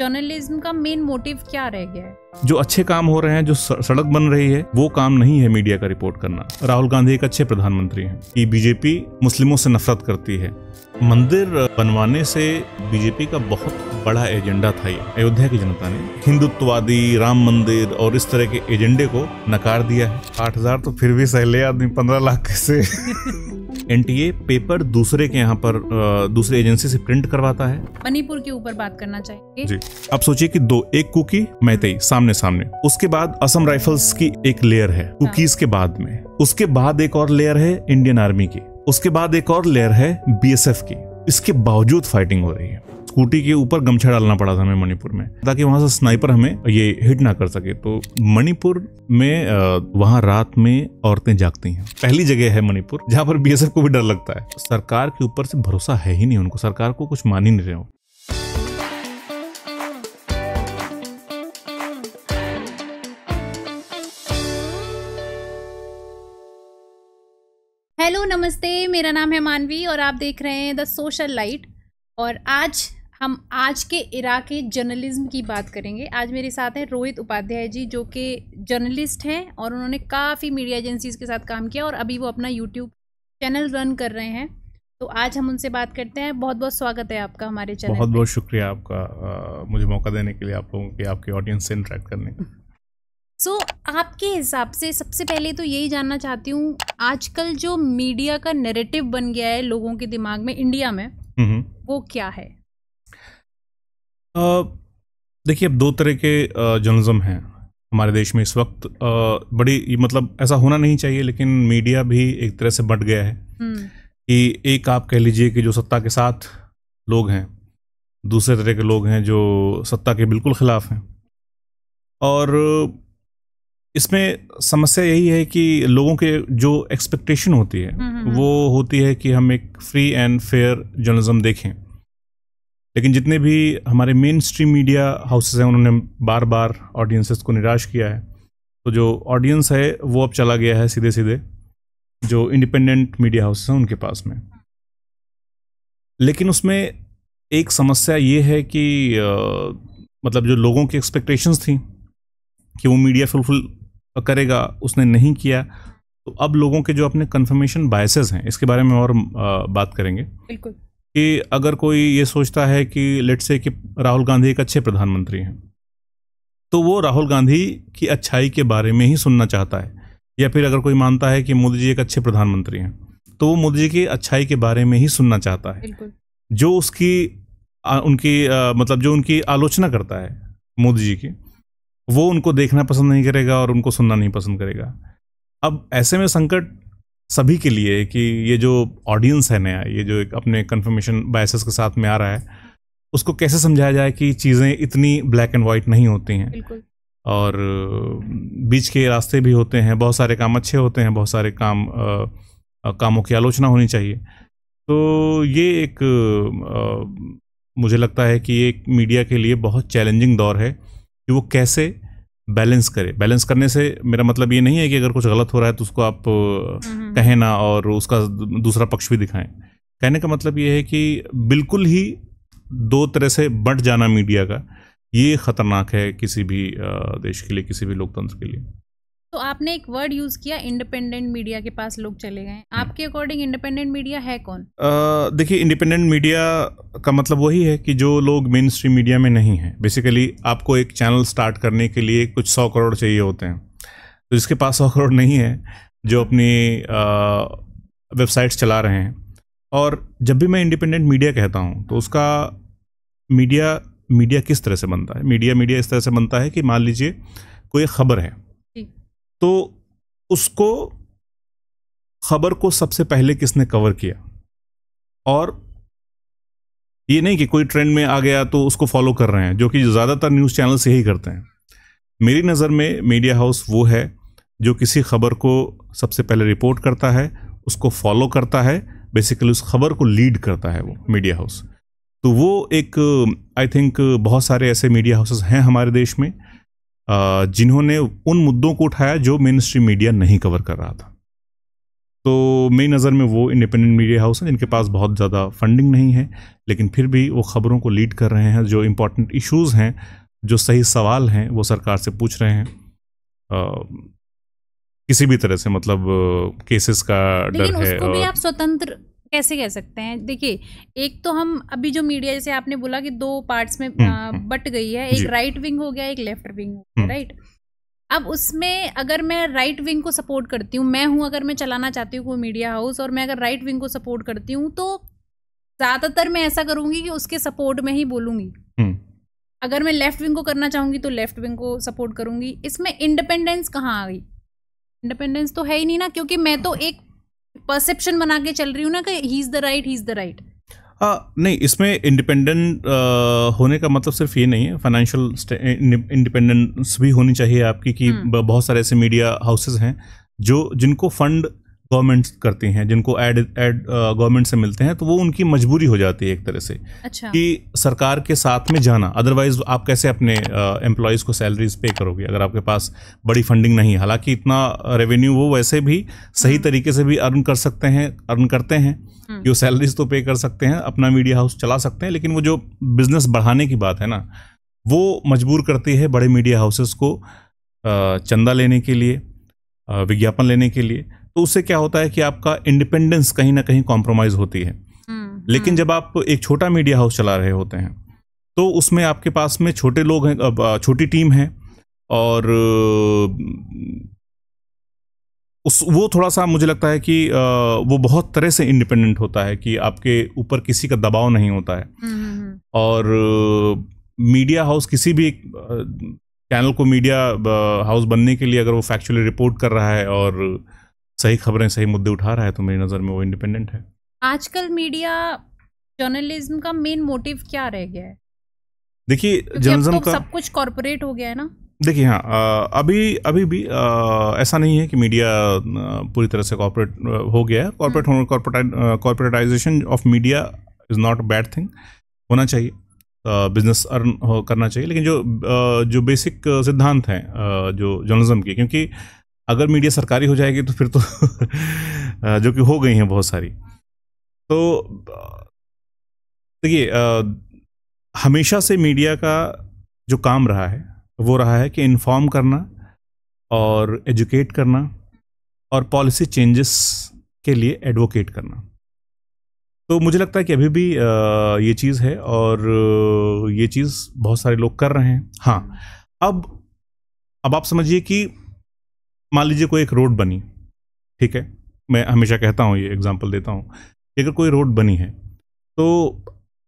Journalism का main motive क्या रह गया है जो अच्छे काम हो रहे हैं जो सड़क बन रही है वो काम नहीं है मीडिया का रिपोर्ट करना राहुल गांधी एक अच्छे प्रधानमंत्री हैं कि बीजेपी मुस्लिमों से नफरत करती है मंदिर बनवाने से बीजेपी का बहुत बड़ा एजेंडा था ये अयोध्या की जनता ने हिंदुत्ववादी राम मंदिर और इस तरह के एजेंडे को नकार दिया है आठ हजार तो फिर भी सहले आदमी पंद्रह लाख से एन पेपर दूसरे के यहाँ पर दूसरे एजेंसी से प्रिंट करवाता है मणिपुर के ऊपर बात करना चाहिए जी आप सोचिए कि दो एक कुकी मैतई सामने सामने उसके बाद असम राइफल्स की एक लेयर है कुकीज हाँ। के बाद में उसके बाद एक और लेयर है इंडियन आर्मी की उसके बाद एक और लेयर है बीएसएफ की इसके बावजूद फाइटिंग हो रही है स्कूटी के ऊपर गमछा डालना पड़ा था हमें मणिपुर में ताकि वहां से स्नाइपर हमें ये हिट ना कर सके तो मणिपुर में वहां रात में औरतें जागती हैं पहली जगह है मणिपुर जहां पर बीएसएफ को भी डर लगता है सरकार के ऊपर से भरोसा है ही नहीं उनको सरकार को कुछ मान ही नहीं रहे हो हेलो नमस्ते मेरा नाम है मानवी और आप देख रहे हैं द सोशल लाइट और आज हम आज के इराकी जर्नलिज्म की बात करेंगे आज मेरे साथ हैं रोहित उपाध्याय जी जो कि जर्नलिस्ट हैं और उन्होंने काफ़ी मीडिया एजेंसीज़ के साथ काम किया और अभी वो अपना यूट्यूब चैनल रन कर रहे हैं तो आज हम उनसे बात करते हैं बहुत बहुत स्वागत है आपका हमारे चैनल बहुत बहुत शुक्रिया आपका आ, मुझे मौका देने के लिए आप लोगों के आपके ऑडियंस से इंटरेक्ट करने का सो so, आपके हिसाब से सबसे पहले तो यही जानना चाहती हूँ आजकल जो मीडिया का नैरेटिव बन गया है लोगों के दिमाग में इंडिया में वो क्या है देखिए अब दो तरह के जर्नलिज्म हैं हमारे देश में इस वक्त बड़ी मतलब ऐसा होना नहीं चाहिए लेकिन मीडिया भी एक तरह से बट गया है हम्म। कि एक आप कह लीजिए कि जो सत्ता के साथ लोग हैं दूसरे तरह के लोग हैं जो सत्ता के बिल्कुल खिलाफ हैं और इसमें समस्या यही है कि लोगों के जो एक्सपेक्टेशन होती है हम्म, हम्म, वो होती है कि हम एक फ्री एंड फेयर जर्नलिज्म देखें लेकिन जितने भी हमारे मेन स्ट्रीम मीडिया हाउसेज हैं उन्होंने बार बार ऑडियंसेस को निराश किया है तो जो ऑडियंस है वो अब चला गया है सीधे सीधे जो इंडिपेंडेंट मीडिया हाउसेस हैं उनके पास में लेकिन उसमें एक समस्या ये है कि आ, मतलब जो लोगों की एक्सपेक्टेशंस थी कि वो मीडिया फुलफिल करेगा उसने नहीं किया तो अब लोगों के जो अपने कन्फर्मेशन बायसेस हैं इसके बारे में और आ, बात करेंगे बिल्कुल कि अगर कोई ये सोचता है कि लेट से कि राहुल गांधी एक अच्छे प्रधानमंत्री हैं तो वो राहुल गांधी की अच्छाई के बारे में ही सुनना चाहता है या फिर अगर कोई मानता है कि मोदी जी एक अच्छे प्रधानमंत्री हैं तो वो मोदी जी की अच्छाई के बारे में ही सुनना चाहता है जो उसकी आ, उनकी आ, मतलब जो उनकी आलोचना करता है मोदी जी की वो उनको देखना पसंद नहीं करेगा और उनको सुनना नहीं पसंद करेगा अब ऐसे में संकट सभी के लिए कि ये जो ऑडियंस है नया ये जो एक अपने कन्फर्मेशन बायसेस के साथ में आ रहा है उसको कैसे समझाया जाए कि चीज़ें इतनी ब्लैक एंड वाइट नहीं होती हैं और बीच के रास्ते भी होते हैं बहुत सारे काम अच्छे होते हैं बहुत सारे काम आ, आ, कामों की आलोचना होनी चाहिए तो ये एक आ, मुझे लगता है कि एक मीडिया के लिए बहुत चैलेंजिंग दौर है कि वो कैसे बैलेंस करे बैलेंस करने से मेरा मतलब ये नहीं है कि अगर कुछ गलत हो रहा है तो उसको आप हम्म। कहें ना और उसका दूसरा पक्ष भी दिखाएं कहने का मतलब ये है कि बिल्कुल ही दो तरह से बंट जाना मीडिया का ये खतरनाक है किसी भी देश के लिए किसी भी लोकतंत्र के लिए तो आपने एक वर्ड यूज किया इंडिपेंडेंट मीडिया के पास लोग चले गए आपके अकॉर्डिंग इंडिपेंडेंट मीडिया है कौन देखिए इंडिपेंडेंट मीडिया का मतलब वही है कि जो लोग मेन स्ट्रीम मीडिया में नहीं है बेसिकली आपको एक चैनल स्टार्ट करने के लिए कुछ सौ करोड़ चाहिए होते हैं तो जिसके पास सौ करोड़ नहीं है जो अपनी वेबसाइट्स चला रहे हैं और जब भी मैं इंडिपेंडेंट मीडिया कहता हूँ तो उसका मीडिया मीडिया किस तरह से बनता है मीडिया मीडिया इस तरह से बनता है कि मान लीजिए कोई खबर है तो उसको खबर को सबसे पहले किसने कवर किया और ये नहीं कि कोई ट्रेंड में आ गया तो उसको फॉलो कर रहे हैं जो कि ज़्यादातर न्यूज़ चैनल से ही करते हैं मेरी नज़र में मीडिया हाउस वो है जो किसी खबर को सबसे पहले रिपोर्ट करता है उसको फॉलो करता है बेसिकली उस खबर को लीड करता है वो मीडिया हाउस तो वो एक आई थिंक बहुत सारे ऐसे मीडिया हाउसेस हैं हमारे देश में जिन्होंने उन मुद्दों को उठाया जो मेन स्ट्रीम मीडिया नहीं कवर कर रहा था तो मेरी नज़र में वो इंडिपेंडेंट मीडिया हाउस हैं जिनके पास बहुत ज़्यादा फंडिंग नहीं है लेकिन फिर भी वो ख़बरों को लीड कर रहे हैं जो इम्पोर्टेंट इश्यूज़ हैं जो सही सवाल हैं वो सरकार से पूछ रहे हैं आ, किसी भी तरह से मतलब केसेस का डर है भी आप स्वतंत्र कैसे कह सकते हैं देखिए एक तो हम अभी जो मीडिया जैसे आपने बोला कि दो पार्ट्स में हम्म, हम्म। बट गई है एक राइट विंग हो गया एक लेफ्ट विंग हो गया राइट हम्म। अब उसमें अगर मैं राइट विंग को सपोर्ट करती हूँ मैं हूँ अगर मैं चलाना चाहती हूँ कोई मीडिया हाउस और मैं अगर राइट विंग को सपोर्ट करती हूँ तो ज़्यादातर मैं ऐसा करूँगी कि उसके सपोर्ट में ही बोलूँगी अगर मैं लेफ्ट विंग को करना चाहूँगी तो लेफ्ट विंग को सपोर्ट करूँगी इसमें इंडिपेंडेंस कहाँ आ गई इंडिपेंडेंस तो है ही नहीं ना क्योंकि मैं तो एक परसेप्शन बना के चल रही हूँ ना कि he is the right he is the right आ, नहीं इसमें इंडिपेंडेंट होने का मतलब सिर्फ ये नहीं है फाइनेंशियल इंडिपेंडेंस भी होनी चाहिए आपकी कि हम्म। बहुत सारे ऐसे मीडिया हाउसेज हैं जो जिनको फंड गवर्नमेंट करती हैं जिनको एड एड गवर्नमेंट से मिलते हैं तो वो उनकी मजबूरी हो जाती है एक तरह से अच्छा। कि सरकार के साथ में जाना अदरवाइज आप कैसे अपने एम्प्लॉयज़ को सैलरीज पे करोगे अगर आपके पास बड़ी फंडिंग नहीं हालांकि इतना रेवेन्यू वो वैसे भी सही हम्म। तरीके से भी अर्न कर सकते हैं अर्न करते हैं हम्म। जो सैलरीज तो पे कर सकते हैं अपना मीडिया हाउस चला सकते हैं लेकिन वो जो बिजनेस बढ़ाने की बात है ना वो मजबूर करती है बड़े मीडिया हाउसेस को चंदा लेने के लिए विज्ञापन लेने के लिए तो उससे क्या होता है कि आपका इंडिपेंडेंस कहीं ना कहीं कॉम्प्रोमाइज होती है हम्म, लेकिन हम्म। जब आप एक छोटा मीडिया हाउस चला रहे होते हैं तो उसमें आपके पास में छोटे लोग हैं छोटी टीम है और उस वो थोड़ा सा मुझे लगता है कि वो बहुत तरह से इंडिपेंडेंट होता है कि आपके ऊपर किसी का दबाव नहीं होता है हम्म, और मीडिया हाउस किसी भी चैनल को मीडिया हाउस बनने के लिए अगर वो फैक्चुअली रिपोर्ट कर रहा है और सही खबरें सही मुद्दे उठा रहा है तो मेरी नज़र में वो इंडिपेंडेंट है आजकल मीडिया जर्नलिज्म का मेन मोटिव क्या रह गया है देखिए जर्नलिज्म तो का सब कुछ कॉरपोरेट हो गया है ना देखिए हाँ अभी अभी भी आ, ऐसा नहीं है कि मीडिया पूरी तरह से कॉरपोरेट हो गया है कॉरपोरेट हम्म। होना corporatisation of media is not a bad thing होना चाहिए बिजनेस अर्न करना चाहिए लेकिन जो जो बेसिक सिद्धांत हैं जो जर्नलिज्म के क्योंकि अगर मीडिया सरकारी हो जाएगी तो फिर तो जो कि हो गई हैं बहुत सारी तो देखिए हमेशा से मीडिया का जो काम रहा है वो रहा है कि इन्फॉर्म करना और एजुकेट करना और पॉलिसी चेंजेस के लिए एडवोकेट करना तो मुझे लगता है कि अभी भी ये चीज़ है और ये चीज़ बहुत सारे लोग कर रहे हैं हाँ अब अब आप समझिए कि मान लीजिए कोई एक रोड बनी ठीक है मैं हमेशा कहता हूँ ये एग्जाम्पल देता हूँ अगर कोई रोड बनी है तो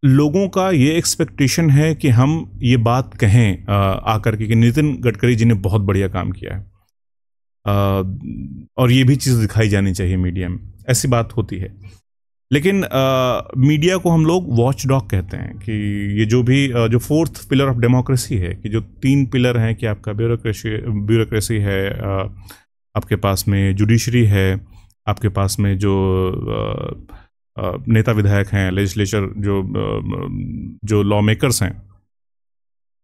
लोगों का ये एक्सपेक्टेशन है कि हम ये बात कहें आकर के कि नितिन गडकरी जी ने बहुत बढ़िया काम किया है आ, और ये भी चीज़ दिखाई जानी चाहिए मीडिया में ऐसी बात होती है लेकिन आ, मीडिया को हम लोग वॉच डॉग कहते हैं कि ये जो भी जो फोर्थ पिलर ऑफ डेमोक्रेसी है कि जो तीन पिलर हैं कि आपका ब्यूरोक्रेसी ब्यूरोक्रेसी है आपके पास में जुडिशरी है आपके पास में जो नेता विधायक हैं लेजिस्लेचर जो जो लॉ मेकर्स हैं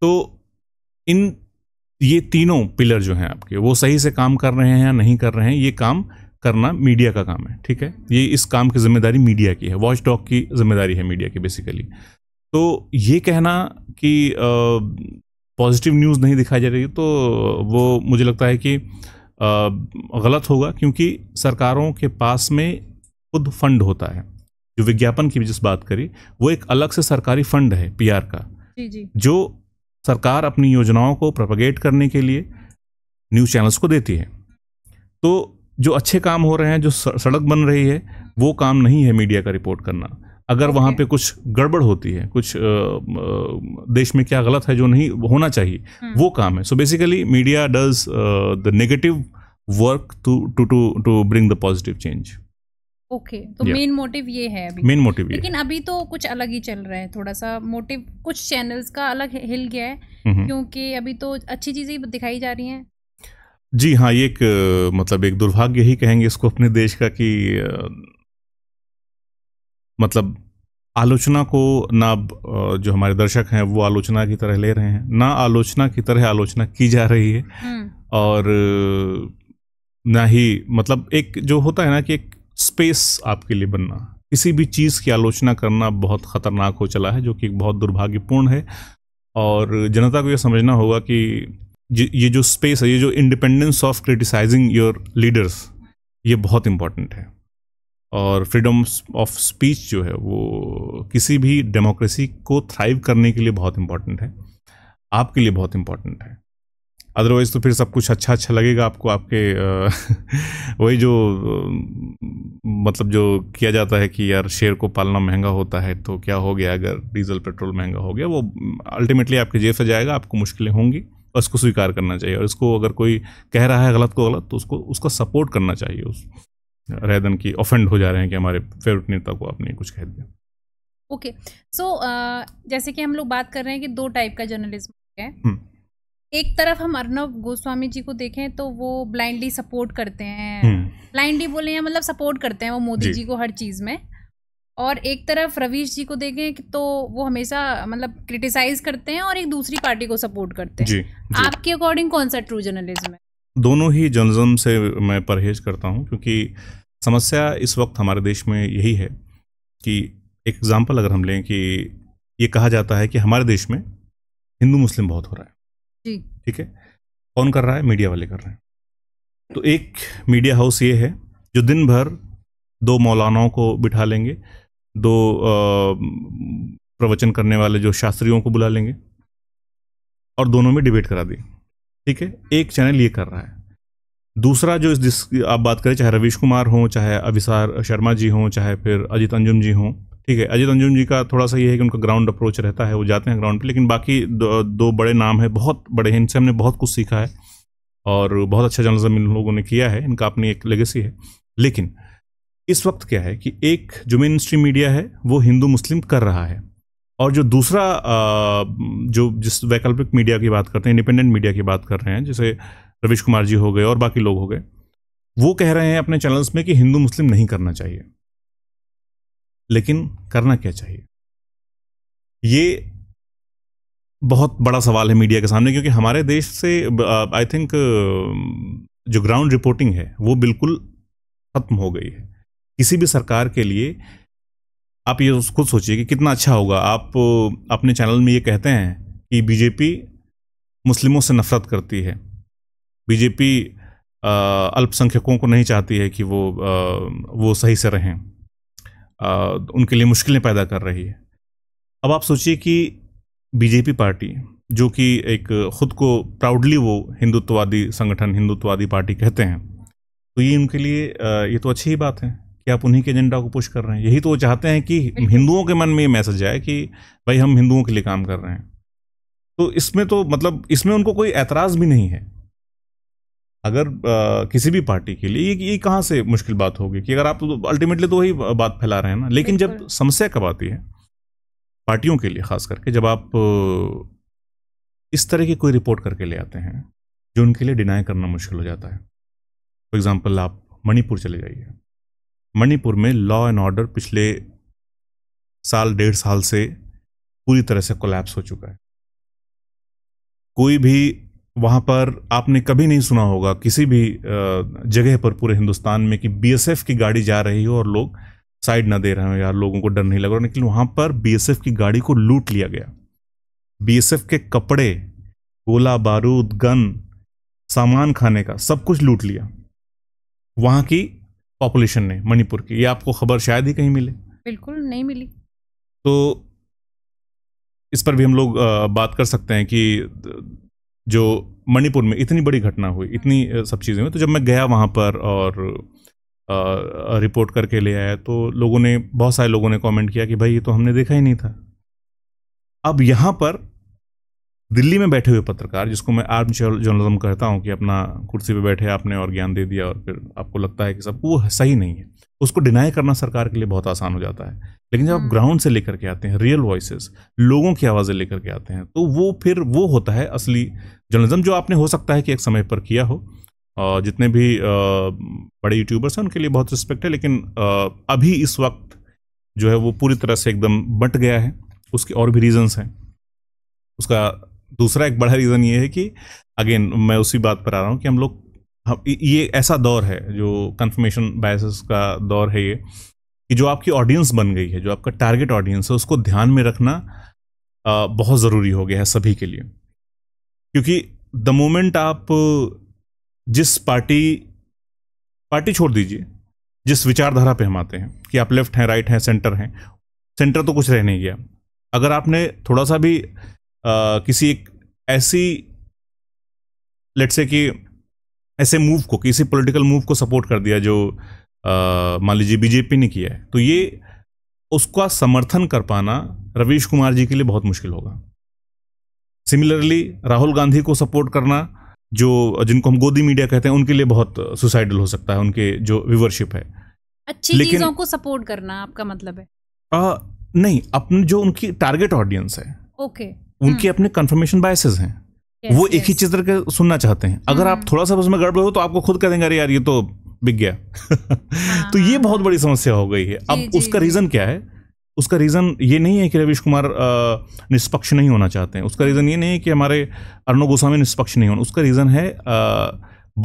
तो इन ये तीनों पिलर जो हैं आपके वो सही से काम कर रहे हैं या नहीं कर रहे हैं ये काम करना मीडिया का काम है ठीक है ये इस काम की जिम्मेदारी मीडिया की है वॉच डॉग की जिम्मेदारी है मीडिया की बेसिकली तो ये कहना कि पॉजिटिव न्यूज़ नहीं दिखाई जा रही तो वो मुझे लगता है कि आ, गलत होगा क्योंकि सरकारों के पास में खुद फंड होता है जो विज्ञापन की जिस बात करी वो एक अलग से सरकारी फंड है पीआर का जी जी। जो सरकार अपनी योजनाओं को प्रपगेट करने के लिए न्यूज़ चैनल्स को देती है तो जो अच्छे काम हो रहे हैं जो सड़क बन रही है वो काम नहीं है मीडिया का रिपोर्ट करना अगर okay. वहाँ पे कुछ गड़बड़ होती है कुछ देश में क्या गलत है जो नहीं होना चाहिए hmm. वो काम है so basically media does the negative work to to to to bring the positive change okay तो मेन मोटिव ये है अभी मेन मोटिव लेकिन अभी तो कुछ अलग ही चल रहा है थोड़ा सा मोटिव कुछ चैनल्स का अलग हिल गया है क्योंकि अभी तो अच्छी चीज़ें दिखाई जा रही हैं जी हाँ ये एक मतलब एक दुर्भाग्य ही कहेंगे इसको अपने देश का कि मतलब आलोचना को ना जो हमारे दर्शक हैं वो आलोचना की तरह ले रहे हैं ना आलोचना की तरह आलोचना की जा रही है हम्म। और ना ही मतलब एक जो होता है ना कि एक स्पेस आपके लिए बनना किसी भी चीज़ की आलोचना करना बहुत ख़तरनाक हो चला है जो कि बहुत दुर्भाग्यपूर्ण है और जनता को यह समझना होगा कि ये जो स्पेस है ये जो independence of criticising your leaders ये बहुत इम्पॉर्टेंट है और फ्रीडम ऑफ स्पीच जो है वो किसी भी डेमोक्रेसी को थ्राइव करने के लिए बहुत इम्पॉर्टेंट है आपके लिए बहुत इम्पॉर्टेंट है अदरवाइज तो फिर सब कुछ अच्छा अच्छा लगेगा आपको आपके वही जो मतलब जो किया जाता है कि यार शेयर को पालना महंगा होता है तो क्या हो गया अगर डीजल पेट्रोल महंगा हो गया वो अल्टीमेटली आपके जेब से जाएगा आपको मुश्किलें होंगी उसको स्वीकार करना चाहिए और इसको अगर कोई कह रहा है गलत को गलत तो उसको उसका सपोर्ट करना चाहिए उस रैदन की ऑफेंड हो जा रहे हैं कि हमारे फेवरेट नेता को आपने कुछ कह दिया ओके सो uh, जैसे कि हम लोग बात कर रहे हैं कि दो टाइप का जर्नलिज्म है हम्म। एक तरफ हम अर्नब गोस्वामी जी को देखें तो वो ब्लाइंडली सपोर्ट करते हैं ब्लाइंडली बोले हैं मतलब सपोर्ट करते हैं वो मोदी जी, जी को हर चीज में और एक तरफ रवीश जी को देखें तो वो हमेशा मतलब क्रिटिसाइज करते हैं और एक दूसरी पार्टी को सपोर्ट करते हैं जी, जी. आपके अकॉर्डिंग कौन सा ट्रू जर्नलिज्म है दोनों ही जर्नलिज्म से मैं परहेज करता हूँ क्योंकि समस्या इस वक्त हमारे देश में यही है कि एक एग्जाम्पल अगर हम लें कि ये कहा जाता है कि हमारे देश में हिंदू मुस्लिम बहुत हो रहा है जी ठीक है कौन कर रहा है मीडिया वाले कर रहे हैं तो एक मीडिया हाउस ये है जो दिन भर दो मौलानाओं को बिठा लेंगे दो प्रवचन करने वाले जो शास्त्रियों को बुला लेंगे और दोनों में डिबेट करा दी ठीक है एक चैनल ये कर रहा है दूसरा जो इस जिस आप बात करें चाहे रवीश कुमार हों चाहे अभिसार शर्मा जी हों चाहे फिर अजित अंजुम जी हों ठीक है अजित अंजुम जी का थोड़ा सा ये है कि उनका ग्राउंड अप्रोच रहता है वो जाते हैं ग्राउंड पे लेकिन बाकी दो, दो बड़े नाम हैं बहुत बड़े हैं इनसे हमने बहुत कुछ सीखा है और बहुत अच्छा जर्नलिज्म इन लोगों ने किया है इनका अपनी एक लेगेसी है लेकिन इस वक्त क्या है कि एक जो मेन स्ट्रीम मीडिया है वो हिंदू मुस्लिम कर रहा है और जो दूसरा जो जिस वैकल्पिक मीडिया की बात करते हैं इंडिपेंडेंट मीडिया की बात कर रहे हैं जैसे रविश कुमार जी हो गए और बाकी लोग हो गए वो कह रहे हैं अपने चैनल्स में कि हिंदू मुस्लिम नहीं करना चाहिए लेकिन करना क्या चाहिए ये बहुत बड़ा सवाल है मीडिया के सामने क्योंकि हमारे देश से आई थिंक जो ग्राउंड रिपोर्टिंग है वो बिल्कुल ख़त्म हो गई है किसी भी सरकार के लिए आप ये खुद सोचिए कि कितना अच्छा होगा आप अपने चैनल में ये कहते हैं कि बीजेपी मुस्लिमों से नफरत करती है बीजेपी अल्पसंख्यकों को नहीं चाहती है कि वो आ, वो सही से रहें आ, उनके लिए मुश्किलें पैदा कर रही है अब आप सोचिए कि बीजेपी पार्टी जो कि एक खुद को प्राउडली वो हिंदुत्ववादी संगठन हिंदुत्ववादी पार्टी कहते हैं तो ये उनके लिए ये तो अच्छी ही बात है कि आप उन्हीं के एजेंडा को पुश कर रहे हैं यही तो वो चाहते हैं कि हिंदुओं के मन में ये मैसेज आए कि भाई हम हिंदुओं के लिए काम कर रहे हैं तो इसमें तो मतलब इसमें उनको कोई एतराज़ भी नहीं है अगर आ, किसी भी पार्टी के लिए ये, ये कहाँ से मुश्किल बात होगी कि अगर आप तो अल्टीमेटली तो वही बात फैला रहे हैं ना लेकिन जब समस्या कब आती है पार्टियों के लिए खास करके जब आप इस तरह की कोई रिपोर्ट करके ले आते हैं जो उनके लिए डिनाई करना मुश्किल हो जाता है फॉर एग्ज़ाम्पल आप मणिपुर चले जाइए मणिपुर में लॉ एंड ऑर्डर पिछले साल डेढ़ साल से पूरी तरह से कोलैप्स हो चुका है कोई भी वहाँ पर आपने कभी नहीं सुना होगा किसी भी जगह पर पूरे हिंदुस्तान में कि बीएसएफ की गाड़ी जा रही हो और लोग साइड ना दे रहे हो यार लोगों को डर नहीं लग रहा लेकिन वहाँ पर बीएसएफ की गाड़ी को लूट लिया गया बीएसएफ के कपड़े गोला बारूद गन सामान खाने का सब कुछ लूट लिया वहाँ की पॉपुलेशन ने मणिपुर की ये आपको खबर शायद ही कहीं मिले बिल्कुल नहीं मिली तो इस पर भी हम लोग बात कर सकते हैं कि जो मणिपुर में इतनी बड़ी घटना हुई इतनी सब चीज़ें हुई तो जब मैं गया वहाँ पर और रिपोर्ट करके ले आया तो लोगों ने बहुत सारे लोगों ने कमेंट किया कि भाई ये तो हमने देखा ही नहीं था अब यहाँ पर दिल्ली में बैठे हुए पत्रकार जिसको मैं आर्म जर्नलिज्म कहता हूँ कि अपना कुर्सी पर बैठे आपने और ज्ञान दे दिया और फिर आपको लगता है कि सब वो सही नहीं है उसको डिनाई करना सरकार के लिए बहुत आसान हो जाता है लेकिन जब आप ग्राउंड हम्म। से लेकर के आते हैं रियल वॉइसेस लोगों की आवाज़ें लेकर के आते हैं तो वो फिर वो होता है असली जर्नलिज्म जो आपने हो सकता है कि एक समय पर किया हो और जितने भी बड़े यूट्यूबर्स हैं उनके लिए बहुत रिस्पेक्ट है लेकिन अभी इस वक्त जो है वो पूरी तरह से एकदम बंट गया है उसके और भी रीजंस हैं उसका दूसरा एक बड़ा रीज़न ये है कि अगेन मैं उसी बात पर आ रहा हूँ कि हम लोग ये ऐसा दौर है जो कन्फर्मेशन बायसेस का दौर है ये कि जो आपकी ऑडियंस बन गई है जो आपका टारगेट ऑडियंस है उसको ध्यान में रखना बहुत ज़रूरी हो गया है सभी के लिए क्योंकि द मोमेंट आप जिस पार्टी पार्टी छोड़ दीजिए जिस विचारधारा पे हम आते हैं कि आप लेफ्ट हैं राइट हैं सेंटर हैं सेंटर तो कुछ रह नहीं गया अगर आपने थोड़ा सा भी किसी एक ऐसी लेट से कि ऐसे मूव को किसी पॉलिटिकल मूव को सपोर्ट कर दिया जो मान लीजिए बीजेपी ने किया है तो ये उसका समर्थन कर पाना रवीश कुमार जी के लिए बहुत मुश्किल होगा सिमिलरली राहुल गांधी को सपोर्ट करना जो जिनको हम गोदी मीडिया कहते हैं उनके लिए बहुत सुसाइडल हो सकता है उनके जो व्यूवरशिप है अच्छी लेकिन, चीजों को सपोर्ट करना आपका मतलब है आ, नहीं अपने जो उनकी टारगेट ऑडियंस है ओके okay. उनके हम्म। अपने कन्फर्मेशन बायसेस हैं वो एक ही चीज करके सुनना चाहते हैं अगर आप हम्म। थोड़ा सा उसमें गड़बड़ हो तो आपको खुद कह देंगे अरे यार ये तो बिक गया तो ये हाँ। बहुत बड़ी समस्या हो गई है अब उसका रीजन क्या है उसका रीज़न ये नहीं है कि रवीश कुमार निष्पक्ष नहीं होना चाहते हैं उसका रीज़न ये नहीं है कि हमारे अर्णव गोस्वामी निष्पक्ष नहीं होना उसका रीज़न है आ,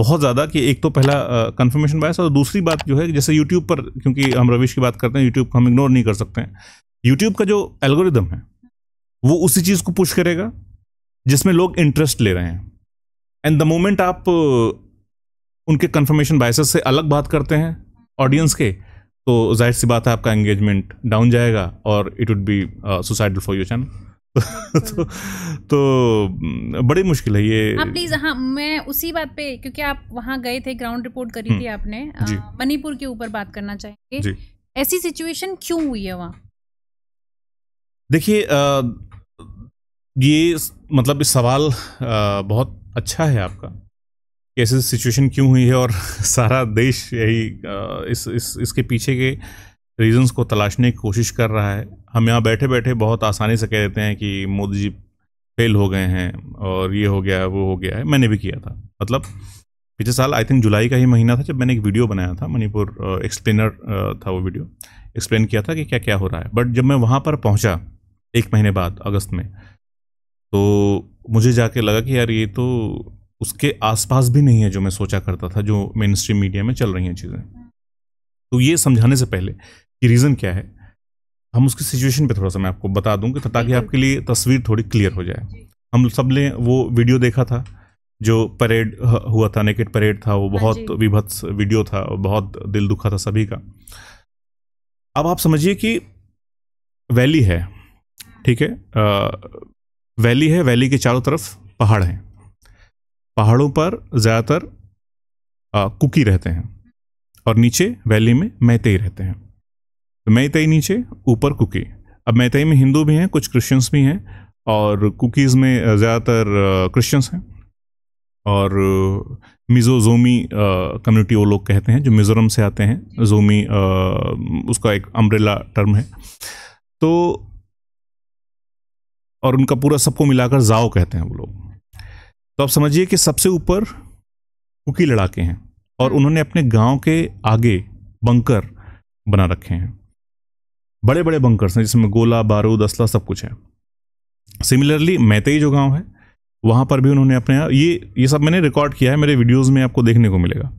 बहुत ज़्यादा कि एक तो पहला कन्फर्मेशन बायस और दूसरी बात जो है जैसे यूट्यूब पर क्योंकि हम रवीश की बात करते हैं यूट्यूब को हम इग्नोर नहीं कर सकते हैं यूट्यूब का जो एल्गोरिदम है वो उसी चीज़ को पुश करेगा जिसमें लोग इंटरेस्ट ले रहे हैं एंड द मोमेंट आप uh, उनके कन्फर्मेशन बायसेस से अलग बात करते हैं ऑडियंस के तो जाहिर सी बात है आपका एंगेजमेंट डाउन जाएगा और it would be suicidal for you channel तो तो mm, बड़ी मुश्किल है ये आप प्लीज हाँ मैं उसी बात पे क्योंकि आप वहाँ गए थे ग्राउंड रिपोर्ट करी थी हम्म। आपने मणिपुर के ऊपर बात करना चाहेंगे ऐसी सिचुएशन क्यों हुई है वहाँ देखिए ये मतलब इस सवाल बहुत अच्छा है आपका कैसे सिचुएशन क्यों हुई है और सारा देश यही इस इस इसके पीछे के रीजंस को तलाशने की कोशिश कर रहा है हम यहाँ बैठे बैठे बहुत आसानी से कह देते हैं कि मोदी जी फेल हो गए हैं और ये हो गया है वो हो गया है मैंने भी किया था मतलब पिछले साल आई थिंक जुलाई का ही महीना था जब मैंने एक वीडियो बनाया था मणिपुर एक्सप्लेनर था वो वीडियो एक्सप्लेन किया था कि क्या क्या हो रहा है बट जब मैं वहाँ पर पहुँचा एक महीने बाद अगस्त में तो मुझे जाके लगा कि यार ये तो उसके आसपास भी नहीं है जो मैं सोचा करता था जो मेन स्ट्रीम मीडिया में चल रही हैं चीज़ें तो ये समझाने से पहले कि रीज़न क्या है हम उसकी सिचुएशन पे थोड़ा सा मैं आपको बता दूँ कि ताकि आपके लिए तस्वीर थोड़ी क्लियर हो जाए हम सब ने वो वीडियो देखा था जो परेड हुआ था नेकेट परेड था वो हाँ बहुत विभत्स वीडियो था बहुत दिल दुखा था सभी का अब आप समझिए कि वैली है ठीक है वैली है वैली के चारों तरफ पहाड़ हैं पहाड़ों पर ज़्यादातर कुकी रहते हैं और नीचे वैली में मैतई रहते हैं तो मैतई नीचे ऊपर कुकी अब मैतई में हिंदू भी हैं कुछ क्रिश्चियंस भी हैं और कुकीज़ में ज़्यादातर क्रिश्चियंस हैं और मिज़ोजोमी कम्युनिटी वो लोग कहते हैं जो मिज़ोरम से आते हैं जोमी आ, उसका एक अम्ब्रेला टर्म है तो और उनका पूरा सबको मिलाकर जाओ कहते हैं वो लोग तो आप समझिए कि सबसे ऊपर कुकी लड़ाके हैं और हम्म। उन्होंने अपने गांव के आगे बंकर बना रखे हैं बड़े बड़े बंकर्स हैं जिसमें गोला बारूद असला सब कुछ है सिमिलरली मैतई जो गांव है वहां पर भी उन्होंने अपने ये ये सब मैंने रिकॉर्ड किया है मेरे वीडियोज में आपको देखने को मिलेगा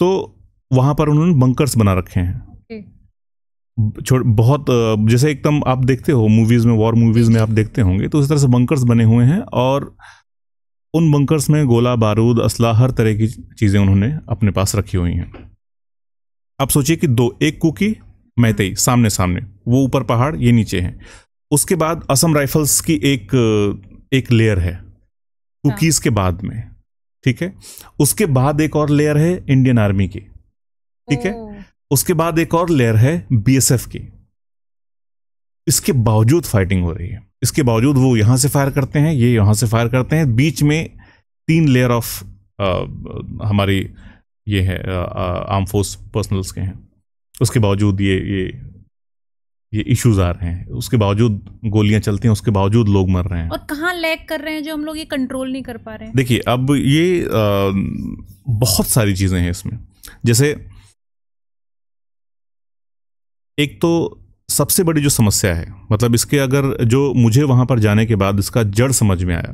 तो वहां पर उन्होंने बंकर्स बना रखे हैं बहुत जैसे एकदम आप देखते हो मूवीज में वॉर मूवीज में आप देखते होंगे तो उस तरह से बंकर्स बने हुए हैं और उन बंकर्स में गोला बारूद असला हर तरह की चीज़ें उन्होंने अपने पास रखी हुई हैं आप सोचिए कि दो एक कुकी मैतई हम्म। सामने सामने वो ऊपर पहाड़ ये नीचे हैं उसके बाद असम राइफल्स की एक एक लेयर है कुकीज़ हाँ। के बाद में ठीक है उसके बाद एक और लेयर है इंडियन आर्मी की ठीक है उसके बाद एक और लेयर है बीएसएफ की इसके बावजूद फाइटिंग हो रही है इसके बावजूद वो यहां से फायर करते हैं ये यहां से फायर करते हैं बीच में तीन लेयर ऑफ हमारी ये है आर्म फोर्स पर्सनल्स के हैं उसके बावजूद ये ये ये इश्यूज आ रहे हैं उसके बावजूद गोलियां चलती हैं उसके बावजूद लोग मर रहे हैं और कहाँ लैग कर रहे हैं जो हम लोग ये कंट्रोल नहीं कर पा रहे हैं देखिए अब ये आ, बहुत सारी चीज़ें हैं इसमें जैसे एक तो सबसे बड़ी जो समस्या है मतलब इसके अगर जो मुझे वहां पर जाने के बाद इसका जड़ समझ में आया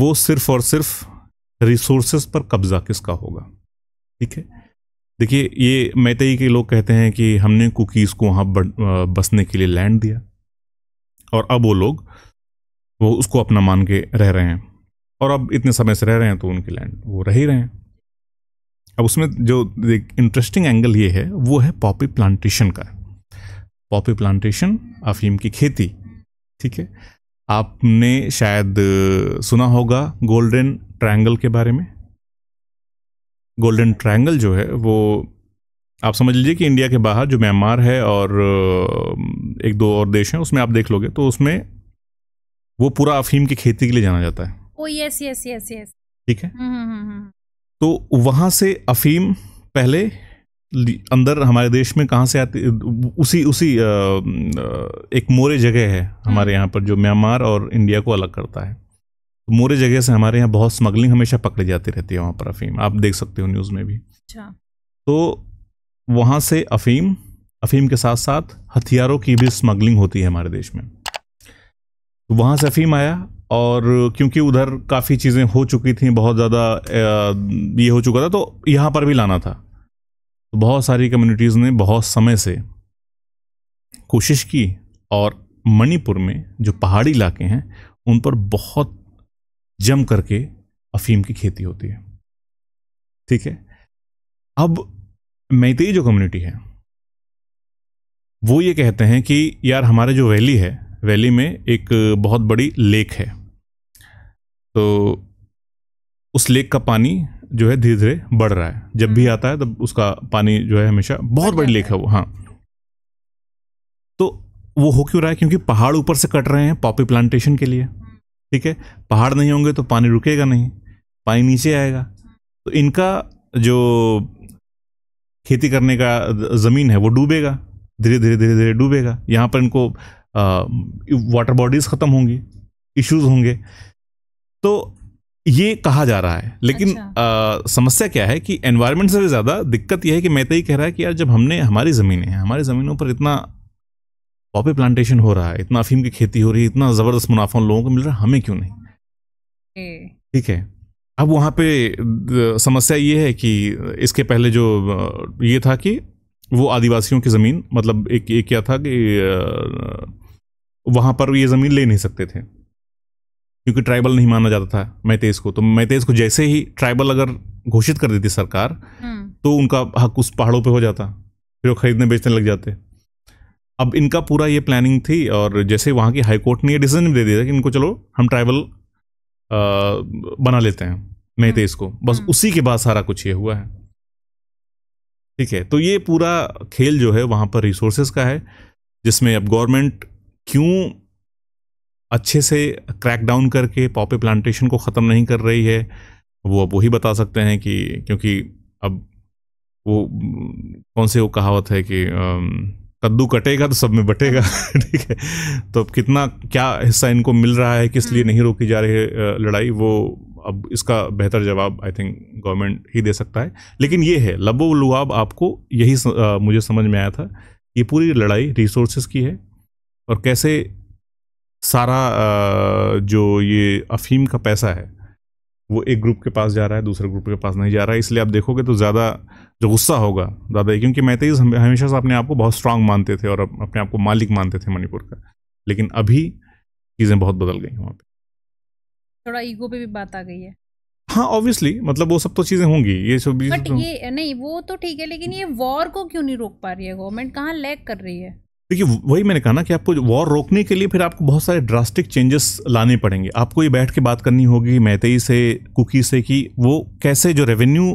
वो सिर्फ और सिर्फ रिसोर्सेस पर कब्जा किसका होगा ठीक है देखिए ये मैतई के लोग कहते हैं कि हमने कुकीज़ को वहाँ बसने के लिए लैंड दिया और अब वो लोग वो उसको अपना मान के रह रहे हैं और अब इतने समय से रह रहे हैं तो उनकी लैंड वो रह ही रहे हैं अब उसमें जो एक इंटरेस्टिंग एंगल ये है वो है पॉपी प्लांटेशन का पॉपी प्लांटेशन अफीम की खेती ठीक है आपने शायद सुना होगा गोल्डन ट्रायंगल के बारे में गोल्डन ट्रायंगल जो है वो आप समझ लीजिए कि इंडिया के बाहर जो म्यांमार है और एक दो और देश हैं उसमें आप देख लोगे तो उसमें वो पूरा अफीम की खेती के लिए जाना जाता है oh yes yes yes yes ठीक है हम्म, हम्म, हम्म, तो वहाँ से अफीम पहले अंदर हमारे देश में कहाँ से आती उसी उसी आ, एक मोरे जगह है हमारे हम्म। यहाँ पर जो म्यांमार और इंडिया को अलग करता है तो मोरे जगह से हमारे यहाँ बहुत स्मगलिंग हमेशा पकड़ी जाती रहती है वहाँ पर अफीम आप देख सकते हो न्यूज़ में भी अच्छा तो वहाँ से अफीम अफीम के साथ साथ हथियारों की भी स्मगलिंग होती है हमारे देश में तो वहाँ से अफीम आया और क्योंकि उधर काफ़ी चीज़ें हो चुकी थी बहुत ज़्यादा ये हो चुका था तो यहाँ पर भी लाना था तो बहुत सारी कम्युनिटीज़ ने बहुत समय से कोशिश की और मणिपुर में जो पहाड़ी इलाके हैं उन पर बहुत जम करके अफीम की खेती होती है ठीक है अब मैतेई जो कम्युनिटी है वो ये कहते हैं कि यार हमारे जो वैली है वैली में एक बहुत बड़ी लेक है तो उस लेक का पानी जो है धीरे धीरे बढ़ रहा है जब भी हम्म। आता है तब उसका पानी जो है हमेशा बहुत बड़ी लेक है वो हाँ तो वो हो क्यों रहा है क्योंकि पहाड़ ऊपर से कट रहे हैं पॉपी प्लांटेशन के लिए हम्म। ठीक है पहाड़ नहीं होंगे तो पानी रुकेगा नहीं पानी नीचे आएगा तो इनका जो खेती करने का ज़मीन है वो डूबेगा धीरे धीरे धीरे धीरे डूबेगा यहाँ पर इनको वाटर बॉडीज ख़त्म होंगी इश्यूज होंगे तो ये कहा जा रहा है लेकिन अच्छा। आ, समस्या क्या है कि एनवायरनमेंट से ज़्यादा दिक्कत यह है कि मैं तो ही कह रहा है कि यार जब हमने हमारी ज़मीनें हैं हमारी ज़मीनों पर इतना पॉपी प्लांटेशन हो रहा है इतना अफीम की खेती हो रही है इतना ज़बरदस्त मुनाफा लोगों को मिल रहा है हमें क्यों नहीं ठीक है अब वहाँ पे समस्या ये है कि इसके पहले जो ये था कि वो आदिवासियों की ज़मीन मतलब एक एक क्या था कि वहाँ पर ये ज़मीन ले नहीं सकते थे क्योंकि ट्राइबल नहीं माना जाता था मैतेज को तो मैतेज को जैसे ही ट्राइबल अगर घोषित कर देती सरकार हम्म। तो उनका हक उस पहाड़ों पे हो जाता फिर वो खरीदने बेचने लग जाते अब इनका पूरा ये प्लानिंग थी और जैसे वहाँ की हाईकोर्ट ने ये डिसीजन दे दिया कि इनको चलो हम ट्राइबल बना लेते हैं मैतेज को बस हम्म। उसी के बाद सारा कुछ ये हुआ है ठीक है तो ये पूरा खेल जो है वहाँ पर रिसोर्सेज का है जिसमें अब गवर्नमेंट क्यों अच्छे से क्रैक डाउन करके पॉपी प्लांटेशन को ख़त्म नहीं कर रही है वो अब वही बता सकते हैं कि क्योंकि अब वो कौन से वो कहावत है कि कद्दू कटेगा तो सब में बटेगा ठीक है तो अब कितना क्या हिस्सा इनको मिल रहा है किस लिए हम्म। नहीं रोकी जा रही है लड़ाई वो अब इसका बेहतर जवाब आई थिंक गवर्नमेंट ही दे सकता है लेकिन ये है लबो लुआब आपको यही आ, मुझे समझ में आया था ये पूरी लड़ाई रिसोर्सेज की है और कैसे सारा आ, जो ये अफीम का पैसा है वो एक ग्रुप के पास जा रहा है दूसरे ग्रुप के पास नहीं जा रहा है इसलिए आप देखोगे तो ज़्यादा जो गुस्सा होगा ज़्यादा क्योंकि तेज हमेशा से अपने आप को बहुत स्ट्रांग मानते थे और अपने आप को मालिक मानते थे मणिपुर का लेकिन अभी चीज़ें बहुत बदल गई वहाँ पर थोड़ा ईगो पे भी बात आ गई है हाँ ऑब्वियसली मतलब वो सब तो चीजें होंगी ये सब बट तो ये नहीं वो तो ठीक है लेकिन ये वॉर को क्यों नहीं रोक पा रही है गवर्नमेंट कहाँ लैग कर रही है देखिए वही मैंने कहा ना कि आपको वॉर रोकने के लिए फिर आपको बहुत सारे ड्रास्टिक चेंजेस लाने पड़ेंगे आपको ये बैठ के बात करनी होगी मैतेई से कुकी से कि वो कैसे जो रेवेन्यू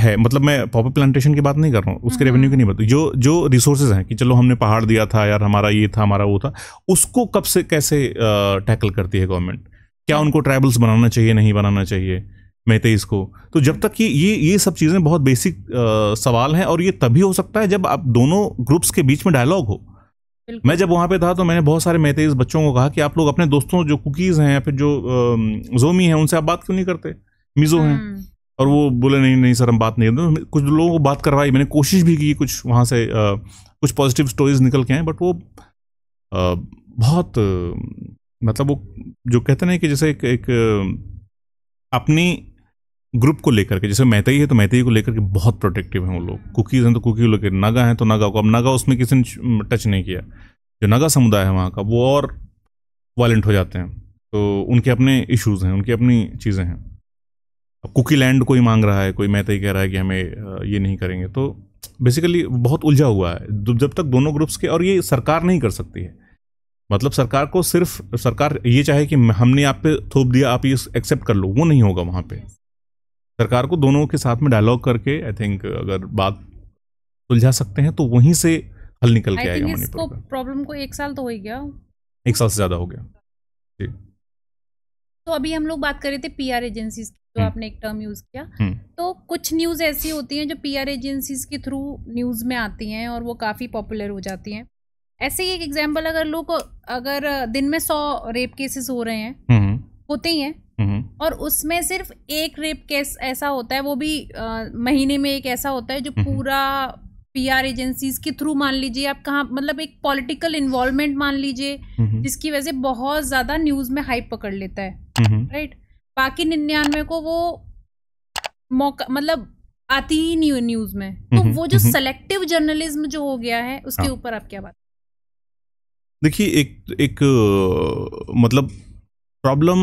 है मतलब मैं पॉपर प्लांटेशन की बात नहीं कर रहा हूँ उसके रेवेन्यू की हम्म। नहीं बात जो जो रिसोर्सेज हैं कि चलो हमने पहाड़ दिया था यार हमारा ये था हमारा वो था उसको कब से कैसे टैकल करती है गवर्नमेंट क्या उनको ट्राइबल्स बनाना चाहिए नहीं बनाना चाहिए मेहतेज को तो जब तक कि ये ये सब चीज़ें बहुत बेसिक आ, सवाल हैं और ये तभी हो सकता है जब आप दोनों ग्रुप्स के बीच में डायलॉग हो मैं जब वहाँ पे था तो मैंने बहुत सारे मेहतेज बच्चों को कहा कि आप लोग अपने दोस्तों जो कुकीज़ हैं या फिर जो जोमी हैं उनसे आप बात क्यों नहीं करते मिज़ो हैं हम्म। और वो बोले नहीं नहीं सर हम बात नहीं करते तो कुछ लोगों को बात करवाई मैंने कोशिश भी की कुछ वहाँ से आ, कुछ पॉजिटिव स्टोरीज निकल के हैं बट वो बहुत मतलब वो जो कहते ना कि जैसे एक, एक अपनी ग्रुप को लेकर के जैसे मेहता है तो मेहता को लेकर के बहुत प्रोटेक्टिव हैं वो लोग कुकीज़ हैं तो कुकी लेकर नागा हैं तो नागा को अब नागा उसमें किसी ने टच नहीं किया जो नागा समुदाय है वहाँ का वो और वायलेंट हो जाते हैं तो उनके अपने इश्यूज़ हैं उनकी अपनी चीज़ें हैं अब कुकी लैंड कोई मांग रहा है कोई मेहता कह रहा है कि हमें ये नहीं करेंगे तो बेसिकली बहुत उलझा हुआ है जब तक दोनों ग्रुप्स के और ये सरकार नहीं कर सकती है मतलब सरकार को सिर्फ सरकार ये चाहे कि हमने आप पे थोप दिया आप ये एक्सेप्ट कर लो वो नहीं होगा वहाँ पे सरकार को दोनों के साथ में डायलॉग करके आई थिंक अगर बात सुलझा सकते हैं तो वहीं से हल निकल के आएगा मणिपुर प्रॉब्लम को एक साल तो हो ही गया एक साल से ज़्यादा हो गया जी तो अभी हम लोग बात कर रहे थे पी एजेंसीज की जो हम्म। आपने एक टर्म यूज किया हम्म। तो कुछ न्यूज ऐसी होती हैं जो आर एजेंसीज के थ्रू न्यूज में आती हैं और वो काफी पॉपुलर हो जाती हैं ऐसे ही एक एग्जाम्पल अगर लोग अगर दिन में सौ रेप केसेस हो रहे हैं हम्म, हम्म। होते ही हैं हम्म, और उसमें सिर्फ एक रेप केस ऐसा होता है वो भी आ, महीने में एक ऐसा होता है जो पूरा पीआर एजेंसीज के थ्रू मान लीजिए आप कहाँ मतलब एक पॉलिटिकल इन्वॉल्वमेंट मान लीजिए जिसकी वजह से बहुत ज़्यादा न्यूज़ में हाइप पकड़ लेता है राइट बाकी निन्यानवे को वो मौका मतलब आती ही नहीं न्यूज़ में तो वो जो सेलेक्टिव जर्नलिज्म जो हो गया है उसके हाँ। ऊपर आप क्या बात देखिए एक एक मतलब प्रॉब्लम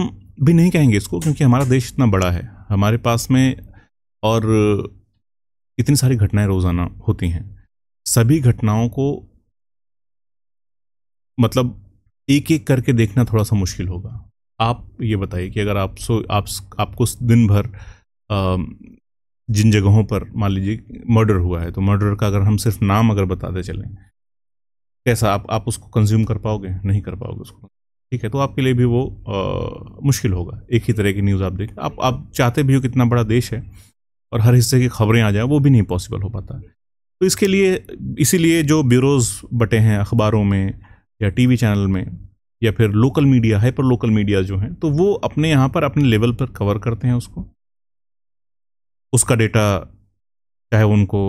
भी नहीं कहेंगे इसको क्योंकि हमारा देश इतना बड़ा है हमारे पास में और इतनी सारी घटनाएं रोज़ाना होती हैं सभी घटनाओं को मतलब एक एक करके देखना थोड़ा सा मुश्किल होगा आप ये बताइए कि अगर आप सो आप आपको दिन भर आ, जिन जगहों पर मान लीजिए मर्डर हुआ है तो मर्डर का अगर हम सिर्फ नाम अगर बताते चलें कैसा आप आप उसको कंज्यूम कर पाओगे नहीं कर पाओगे उसको ठीक है तो आपके लिए भी वो आ, मुश्किल होगा एक ही तरह की न्यूज़ आप देखें आप आप चाहते भी हो कितना बड़ा देश है और हर हिस्से की खबरें आ जाएं वो भी नहीं पॉसिबल हो पाता तो इसके लिए इसीलिए जो ब्यूरोज़ बटे हैं अखबारों में या टीवी चैनल में या फिर local media hyper local media जो हैं तो वो अपने यहाँ पर अपने लेवल पर कवर करते हैं उसको उसका डेटा चाहे उनको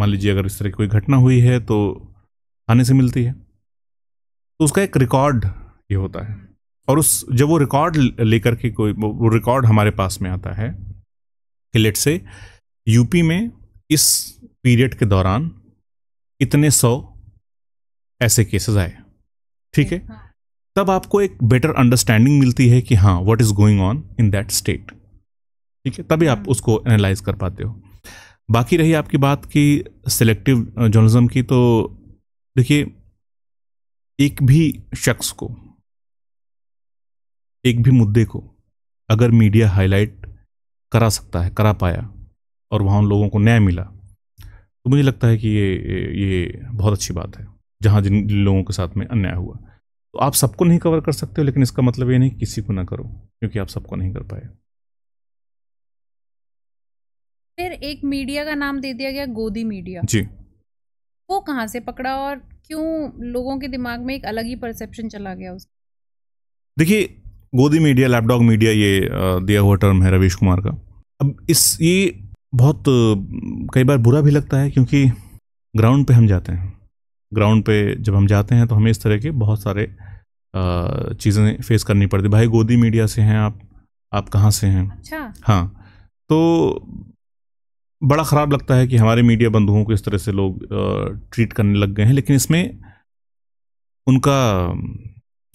मान लीजिए अगर इस तरह की कोई घटना हुई है तो खाने से मिलती है तो उसका एक रिकॉर्ड ये होता है और उस जब वो रिकॉर्ड लेकर के कोई वो रिकॉर्ड हमारे पास में आता है कि लेट से यूपी में इस पीरियड के दौरान इतने सौ ऐसे केसेस आए ठीक है हाँ। तब आपको एक बेटर अंडरस्टैंडिंग मिलती है कि हाँ what is going on in that state ठीक है तभी आप हाँ। उसको एनालाइज कर पाते हो बाकी रही आपकी बात की सिलेक्टिव जर्नलिज्म की तो देखिए एक भी शख्स को एक भी मुद्दे को अगर मीडिया हाईलाइट करा सकता है करा पाया और वहाँ उन लोगों को न्याय मिला तो मुझे लगता है कि ये ये बहुत अच्छी बात है जहाँ जिन लोगों के साथ में अन्याय हुआ तो आप सबको नहीं कवर कर सकते हो लेकिन इसका मतलब ये नहीं किसी को ना करो क्योंकि आप सबको नहीं कर पाए फिर एक मीडिया का नाम दे दिया गया गोदी मीडिया जी वो कहाँ से पकड़ा और क्यों लोगों के दिमाग में एक अलग ही परसेप्शन चला गया उसका देखिए गोदी मीडिया लैपडॉग मीडिया ये दिया हुआ टर्म है रवीश कुमार का अब इस ये बहुत कई बार बुरा भी लगता है क्योंकि ग्राउंड पे हम जाते हैं ग्राउंड पे जब हम जाते हैं तो हमें इस तरह के बहुत सारे चीज़ें फेस करनी पड़ती भाई गोदी मीडिया से हैं आप आप कहाँ से हैं अच्छा हाँ तो बड़ा ख़राब लगता है कि हमारे मीडिया बंधुओं को इस तरह से लोग ट्रीट करने लग गए हैं लेकिन इसमें उनका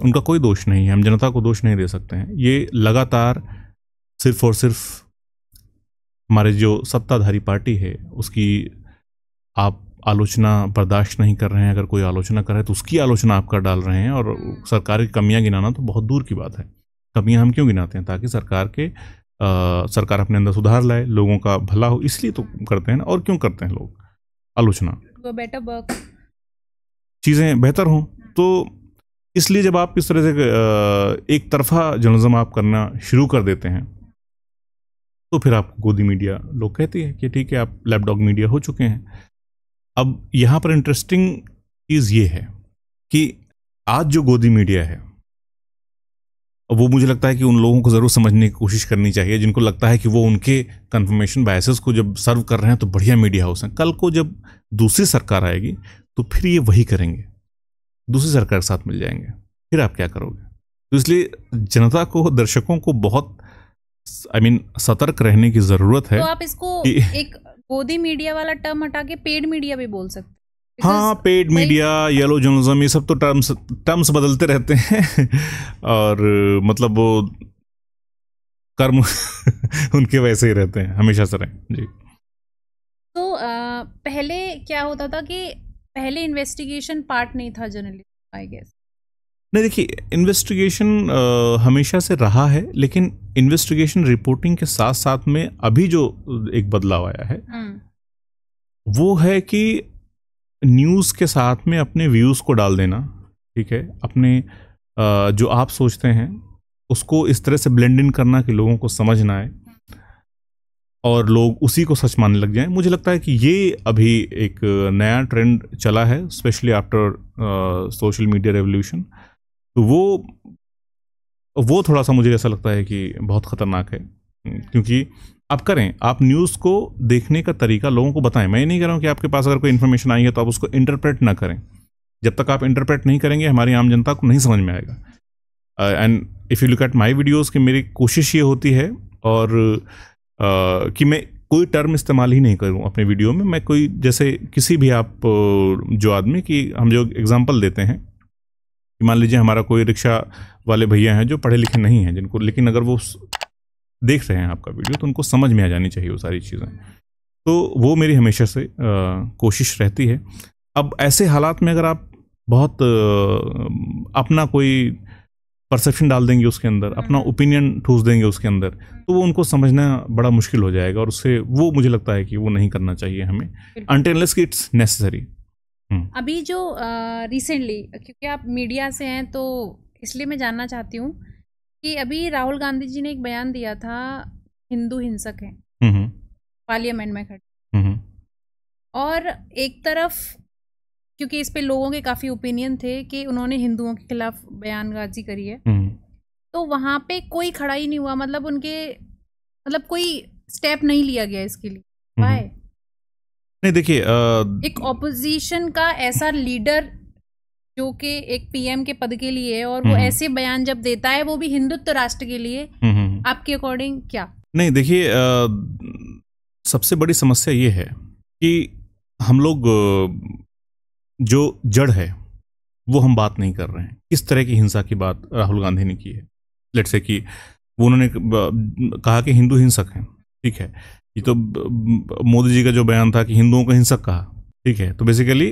उनका कोई दोष नहीं है हम जनता को दोष नहीं दे सकते हैं ये लगातार सिर्फ और सिर्फ हमारे जो सत्ताधारी पार्टी है उसकी आप आलोचना बर्दाश्त नहीं कर रहे हैं अगर कोई आलोचना कर रहा है तो उसकी आलोचना आप कर डाल रहे हैं और सरकार की कमियां गिनाना तो बहुत दूर की बात है कमियां हम क्यों गिनाते हैं ताकि सरकार के आ, सरकार अपने अंदर सुधार लाए लोगों का भला हो इसलिए तो करते हैं ना और क्यों करते हैं लोग आलोचना चीज़ें बेहतर हों तो इसलिए जब आप इस तरह से एक तरफा जर्नलिज्म आप करना शुरू कर देते हैं तो फिर आपको गोदी मीडिया लोग कहती है कि ठीक है आप लैपटॉप मीडिया हो चुके हैं अब यहाँ पर इंटरेस्टिंग चीज़ ये है कि आज जो गोदी मीडिया है वो मुझे लगता है कि उन लोगों को ज़रूर समझने की कोशिश करनी चाहिए जिनको लगता है कि वो उनके कन्फर्मेशन बायसेस को जब सर्व कर रहे हैं तो बढ़िया मीडिया हाउस हैं कल को जब दूसरी सरकार आएगी तो फिर ये वही करेंगे दूसरी सरकार के साथ मिल जाएंगे फिर आप क्या करोगे तो इसलिए जनता को दर्शकों को बहुत आई I मीन mean, सतर्क रहने की जरूरत है तो आप इसको एक गोदी मीडिया वाला टर्म हटा के पेड मीडिया भी बोल सकते हाँ पेड मीडिया येलो जर्नलिज्म ये सब तो टर्म्स टर्म्स बदलते रहते हैं और मतलब वो कर्म उनके वैसे ही रहते हैं हमेशा से रहें जी तो आ, पहले क्या होता था कि पहले इन्वेस्टिगेशन पार्ट नहीं था जर्नलिस्ट आई गेस नहीं देखिए इन्वेस्टिगेशन हमेशा से रहा है लेकिन इन्वेस्टिगेशन रिपोर्टिंग के साथ साथ में अभी जो एक बदलाव आया है हम्म। वो है कि न्यूज़ के साथ में अपने व्यूज़ को डाल देना ठीक है अपने जो आप सोचते हैं उसको इस तरह से ब्लेंड इन करना कि लोगों को समझ ना आए और लोग उसी को सच मानने लग जाएं मुझे लगता है कि ये अभी एक नया ट्रेंड चला है specially after social media revolution तो वो वो थोड़ा सा मुझे ऐसा लगता है कि बहुत ख़तरनाक है क्योंकि आप करें आप न्यूज़ को देखने का तरीका लोगों को बताएं मैं नहीं कह रहा हूँ कि आपके पास अगर कोई इन्फॉर्मेशन आई है तो आप उसको इंटरप्रेट ना करें जब तक आप इंटरप्रेट नहीं करेंगे हमारी आम जनता को नहीं समझ में आएगा and if you look at my videos की मेरी कोशिश ये होती है और uh, कि मैं कोई टर्म इस्तेमाल ही नहीं करूँ अपने वीडियो में मैं कोई जैसे किसी भी आप जो आदमी की हम जो एग्ज़ाम्पल देते हैं मान लीजिए हमारा कोई रिक्शा वाले भैया हैं जो पढ़े लिखे नहीं हैं जिनको लेकिन अगर वो देख रहे हैं आपका वीडियो तो उनको समझ में आ जानी चाहिए वो सारी चीज़ें तो वो मेरी हमेशा से आ, कोशिश रहती है अब ऐसे हालात में अगर आप बहुत आ, अपना कोई परसेप्शन डाल देंगे उसके अंदर अपना हम्म। ओपिनियन ठूस देंगे उसके अंदर तो वो उनको समझना बड़ा मुश्किल हो जाएगा और उससे वो मुझे लगता है कि वो नहीं करना चाहिए हमें अनटेनलेस कि इट्स नेसेसरी अभी जो रिसेंटली क्योंकि आप मीडिया से हैं तो इसलिए मैं जानना चाहती हूँ कि अभी राहुल गांधी जी ने एक बयान दिया था हिंदू हिंसक है हम्म, हम्म। पार्लियामेंट में खड़े हम्म, और एक तरफ क्योंकि इस पे लोगों के काफ़ी ओपिनियन थे कि उन्होंने हिंदुओं के खिलाफ बयानबाजी करी है तो वहां पे कोई खड़ा ही नहीं हुआ मतलब उनके मतलब कोई स्टेप नहीं लिया गया इसके लिए नहीं देखिए एक ऑपोजिशन का ऐसा लीडर जो कि एक पीएम के पद के लिए है और वो ऐसे बयान जब देता है वो भी हिंदुत्व राष्ट्र के लिए आपके अकॉर्डिंग क्या नहीं देखिए सबसे बड़ी समस्या ये है कि हम लोग जो जड़ है वो हम बात नहीं कर रहे हैं किस तरह की हिंसा की बात राहुल गांधी ने की है लेट से कि वो उन्होंने कहा कि हिंदू हिंसक हैं ठीक है ये तो मोदी जी का जो बयान था कि हिंदुओं को हिंसक कहा ठीक है तो बेसिकली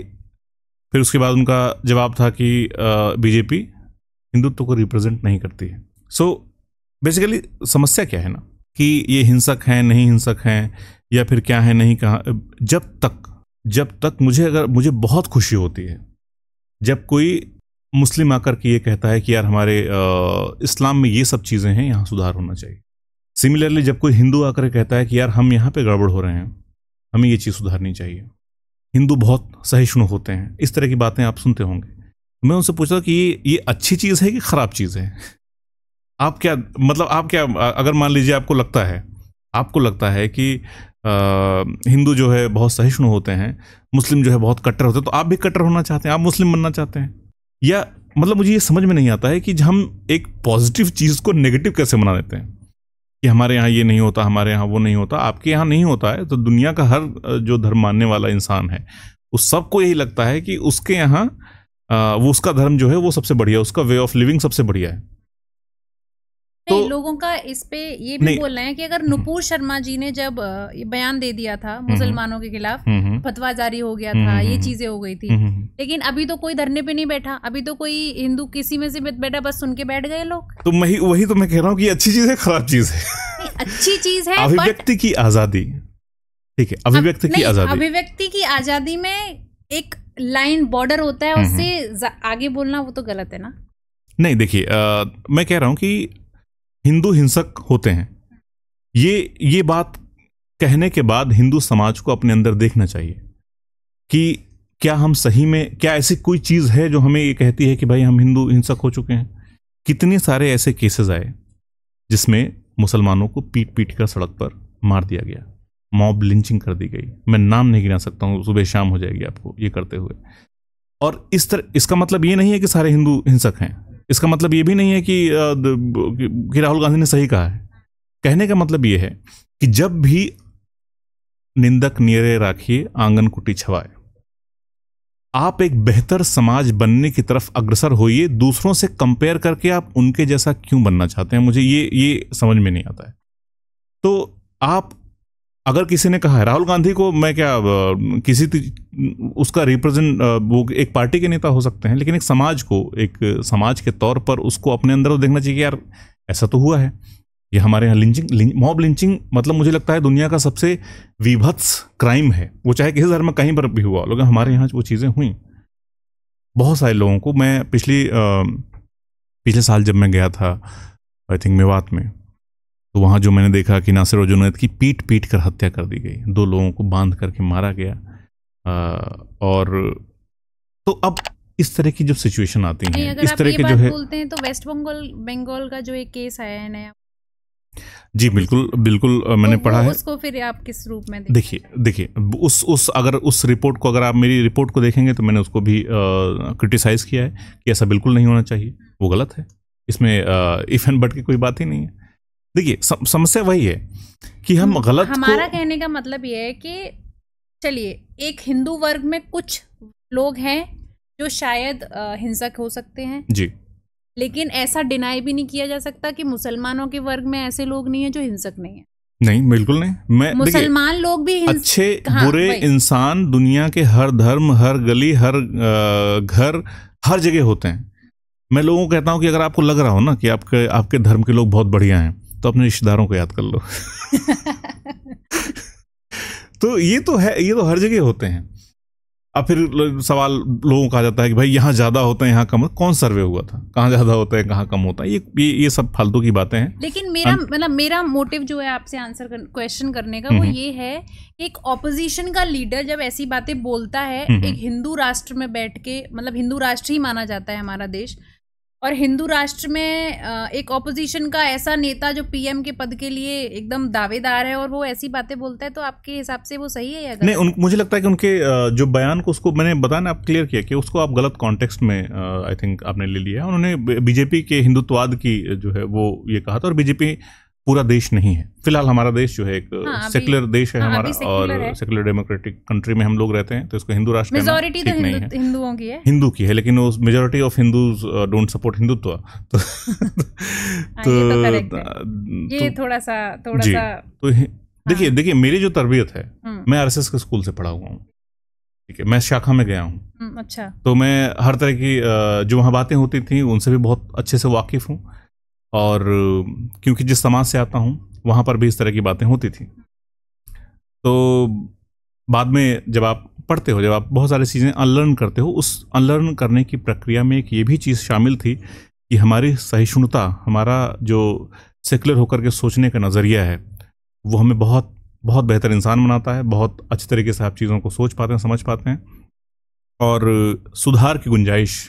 फिर उसके बाद उनका जवाब था कि बीजेपी हिंदुत्व को रिप्रेजेंट नहीं करती है सो so, बेसिकली समस्या क्या है ना कि ये हिंसक हैं नहीं हिंसक हैं या फिर क्या है नहीं कहा जब तक जब तक मुझे अगर मुझे बहुत खुशी होती है जब कोई मुस्लिम आकर के ये कहता है कि यार हमारे इस्लाम में ये सब चीज़ें हैं यहाँ सुधार होना चाहिए सिमिलरली जब कोई हिंदू आकर कहता है कि यार हम यहाँ पे गड़बड़ हो रहे हैं हमें ये चीज़ सुधारनी चाहिए हिंदू बहुत सहिष्णु होते हैं इस तरह की बातें आप सुनते होंगे मैं उनसे पूछता कि ये अच्छी चीज़ है कि ख़राब चीज़ है आप क्या मतलब आप क्या अगर मान लीजिए आपको लगता है आपको लगता है कि हिंदू जो है बहुत सहिष्णु होते हैं मुस्लिम जो है बहुत कट्टर होते हैं तो आप भी कट्टर होना चाहते हैं आप मुस्लिम बनना चाहते हैं या मतलब मुझे ये समझ में नहीं आता है कि हम एक पॉजिटिव चीज़ को नेगेटिव कैसे बना देते हैं कि हमारे यहाँ ये नहीं होता हमारे यहाँ वो नहीं होता आपके यहाँ नहीं होता है तो दुनिया का हर जो धर्म मानने वाला इंसान है उस सबको यही लगता है कि उसके यहाँ वो उसका धर्म जो है वो सबसे बढ़िया उसका वे ऑफ लिविंग सबसे बढ़िया है तो नहीं तो, लोगों का इस पे ये भी बोल रहे हैं कि अगर नुपुर शर्मा जी ने जब बयान दे दिया था हम्म। मुसलमानों के खिलाफ हम्म, हम्म। फतवा जारी हो गया था ये चीजें हो गई थी लेकिन अभी तो कोई धरने पे नहीं बैठा अभी तो कोई हिंदू किसी में से बैठा बस सुन के बैठ गए लोग तो वही वही तो मैं कह रहा हूँ कि अच्छी चीज है खराब चीज है अच्छी चीज है अभिव्यक्ति की आजादी ठीक है अभिव्यक्ति की आजादी अभिव्यक्ति की आजादी में एक लाइन बॉर्डर होता है उससे आगे बोलना वो तो गलत है ना नहीं देखिए मैं कह रहा हूँ कि हिंदू हिंसक होते हैं ये ये बात कहने के बाद हिंदू समाज को अपने अंदर देखना चाहिए कि क्या हम सही में क्या ऐसी कोई चीज़ है जो हमें ये कहती है कि भाई हम हिंदू हिंसक हो चुके हैं कितने सारे ऐसे केसेस आए जिसमें मुसलमानों को पीट पीट कर सड़क पर मार दिया गया मॉब लिंचिंग कर दी गई मैं नाम नहीं गिना सकता हूँ सुबह शाम हो जाएगी आपको ये करते हुए और इस तरह इसका मतलब ये नहीं है कि सारे हिंदू हिंसक हैं इसका मतलब ये भी नहीं है कि, कि राहुल गांधी ने सही कहा है कहने का मतलब ये है कि जब भी निंदक नियरे राखिए आंगन कुटी छवाए आप एक बेहतर समाज बनने की तरफ अग्रसर होइए दूसरों से कंपेयर करके आप उनके जैसा क्यों बनना चाहते हैं मुझे ये ये समझ में नहीं आता है तो आप अगर किसी ने कहा है राहुल गांधी को मैं क्या किसी उसका रिप्रेजेंट वो एक पार्टी के नेता हो सकते हैं लेकिन एक समाज को एक समाज के तौर पर उसको अपने अंदर तो देखना चाहिए यार ऐसा तो हुआ है ये हमारे यहाँ लिंचिंग लिंच, मॉब लिंचिंग मतलब मुझे लगता है दुनिया का सबसे विभत्स क्राइम है वो चाहे किसी धर्म में कहीं पर भी हुआ लेकिन हमारे यहाँ वो चीज़ें हुई बहुत सारे लोगों को मैं पिछली पिछले साल जब मैं गया था आई थिंक मेवात में तो वहाँ जो मैंने देखा कि नासिर जुनैद की पीट पीट कर हत्या कर दी गई दो लोगों को बांध करके मारा गया आ, और तो अब इस तरह की जो सिचुएशन आती है इस तरह के जो है बोलते हैं तो वेस्ट बंगाल बंगाल का जो एक केस आया है नया जी बिल्कुल बिल्कुल मैंने तो पढ़ा है उसको फिर आप किस रूप में देखिए देखिए उस उस अगर उस रिपोर्ट को अगर आप मेरी रिपोर्ट को देखेंगे तो मैंने उसको भी क्रिटिसाइज़ किया है कि ऐसा बिल्कुल नहीं होना चाहिए हम्म। वो गलत है इसमें इफ़ एंड बट की कोई बात ही नहीं है देखिए समस्या वही है कि हम गलत हमारा को... कहने का मतलब ये है कि चलिए एक हिंदू वर्ग में कुछ लोग हैं जो शायद हिंसक हो सकते हैं जी लेकिन ऐसा डिनाई भी नहीं किया जा सकता कि मुसलमानों के वर्ग में ऐसे लोग नहीं है जो हिंसक नहीं है नहीं बिल्कुल नहीं मैं मुसलमान लोग भी अच्छे हाँ, बुरे इंसान दुनिया के हर धर्म हर गली हर घर हर जगह होते हैं मैं लोगों को कहता हूँ कि अगर आपको लग रहा हो ना कि आपके आपके धर्म के लोग बहुत बढ़िया हैं तो अपने रिश्तेदारों को याद कर लो तो ये तो है ये तो हर जगह होते हैं अब फिर सवाल लोगों का आ जाता है कि भाई यहाँ ज़्यादा होते हैं यहाँ कम होता कौन सर्वे हुआ था कहाँ ज़्यादा होता है कहाँ कम होता है ये ये, ये सब फालतू की बातें हैं लेकिन मेरा मतलब मेरा मोटिव जो है आपसे आंसर कर, क्वेश्चन करने का वो ये है कि एक ऑपोजिशन का लीडर जब ऐसी बातें बोलता है एक हिंदू राष्ट्र में बैठ के मतलब हिंदू राष्ट्र ही माना जाता है हमारा देश और हिंदू राष्ट्र में एक ऑपोजिशन का ऐसा नेता जो पीएम के पद के लिए एकदम दावेदार है और वो ऐसी बातें बोलता है तो आपके हिसाब से वो सही है या नहीं उन, मुझे लगता है कि उनके जो बयान को उसको मैंने ना आप क्लियर किया कि उसको आप गलत कॉन्टेक्स्ट में आई थिंक आपने ले लिया है उन्होंने बीजेपी के हिंदुत्ववाद की जो है वो ये कहा था और बीजेपी पूरा देश नहीं है फिलहाल हमारा देश जो है एक हाँ, सेकुलर देश है हाँ, हमारा और सेक्युलर डेमोक्रेटिक कंट्री में हम लोग रहते हैं तो इसको हिंदू राष्ट्र मेजोरिटी तो हिंदू, हिंदुओं की है हिंदू की है लेकिन वो majority of Hindu don't support Hindutva तो तो ये थोड़ा सा थोड़ा सा तो, तो हाँ। देखिए देखिए मेरी जो तरबियत है हम्म। मैं आर के स्कूल से पढ़ा हुआ हूँ ठीक है मैं शाखा में गया हूँ हम्म, अच्छा तो मैं हर तरह की uh, जो वहाँ बातें होती थी उनसे भी बहुत अच्छे से वाकिफ हूँ और क्योंकि जिस समाज से आता हूँ वहाँ पर भी इस तरह की बातें होती थी तो बाद में जब आप पढ़ते हो जब आप बहुत सारी चीज़ें अनलर्न करते हो उस अनलर्न करने की प्रक्रिया में एक ये भी चीज़ शामिल थी कि हमारी सहिष्णुता हमारा जो सेकुलर होकर के सोचने का नज़रिया है वो हमें बहुत बहुत बेहतर इंसान बनाता है बहुत अच्छे तरीके से आप चीज़ों को सोच पाते हैं समझ पाते हैं और सुधार की गुंजाइश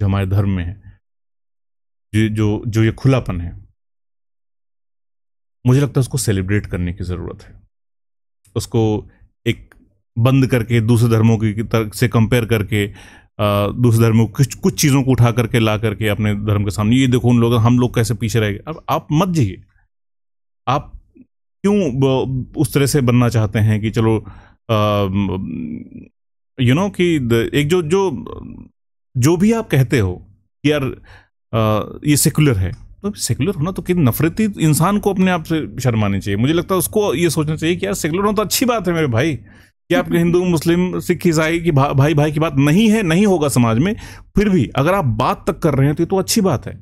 जो हमारे धर्म में है जो जो जो ये खुलापन है मुझे लगता है उसको सेलिब्रेट करने की ज़रूरत है उसको एक बंद करके दूसरे धर्मों की तरफ से कंपेयर करके दूसरे धर्मों कुछ कुछ चीज़ों को उठा करके ला करके अपने धर्म के सामने ये देखो उन लोग हम लोग कैसे पीछे रह गए अब आप मत जाइए आप क्यों उस तरह से बनना चाहते हैं कि चलो यू नो you know, कि एक जो जो जो भी आप कहते हो कि यार ये सेकुलर है तो सेकुलर होना तो कितनी नफरती इंसान को अपने आप से शर्मानी चाहिए मुझे लगता है उसको ये सोचना चाहिए कि यार सेकुलर होना तो अच्छी बात है मेरे भाई कि आपके हिंदू मुस्लिम सिख ईसाई की भा, भाई भाई की बात नहीं है नहीं होगा समाज में फिर भी अगर आप बात तक कर रहे हैं तो ये तो अच्छी बात है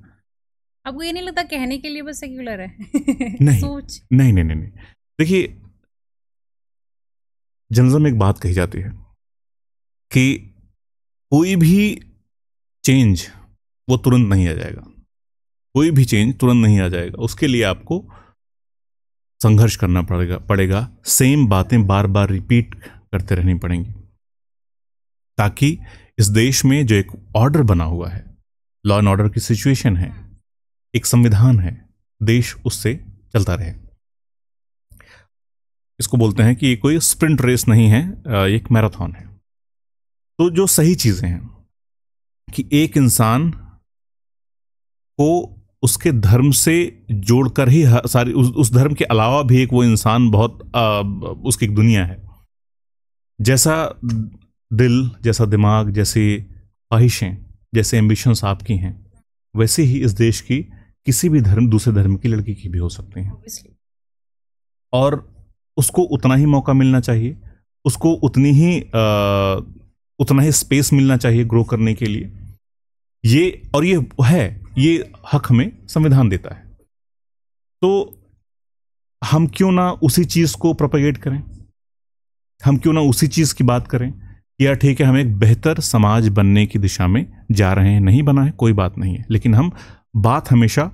आपको ये नहीं लगता कहने के लिए बस सेक्युलर है नहीं, सोच नहीं नहीं नहीं नहीं देखिए जनजम में एक बात कही जाती है कि कोई भी चेंज वो तुरंत नहीं आ जाएगा कोई भी चेंज तुरंत नहीं आ जाएगा उसके लिए आपको संघर्ष करना पड़ेगा पड़ेगा सेम बातें बार बार रिपीट करते रहनी पड़ेंगी ताकि इस देश में जो एक ऑर्डर बना हुआ है लॉ एंड ऑर्डर की सिचुएशन है एक संविधान है देश उससे चलता रहे इसको बोलते हैं कि ये कोई स्प्रिंट रेस नहीं है एक मैराथन है तो जो सही चीज़ें हैं कि एक इंसान को उसके धर्म से जोड़कर ही सारी उस, उस धर्म के अलावा भी एक वो इंसान बहुत आ, उसकी एक दुनिया है जैसा दिल जैसा दिमाग जैसी ख्वाहिशें जैसे एम्बिशंस आपकी हैं वैसे ही इस देश की किसी भी धर्म दूसरे धर्म की लड़की की भी हो सकती हैं और उसको उतना ही मौका मिलना चाहिए उसको उतनी ही आ, उतना ही स्पेस मिलना चाहिए ग्रो करने के लिए ये और ये है ये हक हमें संविधान देता है तो हम क्यों ना उसी चीज़ को प्रोपेगेट करें हम क्यों ना उसी चीज़ की बात करें या ठीक है हम एक बेहतर समाज बनने की दिशा में जा रहे हैं नहीं बना है कोई बात नहीं है लेकिन हम बात हमेशा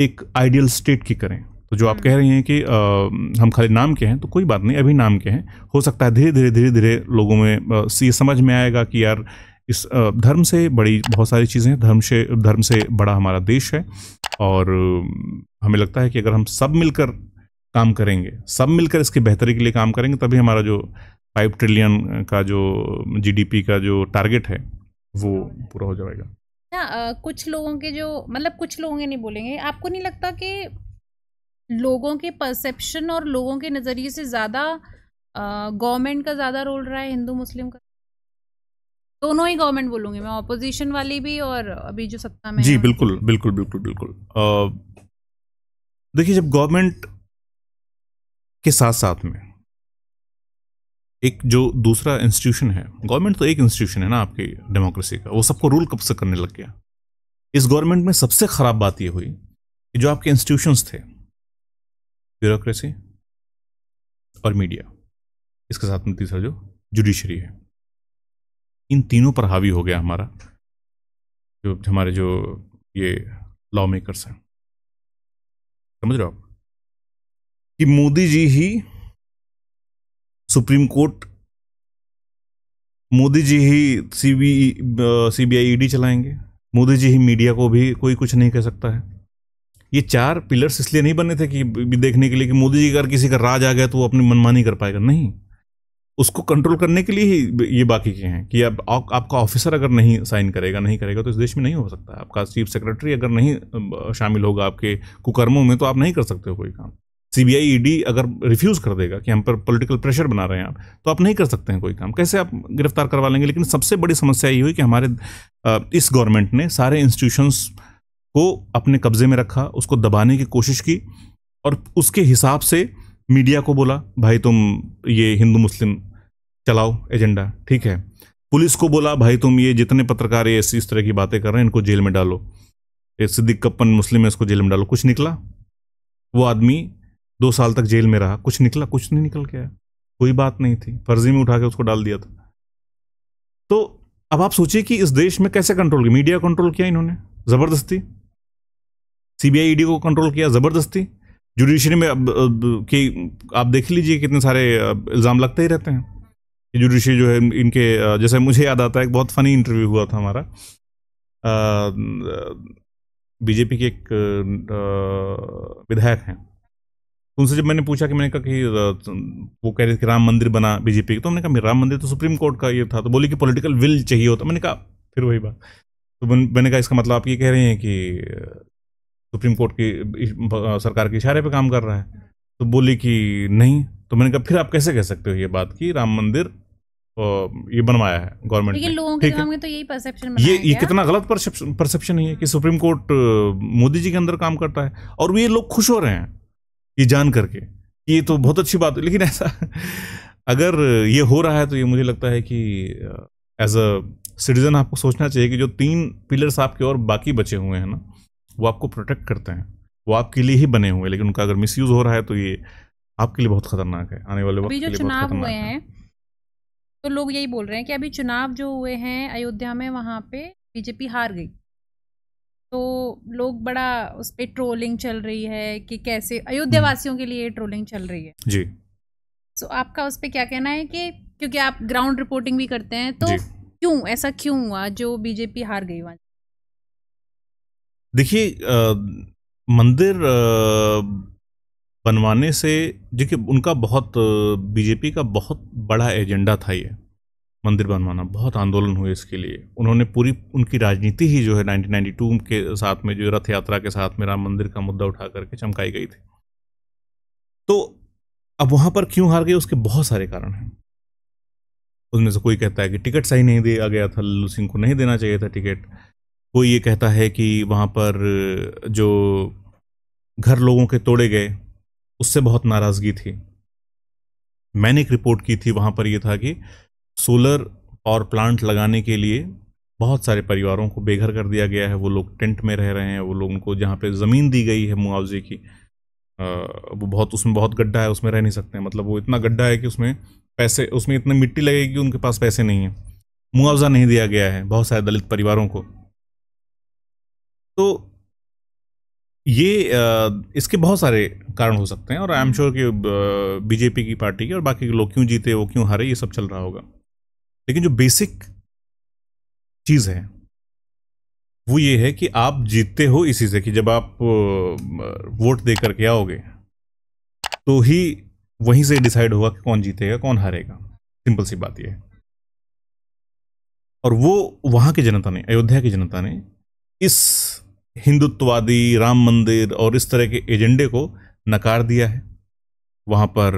एक आइडियल स्टेट की करें तो जो आप हम्म। कह रहे हैं कि आ, हम खाली नाम के हैं तो कोई बात नहीं अभी नाम के हैं हो सकता है धीरे धीरे धीरे धीरे लोगों में ये समझ में आएगा कि यार इस धर्म से बड़ी बहुत सारी चीज़ें धर्म से धर्म से बड़ा हमारा देश है और हमें लगता है कि अगर हम सब मिलकर काम करेंगे सब मिलकर इसके बेहतरी के लिए काम करेंगे तभी हमारा जो फाइव ट्रिलियन का जो जीडीपी का जो टारगेट है वो पूरा हो जाएगा ना कुछ लोगों के जो मतलब कुछ लोगों के नहीं बोलेंगे आपको नहीं लगता कि लोगों के परसेप्शन और लोगों के नज़रिए से ज़्यादा गवर्नमेंट का ज़्यादा रोल रहा है हिंदू मुस्लिम का दोनों ही गवर्नमेंट बोलूंगी मैं ऑपोजिशन वाली भी और अभी जो सत्ता में जी बिल्कुल बिल्कुल बिल्कुल बिल्कुल देखिए जब गवर्नमेंट के साथ साथ में एक जो दूसरा इंस्टीट्यूशन है गवर्नमेंट तो एक इंस्टीट्यूशन है ना आपकी डेमोक्रेसी का वो सबको रूल कब से करने लग गया इस गवर्नमेंट में सबसे खराब बात यह हुई कि जो आपके इंस्टीट्यूशंस थे ब्यूरोक्रेसी और मीडिया इसके साथ में तीसरा जो जुडिशरी है इन तीनों पर हावी हो गया हमारा जो हमारे जो ये लॉ मेकर्स हैं समझ रहे हो आप कि मोदी जी ही सुप्रीम कोर्ट मोदी जी ही C B B C B I चलाएंगे मोदी जी ही मीडिया को भी कोई कुछ नहीं कह सकता है ये चार पिलर्स इसलिए नहीं बने थे कि देखने के लिए कि मोदी जी अगर किसी का राज आ गया तो वो अपनी मनमानी कर पाएगा नहीं उसको कंट्रोल करने के लिए ही ये बाकी के हैं कि आप, आप आपका ऑफिसर अगर नहीं साइन करेगा नहीं करेगा तो इस देश में नहीं हो सकता आपका चीफ सेक्रेटरी अगर नहीं शामिल होगा आपके कुकर्मों में तो आप नहीं कर सकते हो कोई काम सी बी e अगर रिफ्यूज़ कर देगा कि हम पर पॉलिटिकल प्रेशर बना रहे हैं आप तो आप नहीं कर सकते हैं कोई काम कैसे आप गिरफ्तार करवा लेंगे लेकिन सबसे बड़ी समस्या ये हुई कि हमारे इस गवर्नमेंट ने सारे इंस्टीट्यूशंस को अपने कब्जे में रखा उसको दबाने की कोशिश की और उसके हिसाब से मीडिया को बोला भाई तुम ये हिंदू मुस्लिम चलाओ एजेंडा ठीक है पुलिस को बोला भाई तुम ये जितने पत्रकार ये इस तरह की बातें कर रहे हैं इनको जेल में डालो ये सिद्दीक कप्पन मुस्लिम है इसको जेल में डालो कुछ निकला वो आदमी दो साल तक जेल में रहा कुछ निकला कुछ नहीं निकल के आया कोई बात नहीं थी फर्जी में उठा के उसको डाल दिया था तो अब आप सोचिए कि इस देश में कैसे कंट्रोल किया मीडिया कंट्रोल किया इन्होंने जबरदस्ती सीबीआई ईडी को कंट्रोल किया जबरदस्ती जुडिशरी में अब, अब कि आप देख लीजिए कितने सारे इल्ज़ाम लगते ही रहते हैं कि जुडिशरी जो है इनके जैसे मुझे याद आता है एक बहुत फ़नी इंटरव्यू हुआ था हमारा बीजेपी के एक विधायक हैं उनसे जब मैंने पूछा कि मैंने कहा कि वो कह रहे थे कि राम मंदिर बना बीजेपी तो मैंने कहा राम मंदिर तो सुप्रीम कोर्ट का ये था तो बोली कि पॉलिटिकल विल चाहिए होता मैंने कहा फिर वही बात तो मैंने कहा इसका मतलब आप ये कह रहे हैं कि सुप्रीम कोर्ट की सरकार के इशारे पे काम कर रहा है तो बोली कि नहीं तो मैंने कहा फिर आप कैसे कह सकते हो ये बात कि राम मंदिर ये बनवाया है गवर्नमेंट ने लोगों के में तो यही परसेप्शन ये ये कितना गलत परसेप्शन है कि सुप्रीम कोर्ट मोदी जी के अंदर काम करता है और ये लोग खुश हो रहे हैं ये जान करके ये तो बहुत अच्छी बात है लेकिन ऐसा अगर ये हो रहा है तो ये मुझे लगता है कि एज अ सिटीजन आपको सोचना चाहिए कि जो तीन पिलर्स आपके और बाकी बचे हुए हैं ना वो आपको प्रोटेक्ट करते हैं वो आपके लिए ही बने हुए लेकिन उनका अगर मिस हो रहा है तो ये आपके लिए बहुत खतरनाक है आने वाले वक्त जो चुनाव हुए हैं तो लोग यही बोल रहे हैं कि अभी चुनाव जो हुए हैं अयोध्या में वहाँ पे बीजेपी हार गई तो लोग बड़ा उस पर ट्रोलिंग चल रही है कि कैसे अयोध्या वासियों के लिए ट्रोलिंग चल रही है जी सो so, आपका उस पर क्या कहना है कि क्योंकि आप ग्राउंड रिपोर्टिंग भी करते हैं तो क्यों ऐसा क्यों हुआ जो बीजेपी हार गई वहाँ देखिए मंदिर बनवाने से देखिए उनका बहुत बीजेपी का बहुत बड़ा एजेंडा था ये मंदिर बनवाना बहुत आंदोलन हुए इसके लिए उन्होंने पूरी उनकी राजनीति ही जो है 1992 के साथ में जो रथ यात्रा के साथ में राम मंदिर का मुद्दा उठा करके चमकाई गई थी तो अब वहां पर क्यों हार गए उसके बहुत सारे कारण हैं उसमें से कोई कहता है कि टिकट सही नहीं दिया गया था लल्लू सिंह को नहीं देना चाहिए था टिकट कोई ये कहता है कि वहाँ पर जो घर लोगों के तोड़े गए उससे बहुत नाराज़गी थी मैंने एक रिपोर्ट की थी वहाँ पर यह था कि सोलर और प्लांट लगाने के लिए बहुत सारे परिवारों को बेघर कर दिया गया है वो लोग टेंट में रह रहे हैं वो लोग उनको जहाँ पे ज़मीन दी गई है मुआवजे की आ, वो बहुत उसमें बहुत गड्ढा है उसमें रह नहीं सकते मतलब वो इतना गड्ढा है कि उसमें पैसे उसमें इतनी मिट्टी लगेगी उनके पास पैसे नहीं है मुआवजा नहीं दिया गया है बहुत सारे दलित परिवारों को तो ये इसके बहुत सारे कारण हो सकते हैं और आई एम श्योर कि बीजेपी की पार्टी की और बाकी लोग क्यों जीते वो क्यों हारे ये सब चल रहा होगा लेकिन जो बेसिक चीज़ है वो ये है कि आप जीतते हो इसी से कि जब आप वोट दे करके आओगे तो ही वहीं से डिसाइड होगा कि कौन जीतेगा कौन हारेगा सिंपल सी बात यह है और वो वहाँ की जनता ने अयोध्या की जनता ने इस हिंदुत्ववादी राम मंदिर और इस तरह के एजेंडे को नकार दिया है वहाँ पर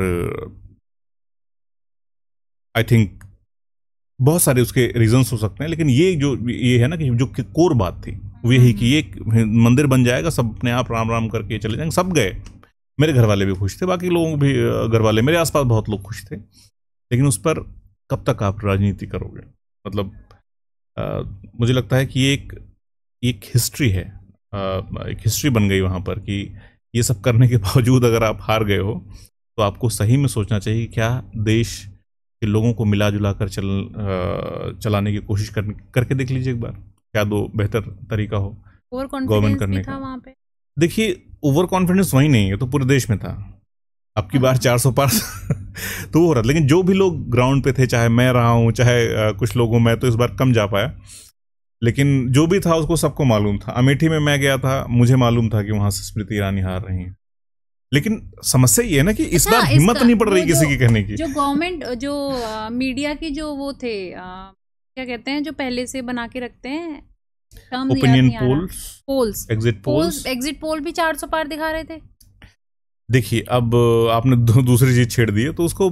आई थिंक बहुत सारे उसके रीजंस हो सकते हैं लेकिन ये जो ये है ना कि जो कोर बात थी वो यही कि ये मंदिर बन जाएगा सब अपने आप राम राम करके चले जाएंगे सब गए मेरे घर वाले भी खुश थे बाकी लोगों भी घर वाले मेरे आसपास बहुत लोग खुश थे लेकिन उस पर कब तक आप राजनीति करोगे मतलब आ, मुझे लगता है कि ये एक एक हिस्ट्री है एक हिस्ट्री बन गई वहाँ पर कि ये सब करने के बावजूद अगर आप हार गए हो तो आपको सही में सोचना चाहिए क्या देश के लोगों को मिला जुला कर चल चलाने की कोशिश कर, करके देख लीजिए एक बार क्या दो बेहतर तरीका हो गवर्नमेंट करने का देखिए ओवर कॉन्फिडेंस वही नहीं है तो पूरे देश में था अब की बार हाँ। चार सौ पार तो हो रहा लेकिन जो भी लोग ग्राउंड पे थे चाहे मैं रहा हूँ चाहे कुछ लोगों मैं तो इस बार कम जा पाया लेकिन जो भी था उसको सबको मालूम था अमेठी में मैं गया था मुझे मालूम था कि वहां से स्मृति ईरानी हार रही हैं लेकिन समस्या ये है ना कि इस अच्छा, बार हिम्मत नहीं पड़ रही किसी की कहने की जो गवर्नमेंट जो मीडिया की जो वो थे क्या कहते हैं जो पहले से बना के रखते हैं opinion polls polls exit polls exit poll भी 400 पार दिखा रहे थे देखिए अब आपने दूसरी चीज़ छेड़ दी है तो उसको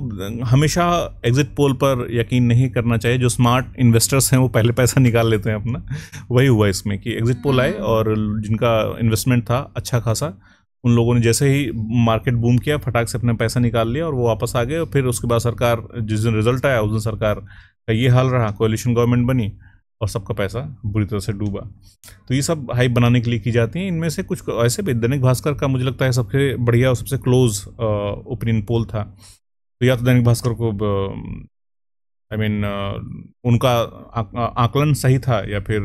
हमेशा एग्जिट पोल पर यकीन नहीं करना चाहिए जो स्मार्ट इन्वेस्टर्स हैं वो पहले पैसा निकाल लेते हैं अपना वही हुआ इसमें कि एग्जिट पोल आए हम्म। और जिनका इन्वेस्टमेंट था अच्छा खासा उन लोगों ने जैसे ही मार्केट बूम किया फटाक से अपना पैसा निकाल लिया और वो वापस आ गए और फिर उसके बाद सरकार जिस दिन रिजल्ट आया उस दिन सरकार का ये हाल रहा कोलिशन गवर्नमेंट बनी और सबका पैसा बुरी तरह से डूबा तो ये सब हाइप बनाने के लिए की जाती हैं इनमें से कुछ ऐसे भी दैनिक भास्कर का मुझे लगता है सबसे बढ़िया और सबसे क्लोज ओपिनियन पोल था तो या तो दैनिक भास्कर को आई मीन उनका आकलन सही था या फिर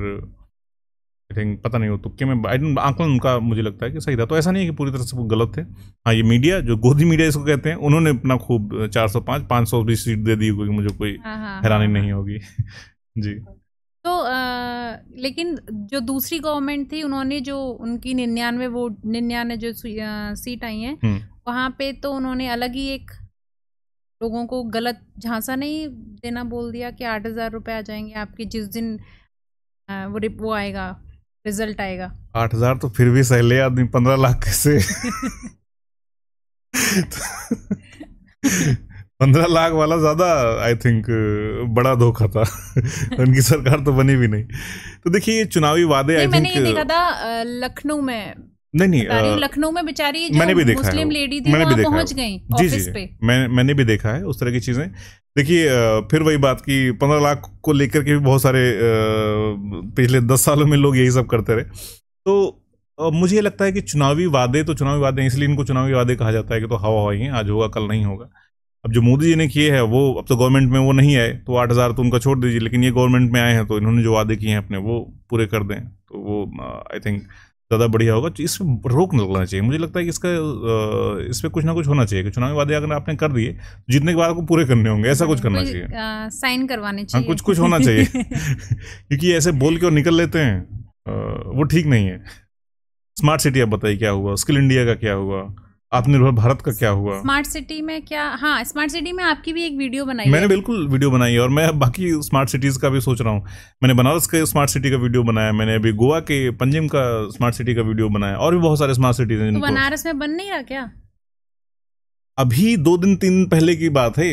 आई थिंक पता नहीं हो तुक्के में आंकलन उनका मुझे लगता है कि सही था तो ऐसा नहीं है कि पूरी तरह से वो गलत थे हाँ ये मीडिया जो गोदी मीडिया इसको कहते हैं उन्होंने अपना खूब चार सौ पाँच पाँच सौ बीस सीट दे दी होगी मुझे कोई हाँ, हाँ, हैरानी हाँ, नहीं होगी जी तो आ, लेकिन जो दूसरी गवर्नमेंट थी उन्होंने जो उनकी निन्यानवे वोट निन्यानवे जो सीट आई है हम्म। वहाँ पे तो उन्होंने अलग ही एक लोगों को गलत झांसा नहीं देना बोल दिया कि आठ हज़ार रुपये आ जाएंगे आपके जिस दिन वो वो आएगा रिजल्ट आएगा आठ हज़ार तो फिर भी सहले आदमी पंद्रह लाख से पंद्रह लाख वाला ज्यादा आई थिंक बड़ा धोखा था उनकी सरकार तो बनी भी नहीं तो देखिए ये चुनावी वादे आई थिंक लखनऊ में नहीं नहीं लखनऊ में बेचारी जो मैंने भी देखा मुस्लिम लेडी थी मैंने भी देखा पहुंच गई जी जी पे। मैं, मैंने भी देखा है उस तरह की चीजें देखिए फिर वही बात की पंद्रह लाख को लेकर के भी बहुत सारे पिछले दस सालों में लोग यही सब करते रहे तो मुझे लगता है कि चुनावी वादे तो चुनावी वादे इसलिए इनको चुनावी वादे कहा जाता है कि तो हवा हवाई है आज होगा कल नहीं होगा अब जो मोदी जी ने किए हैं वो अब तो गवर्नमेंट में वो नहीं आए तो आठ हज़ार तो उनका छोड़ दीजिए लेकिन ये गवर्नमेंट में आए हैं तो इन्होंने जो वादे किए हैं अपने वो पूरे कर दें तो वो आई थिंक ज़्यादा बढ़िया होगा तो इस पर रोक लगना चाहिए मुझे लगता है कि इसका इस पर कुछ ना कुछ होना चाहिए कि चुनावी वादे अगर आपने कर दिए तो जितने के बाद आपको पूरे करने होंगे ऐसा कुछ करना चाहिए साइन करवाने हाँ, चाहिए हाँ कुछ कुछ होना चाहिए क्योंकि ऐसे बोल के और निकल लेते हैं वो ठीक नहीं है स्मार्ट सिटी आप बताइए क्या हुआ स्किल इंडिया का क्या हुआ आत्मनिर्भर भारत का क्या हुआ स्मार्ट सिटी में क्या हाँ स्मार्ट सिटी में आपकी भी एक वीडियो बनाई मैंने बिल्कुल वीडियो बनाई है और मैं बाकी स्मार्ट सिटीज का भी सोच रहा हूँ मैंने बनारस के स्मार्ट सिटी का वीडियो बनाया मैंने अभी गोवा के पंजिम का स्मार्ट सिटी का वीडियो बनाया और भी बहुत सारे स्मार्ट सिटीज हैं तो बनारस में बन नहीं रहा क्या अभी दो दिन तीन पहले की बात है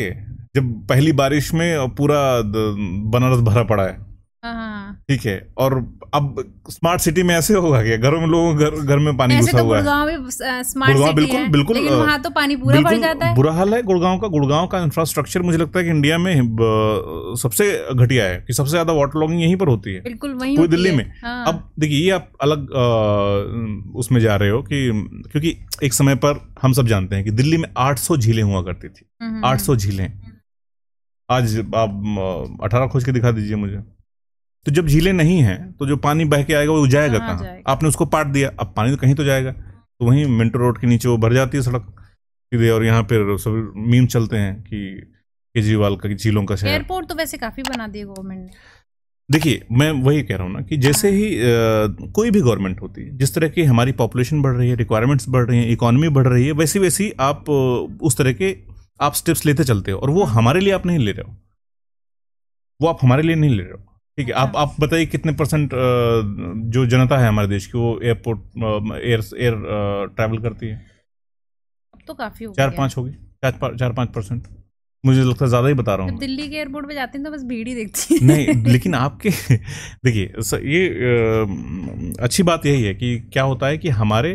जब पहली बारिश में पूरा बनारस भरा पड़ा है ठीक है और अब स्मार्ट सिटी में ऐसे होगा क्या घरों में लोगों घर घर में पानी घुसा तो हुआ है गुड़गांव बिल्कुल है। बिल्कुल लेकिन वहां तो पानी पूरा भर जाता है बुरा हाल है गुड़गांव का गुड़गांव का इंफ्रास्ट्रक्चर मुझे लगता है कि इंडिया में सबसे घटिया है कि सबसे ज्यादा वाटर लॉगिंग यहीं पर होती है बिल्कुल पूरी दिल्ली में हाँ। अब देखिए ये आप अलग उसमें जा रहे हो कि क्योंकि एक समय पर हम सब जानते हैं कि दिल्ली में 800 झीलें हुआ करती थी 800 हम्म, हम्म, हम्म। झीलें आज आप 18 खोज के दिखा दीजिए मुझे तो जब झीलें नहीं हैं तो जो पानी बह के आएगा वो हाँ, जाएगा कहाँ आपने उसको पाट दिया अब पानी तो कहीं तो जाएगा तो वहीं मिंटो रोड के नीचे वो भर जाती है सड़क सीधे और यहाँ पर सब मीम चलते हैं कि केजरीवाल का झीलों का शहर एयरपोर्ट तो वैसे काफी बना दिए गवर्नमेंट ने देखिए मैं वही कह रहा हूँ ना कि जैसे हाँ। ही आ, कोई भी गवर्नमेंट होती है जिस तरह की हमारी पॉपुलेशन बढ़ रही है रिक्वायरमेंट्स बढ़ रही हैं इकोनॉमी बढ़ रही है वैसी वैसी आप उस तरह के आप स्टेप्स लेते चलते हो और वो हाँ। हमारे लिए आप नहीं ले रहे हो वो आप हमारे लिए नहीं ले रहे हो ठीक है हाँ। आप आप बताइए कितने परसेंट जो जनता है हमारे देश की वो एयरपोर्ट एयर एयर ट्रैवल करती है अब तो काफी हो चार पाँच होगी चार चार पाँच परसेंट मुझे लगता है ज़्यादा ही बता रहा हूँ दिल्ली के एयरपोर्ट पे जाते हैं तो बस भीड़ ही देखती है नहीं लेकिन आपके देखिए ये अच्छी बात यही है कि क्या होता है कि हमारे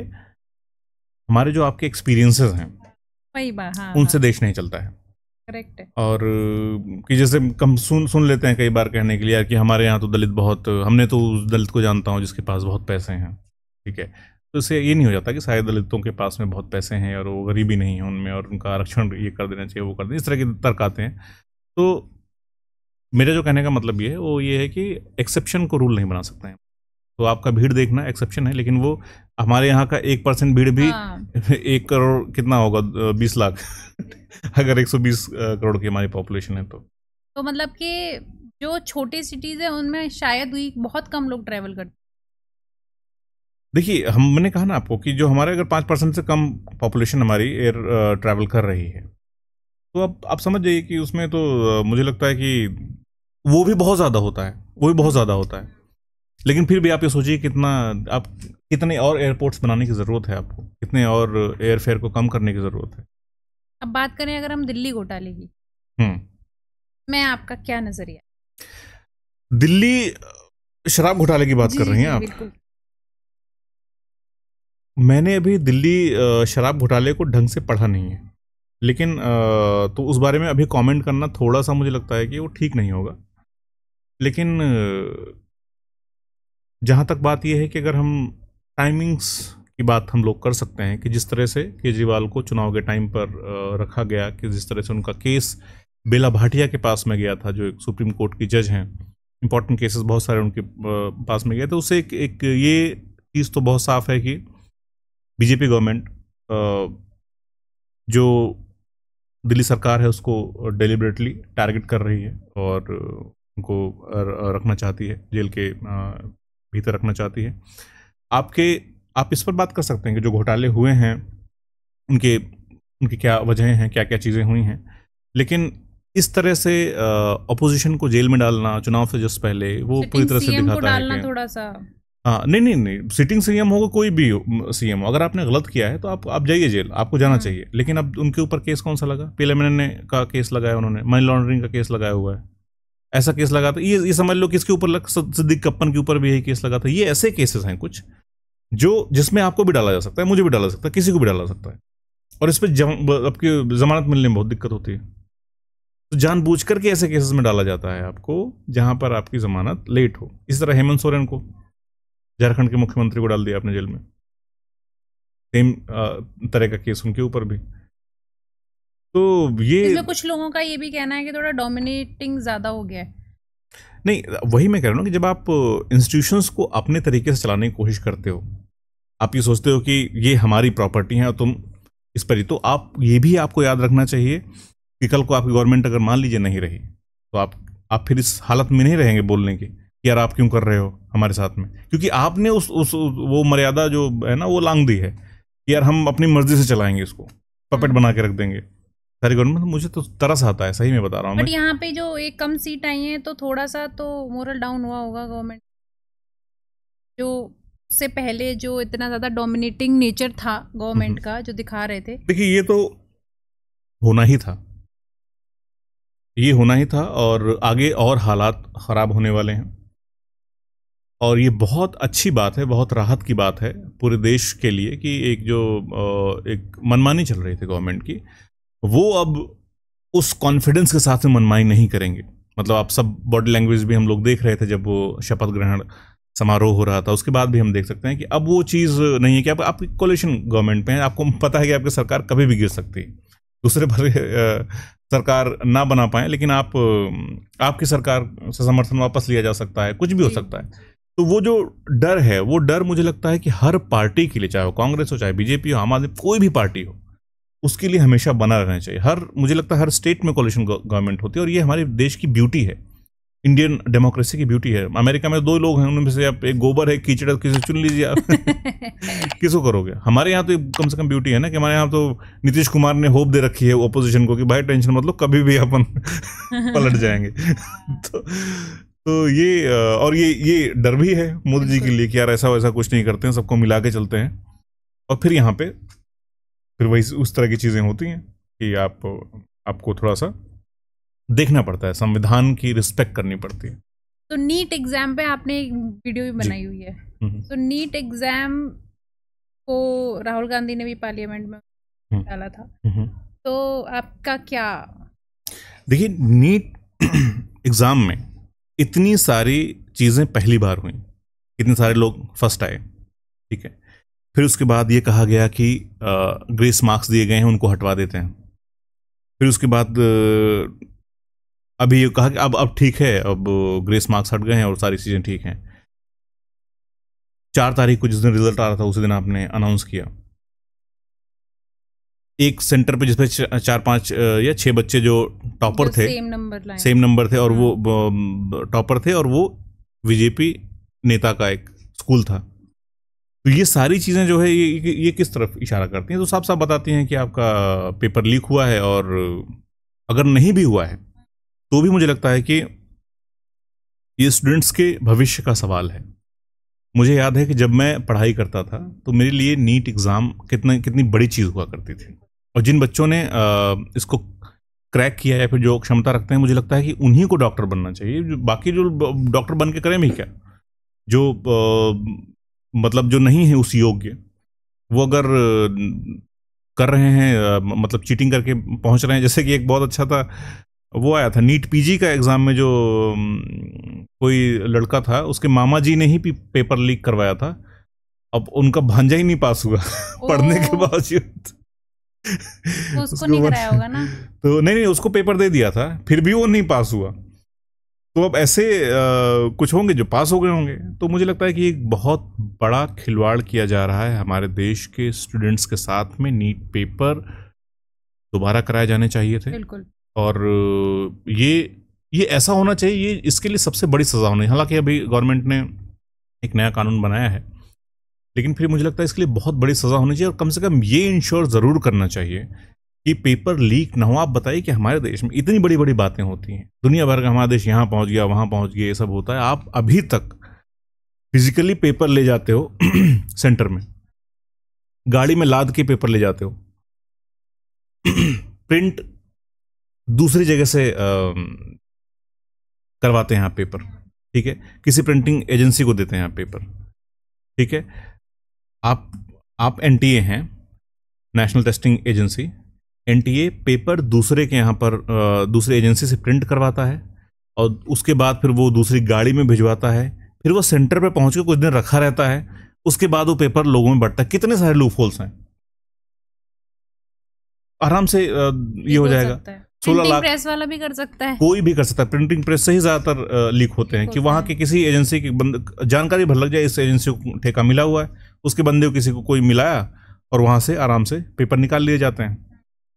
हमारे जो आपके एक्सपीरियंसेस हैं वही बात हाँ, उनसे हाँ। देश नहीं चलता है करेक्ट है और कि जैसे कम सुन सुन लेते हैं कई बार कहने के लिए यार कि हमारे यहाँ तो दलित बहुत हमने तो उस दलित को जानता हूँ जिसके पास बहुत पैसे हैं ठीक है तो इससे ये नहीं हो जाता कि सारे दलितों के पास में बहुत पैसे हैं और वो गरीबी नहीं है उनमें और उनका आरक्षण ये कर देना चाहिए वो कर देना इस तरह के तर्क आते हैं तो मेरा जो कहने का मतलब ये है वो ये है कि एक्सेप्शन को रूल नहीं बना सकते हैं तो आपका भीड़ देखना एक्सेप्शन है लेकिन वो हमारे यहाँ का एक परसेंट भीड़ भी हाँ। एक करोड़ कितना होगा बीस लाख अगर एक सौ बीस करोड़ की हमारी पॉपुलेशन है तो तो मतलब कि जो छोटे सिटीज है उनमें शायद ही बहुत कम लोग ट्रेवल करते देखिए हमने कहा ना आपको कि जो हमारे अगर पाँच परसेंट से कम पॉपुलेशन हमारी एयर ट्रैवल कर रही है तो अब आप समझ जाइए कि उसमें तो मुझे लगता है कि वो भी बहुत ज़्यादा होता है वो भी बहुत ज़्यादा होता है लेकिन फिर भी आप ये सोचिए कितना आप कितने और एयरपोर्ट्स बनाने की ज़रूरत है आपको कितने और एयरफेयर को कम करने की ज़रूरत है अब बात करें अगर हम दिल्ली घोटाले की हम्म। मैं आपका क्या नज़रिया दिल्ली शराब घोटाले की बात कर रही हैं आप मैंने अभी दिल्ली शराब घोटाले को ढंग से पढ़ा नहीं है लेकिन तो उस बारे में अभी कमेंट करना थोड़ा सा मुझे लगता है कि वो ठीक नहीं होगा लेकिन जहाँ तक बात यह है कि अगर हम टाइमिंग्स की बात हम लोग कर सकते हैं कि जिस तरह से केजरीवाल को चुनाव के टाइम पर रखा गया कि जिस तरह से उनका केस बेला भाटिया के पास में गया था जो एक सुप्रीम कोर्ट की जज हैं इंपॉर्टेंट केसेस बहुत सारे उनके पास में गए थे उससे एक, एक ये चीज़ तो बहुत साफ है कि बीजेपी गवर्नमेंट जो दिल्ली सरकार है उसको डेलिबरेटली टारगेट कर रही है और उनको रखना चाहती है जेल के भीतर रखना चाहती है आपके आप इस पर बात कर सकते हैं कि जो घोटाले हुए हैं उनके उनकी क्या वजह हैं क्या क्या चीज़ें हुई हैं लेकिन इस तरह से अपोजिशन को जेल में डालना चुनाव से जस्ट पहले वो पूरी तरह से दिखाता है थोड़ा सा हाँ नहीं नहीं नहीं सिटिंग सीएम होगा कोई भी सीएम हो अगर आपने गलत किया है तो आप आप जाइए जेल आपको जाना हाँ। चाहिए लेकिन अब उनके ऊपर केस कौन सा लगा पीलेमन ने का केस लगाया उन्होंने मनी लॉन्ड्रिंग का केस लगाया हुआ है ऐसा केस लगा था ये ये समझ लो किसके ऊपर लग सिद्दीक कप्पन के ऊपर भी यही केस लगा था ये ऐसे केसेस हैं कुछ जो जिसमें आपको भी डाला जा सकता है मुझे भी डाला जा सकता है किसी को भी डाला जा सकता है और इस पर आपकी जमानत मिलने में बहुत दिक्कत होती है तो जानबूझ करके ऐसे केसेस में डाला जाता है आपको जहां पर आपकी जमानत लेट हो इस तरह हेमंत सोरेन को झारखंड के मुख्यमंत्री को डाल दिया आपने जेल में सेम तरह का केस उनके ऊपर भी तो ये इसमें कुछ लोगों का ये भी कहना है कि थोड़ा डोमिनेटिंग ज़्यादा हो गया है नहीं वही मैं कह रहा हूँ कि जब आप इंस्टीट्यूशंस को अपने तरीके से चलाने की कोशिश करते हो आप ये सोचते हो कि ये हमारी प्रॉपर्टी है और तुम इस पर ही तो आप ये भी आपको याद रखना चाहिए कि कल को आपकी गवर्नमेंट अगर मान लीजिए नहीं रही तो आप आप फिर इस हालत में नहीं रहेंगे बोलने की यार आप क्यों कर रहे हो हमारे साथ में क्योंकि आपने उस उस वो मर्यादा जो है ना वो लांग दी है यार हम अपनी मर्जी से चलाएंगे इसको पपेट हाँ। बना के रख देंगे सारी गवर्नमेंट मतलब मुझे तो तरस आता है सही में बता रहा हूँ बट यहाँ पे जो एक कम सीट आई है तो थोड़ा सा तो मोरल डाउन हुआ होगा गवर्नमेंट जो से पहले जो इतना ज़्यादा डोमिनेटिंग नेचर था गवर्नमेंट का जो दिखा रहे थे देखिए ये तो होना ही था ये होना ही था और आगे और हालात ख़राब होने वाले हैं और ये बहुत अच्छी बात है बहुत राहत की बात है पूरे देश के लिए कि एक जो एक मनमानी चल रही थी गवर्नमेंट की वो अब उस कॉन्फिडेंस के साथ में मनमानी नहीं करेंगे मतलब आप सब बॉडी लैंग्वेज भी हम लोग देख रहे थे जब वो शपथ ग्रहण समारोह हो रहा था उसके बाद भी हम देख सकते हैं कि अब वो चीज़ नहीं है कि आप आपकी कोलेशन गवर्नमेंट में है आपको पता है कि आपकी सरकार कभी भी गिर सकती है दूसरे भले सरकार ना बना पाए लेकिन आप आपकी सरकार से समर्थन वापस लिया जा सकता है कुछ भी हो सकता है तो वो जो डर है वो डर मुझे लगता है कि हर पार्टी के लिए चाहे वो कांग्रेस हो चाहे बीजेपी हो आम आदमी कोई भी पार्टी हो उसके लिए हमेशा बना रहना चाहिए हर मुझे लगता है हर स्टेट में कॉलिशन गवर्नमेंट होती है और ये हमारे देश की ब्यूटी है इंडियन डेमोक्रेसी की ब्यूटी है अमेरिका में दो लोग हैं उनमें से आप एक गोबर है कीचड़ किसे चुन लीजिए आप किसको करोगे हमारे यहाँ तो कम से कम ब्यूटी है ना कि हमारे यहाँ तो नीतीश कुमार ने होप दे रखी है ओपोजिशन को कि भाई टेंशन मतलब कभी भी अपन पलट जाएंगे तो तो ये और ये ये डर भी है मोदी जी के लिए कि यार ऐसा वैसा कुछ नहीं करते हैं सबको मिला के चलते हैं और फिर यहाँ पे फिर वही उस तरह की चीज़ें होती हैं कि आप आपको थोड़ा सा देखना पड़ता है संविधान की रिस्पेक्ट करनी पड़ती है तो नीट एग्जाम पे आपने एक वीडियो भी बनाई हुई है हम्म हम्म। तो नीट एग्जाम को राहुल गांधी ने भी पार्लियामेंट में हम्म। डाला था तो आपका क्या देखिए नीट एग्जाम में इतनी सारी चीज़ें पहली बार हुई इतने सारे लोग फर्स्ट आए ठीक है फिर उसके बाद ये कहा गया कि ग्रेस मार्क्स दिए गए हैं उनको हटवा देते हैं फिर उसके बाद अभी ये कहा कि अब अब ठीक है अब ग्रेस मार्क्स हट गए हैं और सारी चीज़ें ठीक हैं चार तारीख को जिस दिन रिजल्ट आ रहा था उसी दिन आपने अनाउंस किया एक सेंटर पे जिसमें चार पांच या छह बच्चे जो टॉपर थे सेम नंबर सेम नंबर थे और वो टॉपर थे और वो बीजेपी नेता का एक स्कूल था तो ये सारी चीज़ें जो है ये ये किस तरफ इशारा करती हैं तो साफ साफ बताती हैं कि आपका पेपर लीक हुआ है और अगर नहीं भी हुआ है तो भी मुझे लगता है कि ये स्टूडेंट्स के भविष्य का सवाल है मुझे याद है कि जब मैं पढ़ाई करता था तो मेरे लिए नीट एग्ज़ाम कितना कितनी बड़ी चीज़ हुआ करती थी और जिन बच्चों ने इसको क्रैक किया या फिर जो क्षमता रखते हैं मुझे लगता है कि उन्हीं को डॉक्टर बनना चाहिए बाकी जो डॉक्टर बन के करें भी क्या जो मतलब जो नहीं है उस योग्य वो अगर कर रहे हैं मतलब चीटिंग करके पहुंच रहे हैं जैसे कि एक बहुत अच्छा था वो आया था नीट पीजी का एग्ज़ाम में जो कोई लड़का था उसके मामा जी ने ही पेपर लीक करवाया था अब उनका भांजा ही नहीं पास हुआ पढ़ने के बावजूद तो उसको नहीं कराया होगा ना तो नहीं नहीं उसको पेपर दे दिया था फिर भी वो नहीं पास हुआ तो अब ऐसे आ, कुछ होंगे जो पास हो गए होंगे तो मुझे लगता है कि एक बहुत बड़ा खिलवाड़ किया जा रहा है हमारे देश के स्टूडेंट्स के साथ में नीट पेपर दोबारा कराए जाने चाहिए थे बिल्कुल और ये ये ऐसा होना चाहिए ये इसके लिए सबसे बड़ी सज़ा होनी हालांकि अभी गवर्नमेंट ने एक नया कानून बनाया है लेकिन फिर मुझे लगता है इसके लिए बहुत बड़ी सज़ा होनी चाहिए और कम से कम ये इंश्योर ज़रूर करना चाहिए कि पेपर लीक ना हो आप बताइए कि हमारे देश में इतनी बड़ी बड़ी बातें होती हैं दुनिया भर का हमारा देश यहाँ पहुँच गया वहाँ पहुँच गया ये सब होता है आप अभी तक फिजिकली पेपर ले जाते हो सेंटर में गाड़ी में लाद के पेपर ले जाते हो प्रिंट दूसरी जगह से आ, करवाते हैं आप पेपर ठीक है किसी प्रिंटिंग एजेंसी को देते हैं आप पेपर ठीक है आप आप एनटीए हैं नेशनल टेस्टिंग एजेंसी एन पेपर दूसरे के यहाँ पर दूसरे एजेंसी से प्रिंट करवाता है और उसके बाद फिर वो दूसरी गाड़ी में भिजवाता है फिर वो सेंटर पर पहुँच के कुछ दिन रखा रहता है उसके बाद वो पेपर लोगों में बढ़ता है कितने सारे लूप होल्स हैं आराम से ये हो जाएगा सोलह लाख प्रेस वाला भी कर सकता है कोई भी कर सकता है प्रिंटिंग प्रेस से ही ज्यादातर लीक होते हैं कि वहाँ के किसी एजेंसी की जानकारी भर लग जाए इस एजेंसी को ठेका मिला हुआ है उसके बंदे को किसी को कोई मिलाया और वहाँ से आराम से पेपर निकाल लिए जाते हैं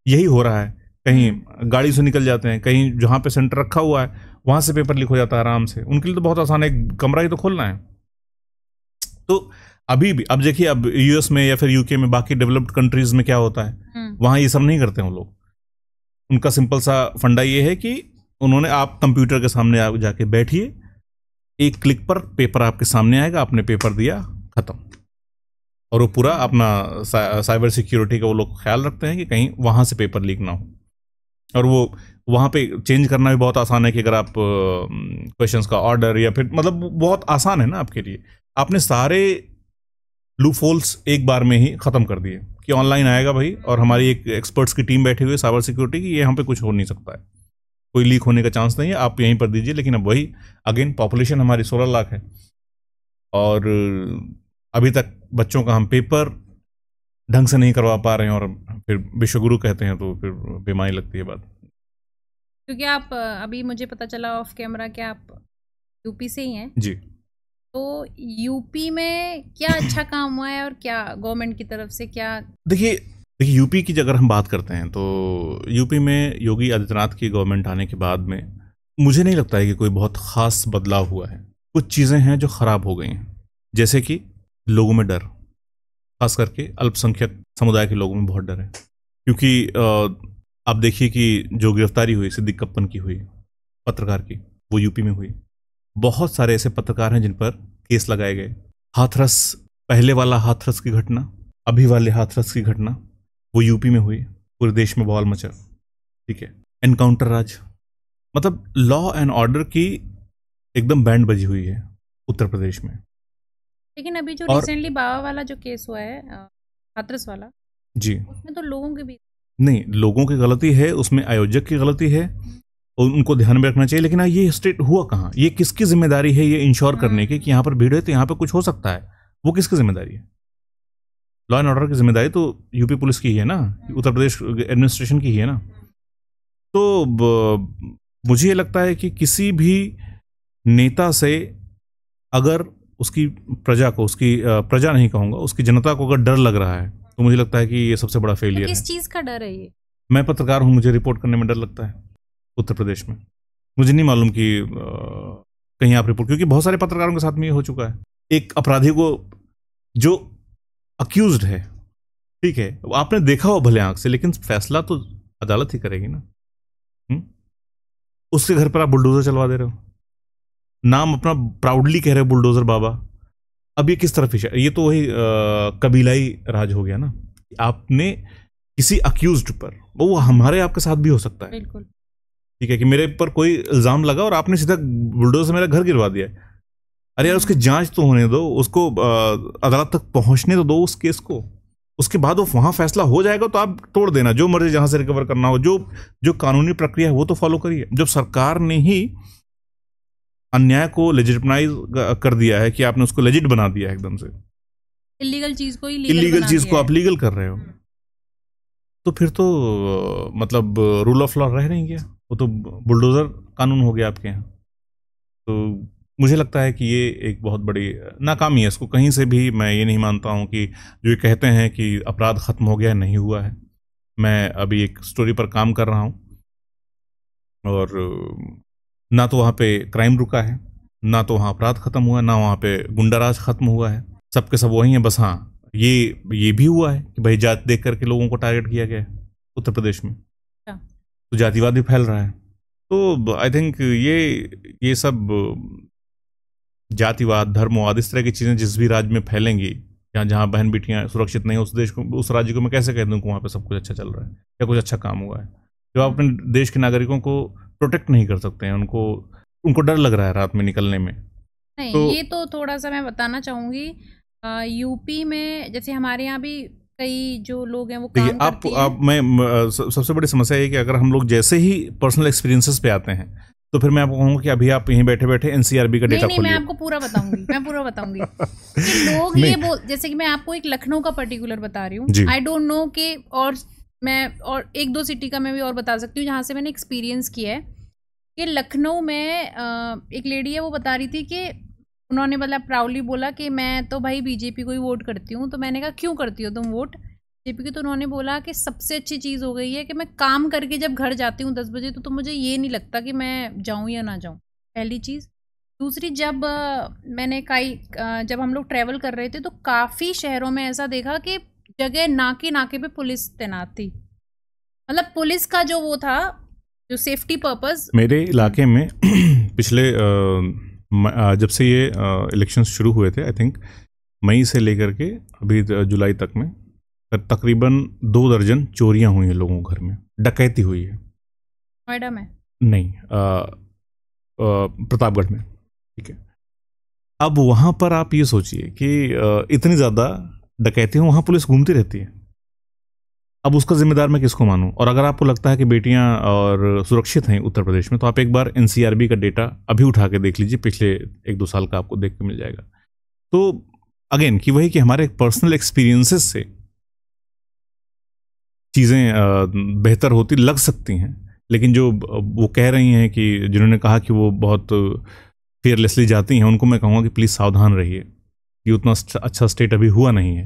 यही हो रहा है कहीं हम्म। गाड़ी से निकल जाते हैं कहीं जहाँ पे सेंटर रखा हुआ है वहाँ से पेपर लीक हो जाता है आराम से उनके लिए तो बहुत आसान है कमरा ही तो खोलना है तो अभी भी अब देखिए अब यूएस में या फिर यूके में बाकी डेवलप्ड कंट्रीज में क्या होता है हम्म। वहाँ ये सब नहीं करते हैं वो लोग उनका सिंपल सा फंडा ये है कि उन्होंने आप कंप्यूटर के सामने जाके बैठिए एक क्लिक पर पेपर आपके सामने आएगा आपने पेपर दिया खत्म और वो पूरा अपना सा, साइबर सिक्योरिटी का वो लोग ख्याल रखते हैं कि कहीं वहाँ से पेपर लीक ना हो और वो वहाँ पे चेंज करना भी बहुत आसान है कि अगर आप क्वेश्चंस का ऑर्डर या फिर मतलब बहुत आसान है ना आपके लिए आपने सारे लूफोल्स एक बार में ही ख़त्म कर दिए कि ऑनलाइन आएगा भाई और हमारी एक एक्सपर्ट्स की टीम बैठी हुई है साइबर सिक्योरिटी की ये यहाँ पे कुछ हो नहीं सकता है कोई लीक होने का चांस नहीं है आप यहीं पर दीजिए लेकिन अब वही अगेन पॉपुलेशन हमारी सोलह लाख है और अभी तक बच्चों का हम पेपर ढंग से नहीं करवा पा रहे हैं और फिर विश्वगुरु कहते हैं तो फिर बीमारी लगती है बात क्योंकि आप अभी मुझे पता चला ऑफ कैमरा क्या आप यूपी से ही हैं जी तो यूपी में क्या अच्छा काम हुआ है और क्या गवर्नमेंट की तरफ से क्या देखिए देखिए यूपी की अगर हम बात करते हैं तो यूपी में योगी आदित्यनाथ की गवर्नमेंट आने के बाद में मुझे नहीं लगता है कि कोई बहुत ख़ास बदलाव हुआ है कुछ चीज़ें हैं जो ख़राब हो गई हैं जैसे कि लोगों में डर खास करके अल्पसंख्यक समुदाय के लोगों में बहुत डर है क्योंकि आप देखिए कि जो गिरफ्तारी हुई सिद्दीक कप्पन की हुई पत्रकार की वो यूपी में हुई बहुत सारे ऐसे पत्रकार हैं जिन पर केस लगाए गए हाथरस पहले वाला हाथरस की घटना अभी वाले हाथरस की घटना वो यूपी में हुई पूरे देश में बवाल मचा ठीक है एनकाउंटर राज मतलब लॉ एंड ऑर्डर की एकदम बैंड बजी हुई है उत्तर प्रदेश में लेकिन अभी जो और... रिसेंटली बाबा वाला जो केस हुआ है हाथरस वाला जी उसमें तो लोगों के भी नहीं लोगों की गलती है उसमें आयोजक की गलती है और उनको ध्यान में रखना चाहिए लेकिन हाँ, ये स्टेट हुआ कहाँ ये किसकी जिम्मेदारी है ये इंश्योर करने की कि यहाँ पर भीड़ है तो यहाँ पर कुछ हो सकता है वो किसकी जिम्मेदारी है लॉ एंड ऑर्डर की जिम्मेदारी तो यूपी पुलिस की ही है ना उत्तर प्रदेश एडमिनिस्ट्रेशन की ही है ना तो मुझे ये लगता है कि किसी भी नेता से अगर उसकी प्रजा को उसकी प्रजा नहीं कहूँगा उसकी जनता को अगर डर लग रहा है तो मुझे लगता है कि ये सबसे बड़ा फेलियर मतलब तो किस चीज़ का डर है ये मैं पत्रकार हूँ मुझे रिपोर्ट करने में डर लगता है उत्तर प्रदेश में मुझे नहीं मालूम कि आ, कहीं आप रिपोर्ट क्योंकि बहुत सारे पत्रकारों के साथ में ये हो चुका है एक अपराधी को जो अक्यूज है ठीक है आपने देखा हो भले आंख से लेकिन फैसला तो अदालत ही करेगी ना हुँ? उसके घर पर आप बुलडोजर चलवा दे रहे हो नाम अपना प्राउडली कह रहे बुलडोजर बाबा अब ये किस तरफ इशारा ये तो वही कबीलाई राज हो गया ना आपने किसी अक्यूज पर वो हमारे आपके साथ भी हो सकता है ठीक है कि मेरे पर कोई इल्ज़ाम लगा और आपने सीधा बुलडोजर से मेरा घर गिरवा दिया है अरे यार उसकी जांच तो होने दो उसको अदालत तक पहुंचने तो दो उस केस को उसके बाद वो वहां फैसला हो जाएगा तो आप तोड़ देना जो मर्जी जहां से रिकवर करना हो जो जो कानूनी प्रक्रिया है वो तो फॉलो करिए जब सरकार ने ही अन्याय को लेजिटमाइज कर दिया है कि आपने उसको लेजिट बना दिया है एकदम से इलीगल चीज को ही इलीगल चीज को आप लीगल कर रहे हो हम्म। तो फिर तो मतलब रूल ऑफ लॉ रह नहीं गया वो तो बुलडोजर कानून हो गया आपके यहाँ तो मुझे लगता है कि ये एक बहुत बड़ी नाकामी है इसको कहीं से भी मैं ये नहीं मानता हूँ कि जो ये कहते हैं कि अपराध ख़त्म हो गया है नहीं हुआ है मैं अभी एक स्टोरी पर काम कर रहा हूँ और ना तो वहाँ पे क्राइम रुका है ना तो वहाँ अपराध खत्म हुआ है ना वहाँ पे गुंडाराज खत्म हुआ है सबके सब वही हैं बस हाँ ये ये भी हुआ है कि भाई जात देख करके लोगों को टारगेट किया गया है उत्तर प्रदेश में अच्छा। तो जातिवाद भी फैल रहा है तो आई थिंक ये ये सब जातिवाद धर्मवाद इस तरह की चीज़ें जिस भी राज्य में फैलेंगी जहाँ जहाँ बहन बेटियाँ सुरक्षित नहीं उस देश को उस राज्य को मैं कैसे कह दूँ कि वहाँ पर सब कुछ अच्छा चल रहा है या कुछ अच्छा काम हुआ है जब आप हाँ। अपने देश के नागरिकों को प्रोटेक्ट नहीं कर सकते हैं उनको उनको डर लग रहा है रात में निकलने में नहीं तो, ये तो थोड़ा सा मैं बताना चाहूँगी यूपी में जैसे हमारे यहाँ भी कई जो लोग हैं वो काम आप, करती आप मैं सबसे बड़ी समस्या ये कि अगर हम लोग जैसे ही पर्सनल एक्सपीरियंसेस पे आते हैं तो फिर मैं आपको कहूँगा कि अभी आप यहीं बैठे बैठे एनसीआरबी का डेटा नहीं, नहीं मैं आपको पूरा बताऊंगी मैं पूरा बताऊंगी लोग ये बोल जैसे कि मैं आपको एक लखनऊ का पर्टिकुलर बता रही हूँ आई डोंट नो कि और मैं और एक दो सिटी का मैं भी और बता सकती हूँ जहाँ से मैंने एक्सपीरियंस किया है कि लखनऊ में एक लेडी है वो बता रही थी कि उन्होंने मतलब प्राउडली बोला कि मैं तो भाई बीजेपी को ही वोट करती हूँ तो मैंने कहा क्यों करती हो तुम वोट बीजेपी की तो उन्होंने बोला कि सबसे अच्छी चीज़ हो गई है कि मैं काम करके जब घर जाती हूँ दस बजे तो, तो मुझे ये नहीं लगता कि मैं जाऊँ या ना जाऊँ पहली चीज़ दूसरी जब मैंने कई जब हम लोग ट्रैवल कर रहे थे तो काफ़ी शहरों में ऐसा देखा कि जगह नाके नाके पे पुलिस तैनात थी मतलब पुलिस का जो वो था जो सेफ्टी पर्पस मेरे इलाके में पिछले आ, जब से ये इलेक्शन शुरू हुए थे आई थिंक मई से लेकर के अभी जुलाई तक में तकरीबन दो दर्जन चोरियां हुई हैं लोगों के घर में डकैती हुई है नोएडा में नहीं प्रतापगढ़ में ठीक है अब वहाँ पर आप ये सोचिए कि आ, इतनी ज़्यादा डकैतियाँ वहाँ पुलिस घूमती रहती है अब उसका जिम्मेदार मैं किसको मानूँ और अगर आपको लगता है कि बेटियाँ और सुरक्षित हैं उत्तर प्रदेश में तो आप एक बार एन का डेटा अभी उठा के देख लीजिए पिछले एक दो साल का आपको देख के मिल जाएगा तो अगेन कि वही कि हमारे पर्सनल एक्सपीरियंसेस से चीज़ें बेहतर होती लग सकती हैं लेकिन जो वो कह रही हैं कि जिन्होंने कहा कि वो बहुत फेयरलेसली जाती हैं उनको मैं कहूँगा कि प्लीज़ सावधान रहिए ये उतना अच्छा स्टेट अभी हुआ नहीं है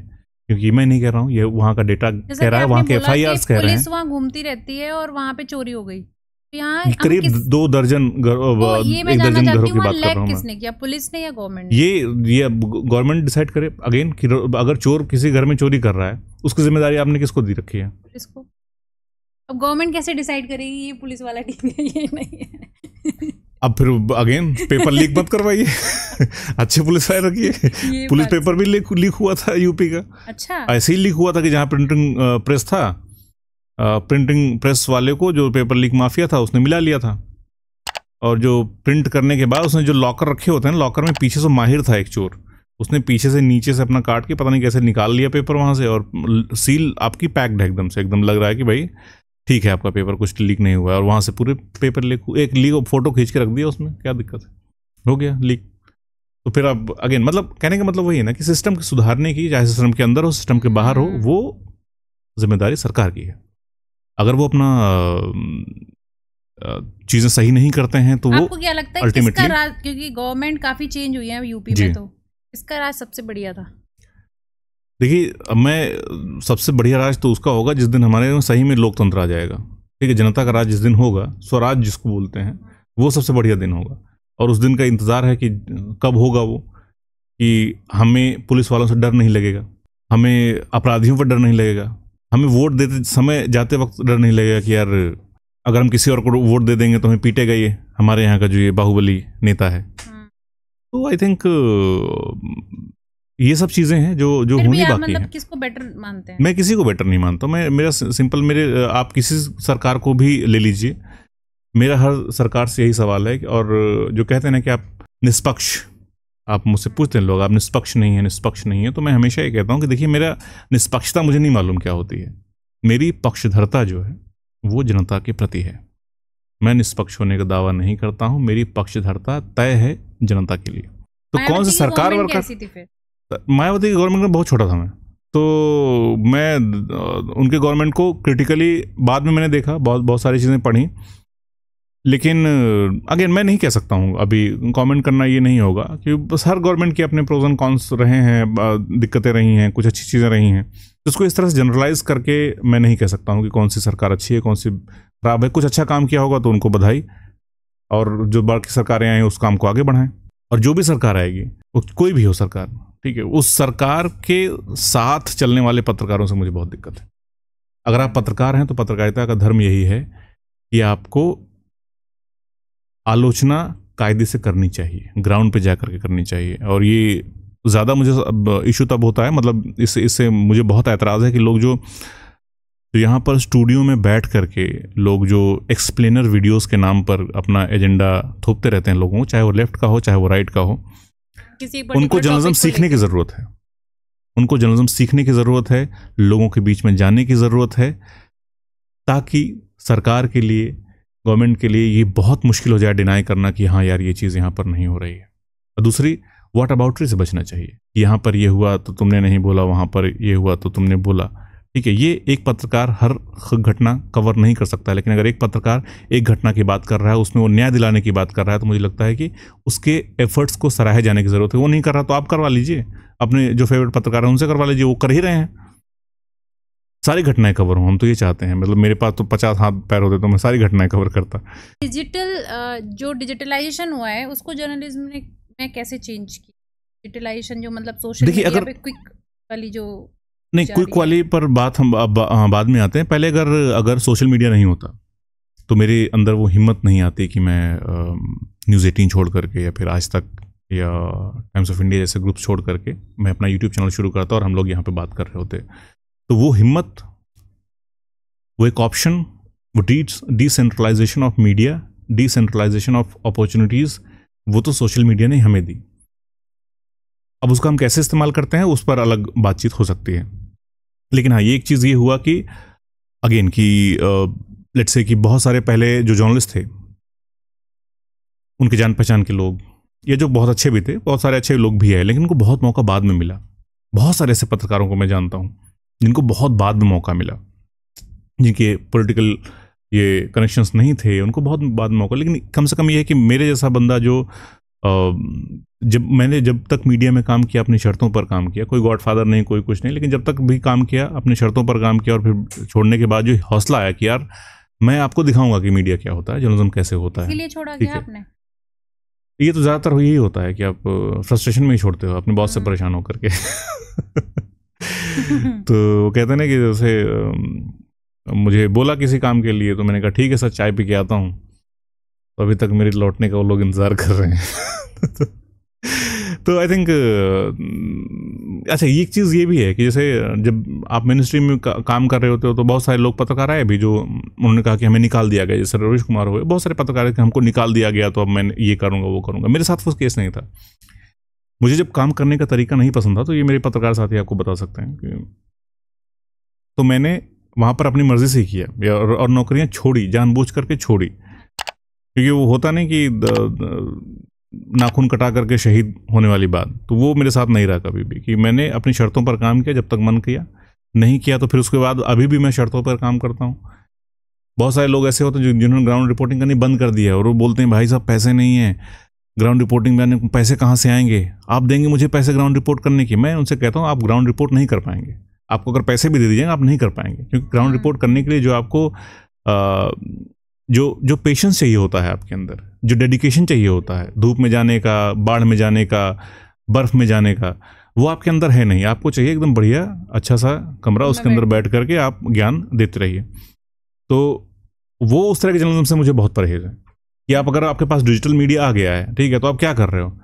क्योंकि मैं नहीं कह रहा हूँ ये वहाँ का डेटा कह रहा है वहाँ के एफ आई आर कह रहे हैं वहाँ घूमती रहती है और वहाँ पे चोरी हो गई तो यहाँ करीब दो दर्जन तो एक दर्जन घरों की बात कर रहा हूँ किया पुलिस ने या गवर्नमेंट ये ये गवर्नमेंट डिसाइड करे अगेन कि अगर चोर किसी घर में चोरी कर रहा है उसकी जिम्मेदारी आपने किसको दी रखी है पुलिस को अब गवर्नमेंट कैसे डिसाइड करेगी ये पुलिस वाला टीम है ये नहीं है अब फिर अगेन पेपर लीक मत करवाइए अच्छे पुलिस वाले रखिए पुलिस पेपर भी लीक लीक हुआ था यूपी का अच्छा ऐसे ही लीक हुआ था कि जहाँ प्रिंटिंग प्रेस था प्रिंटिंग प्रेस वाले को जो पेपर लीक माफिया था उसने मिला लिया था और जो प्रिंट करने के बाद उसने जो लॉकर रखे होते हैं लॉकर में पीछे से माहिर था एक चोर उसने पीछे से नीचे से अपना काट के पता नहीं कैसे निकाल लिया पेपर वहाँ से और सील आपकी पैक्ड है एकदम से एकदम लग रहा है कि भाई ठीक है आपका पेपर कुछ लीक नहीं हुआ है और वहाँ से पूरे पेपर लीक एक लीक फोटो खींच के रख दिया उसमें क्या दिक्कत है हो गया लीक तो फिर आप अगेन मतलब कहने का मतलब वही है ना कि सिस्टम के सुधारने की चाहे सिस्टम के अंदर हो सिस्टम के बाहर हो वो जिम्मेदारी सरकार की है अगर वो अपना चीजें सही नहीं करते हैं तो वो क्या लगता है क्योंकि गवर्नमेंट काफी चेंज हुई है यूपी में तो इसका राज सबसे बढ़िया था देखिए मैं सबसे बढ़िया राज तो उसका होगा जिस दिन हमारे सही में लोकतंत्र आ जाएगा ठीक है जनता का राज जिस दिन होगा स्वराज जिसको बोलते हैं वो सबसे बढ़िया दिन होगा और उस दिन का इंतज़ार है कि कब होगा वो कि हमें पुलिस वालों से डर नहीं लगेगा हमें अपराधियों पर डर नहीं लगेगा हमें वोट देते समय जाते वक्त डर नहीं लगेगा कि यार अगर हम किसी और को वोट दे देंगे तो हमें पीटेगा ये हमारे यहाँ का जो ये बाहुबली नेता है हाँ। तो आई थिंक ये सब चीज़ें हैं जो जो होनी बाकी मतलब हैं किसको बेटर मानते हैं मैं किसी को बेटर नहीं मानता मैं मेरा सिंपल मेरे आप किसी सरकार को भी ले लीजिए मेरा हर सरकार से यही सवाल है और जो कहते हैं ना कि आप निष्पक्ष आप मुझसे पूछते हैं लोग आप निष्पक्ष नहीं है निष्पक्ष नहीं है तो मैं हमेशा ये कहता हूँ कि देखिए मेरा निष्पक्षता मुझे नहीं मालूम क्या होती है मेरी पक्षधरता जो है वो जनता के प्रति है मैं निष्पक्ष होने का दावा नहीं करता हूँ मेरी पक्षधरता तय है जनता के लिए तो कौन सी सरकार वर्कर मायावती की गवर्नमेंट में बहुत छोटा था मैं तो मैं उनके गवर्नमेंट को क्रिटिकली बाद में मैंने देखा बहुत बहुत सारी चीज़ें पढ़ी लेकिन अगेन मैं नहीं कह सकता हूँ अभी कमेंट करना ये नहीं होगा कि बस हर गवर्नमेंट के अपने प्रोजन कॉन्स रहे हैं दिक्कतें रही हैं कुछ अच्छी चीज़ें रही हैं तो इसको इस तरह से जनरलाइज करके मैं नहीं कह सकता हूँ कि कौन सी सरकार अच्छी है कौन सी खराब है कुछ अच्छा काम किया होगा तो उनको बधाई और जो बाकी सरकारें आई उस काम को आगे बढ़ाएं और जो भी सरकार आएगी कोई भी हो सरकार ठीक है उस सरकार के साथ चलने वाले पत्रकारों से मुझे बहुत दिक्कत है अगर आप पत्रकार हैं तो पत्रकारिता का धर्म यही है कि आपको आलोचना कायदे से करनी चाहिए ग्राउंड पे जा करके करनी चाहिए और ये ज़्यादा मुझे इशू तब होता है मतलब इससे इससे मुझे बहुत एतराज़ है कि लोग जो तो यहाँ पर स्टूडियो में बैठ करके लोग जो एक्सप्लेनर वीडियोस के नाम पर अपना एजेंडा थोपते रहते हैं लोगों को चाहे वो लेफ्ट का हो चाहे वो राइट का हो किसी उनको जर्नलिज्म सीखने की ज़रूरत है उनको जर्नलिज्म सीखने की ज़रूरत है लोगों के बीच में जाने की ज़रूरत है ताकि सरकार के लिए गवर्नमेंट के लिए ये बहुत मुश्किल हो जाए डिनाई करना कि हाँ यार ये चीज़ यहाँ पर नहीं हो रही है और दूसरी वाट अबाउटरी से बचना चाहिए यहाँ पर ये हुआ तो तुमने नहीं बोला वहाँ पर ये हुआ तो तुमने बोला ठीक है ये एक पत्रकार हर घटना कवर नहीं कर सकता लेकिन अगर एक पत्रकार एक घटना की बात कर रहा है उसमें वो न्याय दिलाने की बात कर रहा है तो मुझे लगता है कि उसके एफर्ट्स को सराहे जाने की ज़रूरत है वो नहीं कर रहा तो आप करवा लीजिए अपने जो फेवरेट पत्रकार हैं उनसे करवा लीजिए वो कर ही रहे हैं सारी घटनाएं कवर हों हम तो ये चाहते हैं मतलब मेरे पास तो पचास हाथ पैर होते तो मैं सारी घटनाएं कवर करता डिजिटल जो डिजिटलाइजेशन हुआ है उसको जर्नलिज्म ने मैं कैसे चेंज की डिजिटलाइजेशन जो मतलब सोशल मीडिया पे क्विक वाली जो नहीं क्विक वाली पर बात हम अब हाँ, बाद में आते हैं पहले अगर अगर सोशल मीडिया नहीं होता तो मेरे अंदर वो हिम्मत नहीं आती कि मैं न्यूज़ एटीन छोड़ करके या फिर आज तक या टाइम्स ऑफ इंडिया जैसे ग्रुप छोड़ करके मैं अपना यूट्यूब चैनल शुरू करता और हम लोग यहाँ पे बात कर रहे होते तो वो हिम्मत वो एक ऑप्शन वो decentralisation of media decentralisation of opportunities वो तो सोशल मीडिया ने हमें दी अब उसका हम कैसे इस्तेमाल करते हैं उस पर अलग बातचीत हो सकती है लेकिन हाँ ये एक चीज़ ये हुआ कि अगेन कि लेट्स से कि बहुत सारे पहले जो जर्नलिस्ट थे उनके जान पहचान के लोग ये जो बहुत अच्छे भी थे बहुत सारे अच्छे लोग भी है लेकिन उनको बहुत मौका बाद में मिला बहुत सारे ऐसे पत्रकारों को मैं जानता हूँ जिनको बहुत बाद में मौका मिला जिनके पॉलिटिकल ये कनेक्शंस नहीं थे उनको बहुत बाद में मौका लेकिन कम से कम ये है कि मेरे जैसा बंदा जो जब मैंने जब तक मीडिया में काम किया अपनी शर्तों पर काम किया कोई गॉडफादर नहीं कोई कुछ नहीं लेकिन जब तक भी काम किया अपनी शर्तों पर काम किया और फिर छोड़ने के बाद जो हौसला आया कि यार मैं आपको दिखाऊंगा कि मीडिया क्या होता है जर्नलिज्म कैसे होता है छोड़ा गया आपने ये तो ज़्यादातर यही होता है कि आप फ्रस्ट्रेशन में ही छोड़ते हो अपने बॉस से हम्म। परेशान होकर के तो वो कहते ना कि जैसे मुझे बोला किसी काम के लिए तो मैंने कहा ठीक है सर चाय पी के आता हूँ तो अभी तक मेरे लौटने का वो लोग इंतज़ार कर रहे हैं तो आई थिंक अच्छा एक चीज़ ये भी है कि जैसे जब आप मिनिस्ट्री में का, काम कर रहे होते हो तो बहुत सारे लोग पत्रकार आए भी जो उन्होंने कहा कि हमें निकाल दिया गया जैसे रवीश कुमार हुए बहुत सारे पत्रकार कि हमको निकाल दिया गया तो अब मैं ये करूँगा वो करूँगा मेरे साथ वो केस नहीं था मुझे जब काम करने का तरीका नहीं पसंद था तो ये मेरे पत्रकार साथी आपको बता सकते हैं कि तो मैंने वहाँ पर अपनी मर्ज़ी से किया और नौकरियाँ छोड़ी जानबूझ करके छोड़ी क्योंकि वो होता नहीं कि नाखून कटा करके शहीद होने वाली बात तो वो मेरे साथ नहीं रहा कभी भी कि मैंने अपनी शर्तों पर काम किया जब तक मन किया नहीं किया तो फिर उसके बाद अभी भी मैं शर्तों पर काम करता हूँ बहुत सारे लोग ऐसे होते हैं जिन्होंने ग्राउंड रिपोर्टिंग करनी बंद कर दिया है और वो बोलते हैं भाई साहब पैसे नहीं हैं ग्राउंड रिपोर्टिंग में पैसे कहाँ से आएंगे आप देंगे मुझे पैसे ग्राउंड रिपोर्ट करने की मैं उनसे कहता हूँ आप ग्राउंड रिपोर्ट नहीं कर पाएंगे आपको अगर पैसे भी दे दीजिएगा आप नहीं कर पाएंगे क्योंकि ग्राउंड हम्म। रिपोर्ट करने के लिए जो आपको जो जो पेशेंस चाहिए होता है आपके अंदर जो डेडिकेशन चाहिए होता है धूप में जाने का बाढ़ में जाने का बर्फ़ में जाने का वो आपके अंदर है नहीं आपको चाहिए एकदम बढ़िया अच्छा सा कमरा उसके अंदर बैठ करके आप ज्ञान देते रहिए तो वो उस तरह के जर्नलिज्म से मुझे बहुत परहेज है कि आप अगर आपके पास डिजिटल मीडिया आ गया है ठीक है तो आप क्या कर रहे हो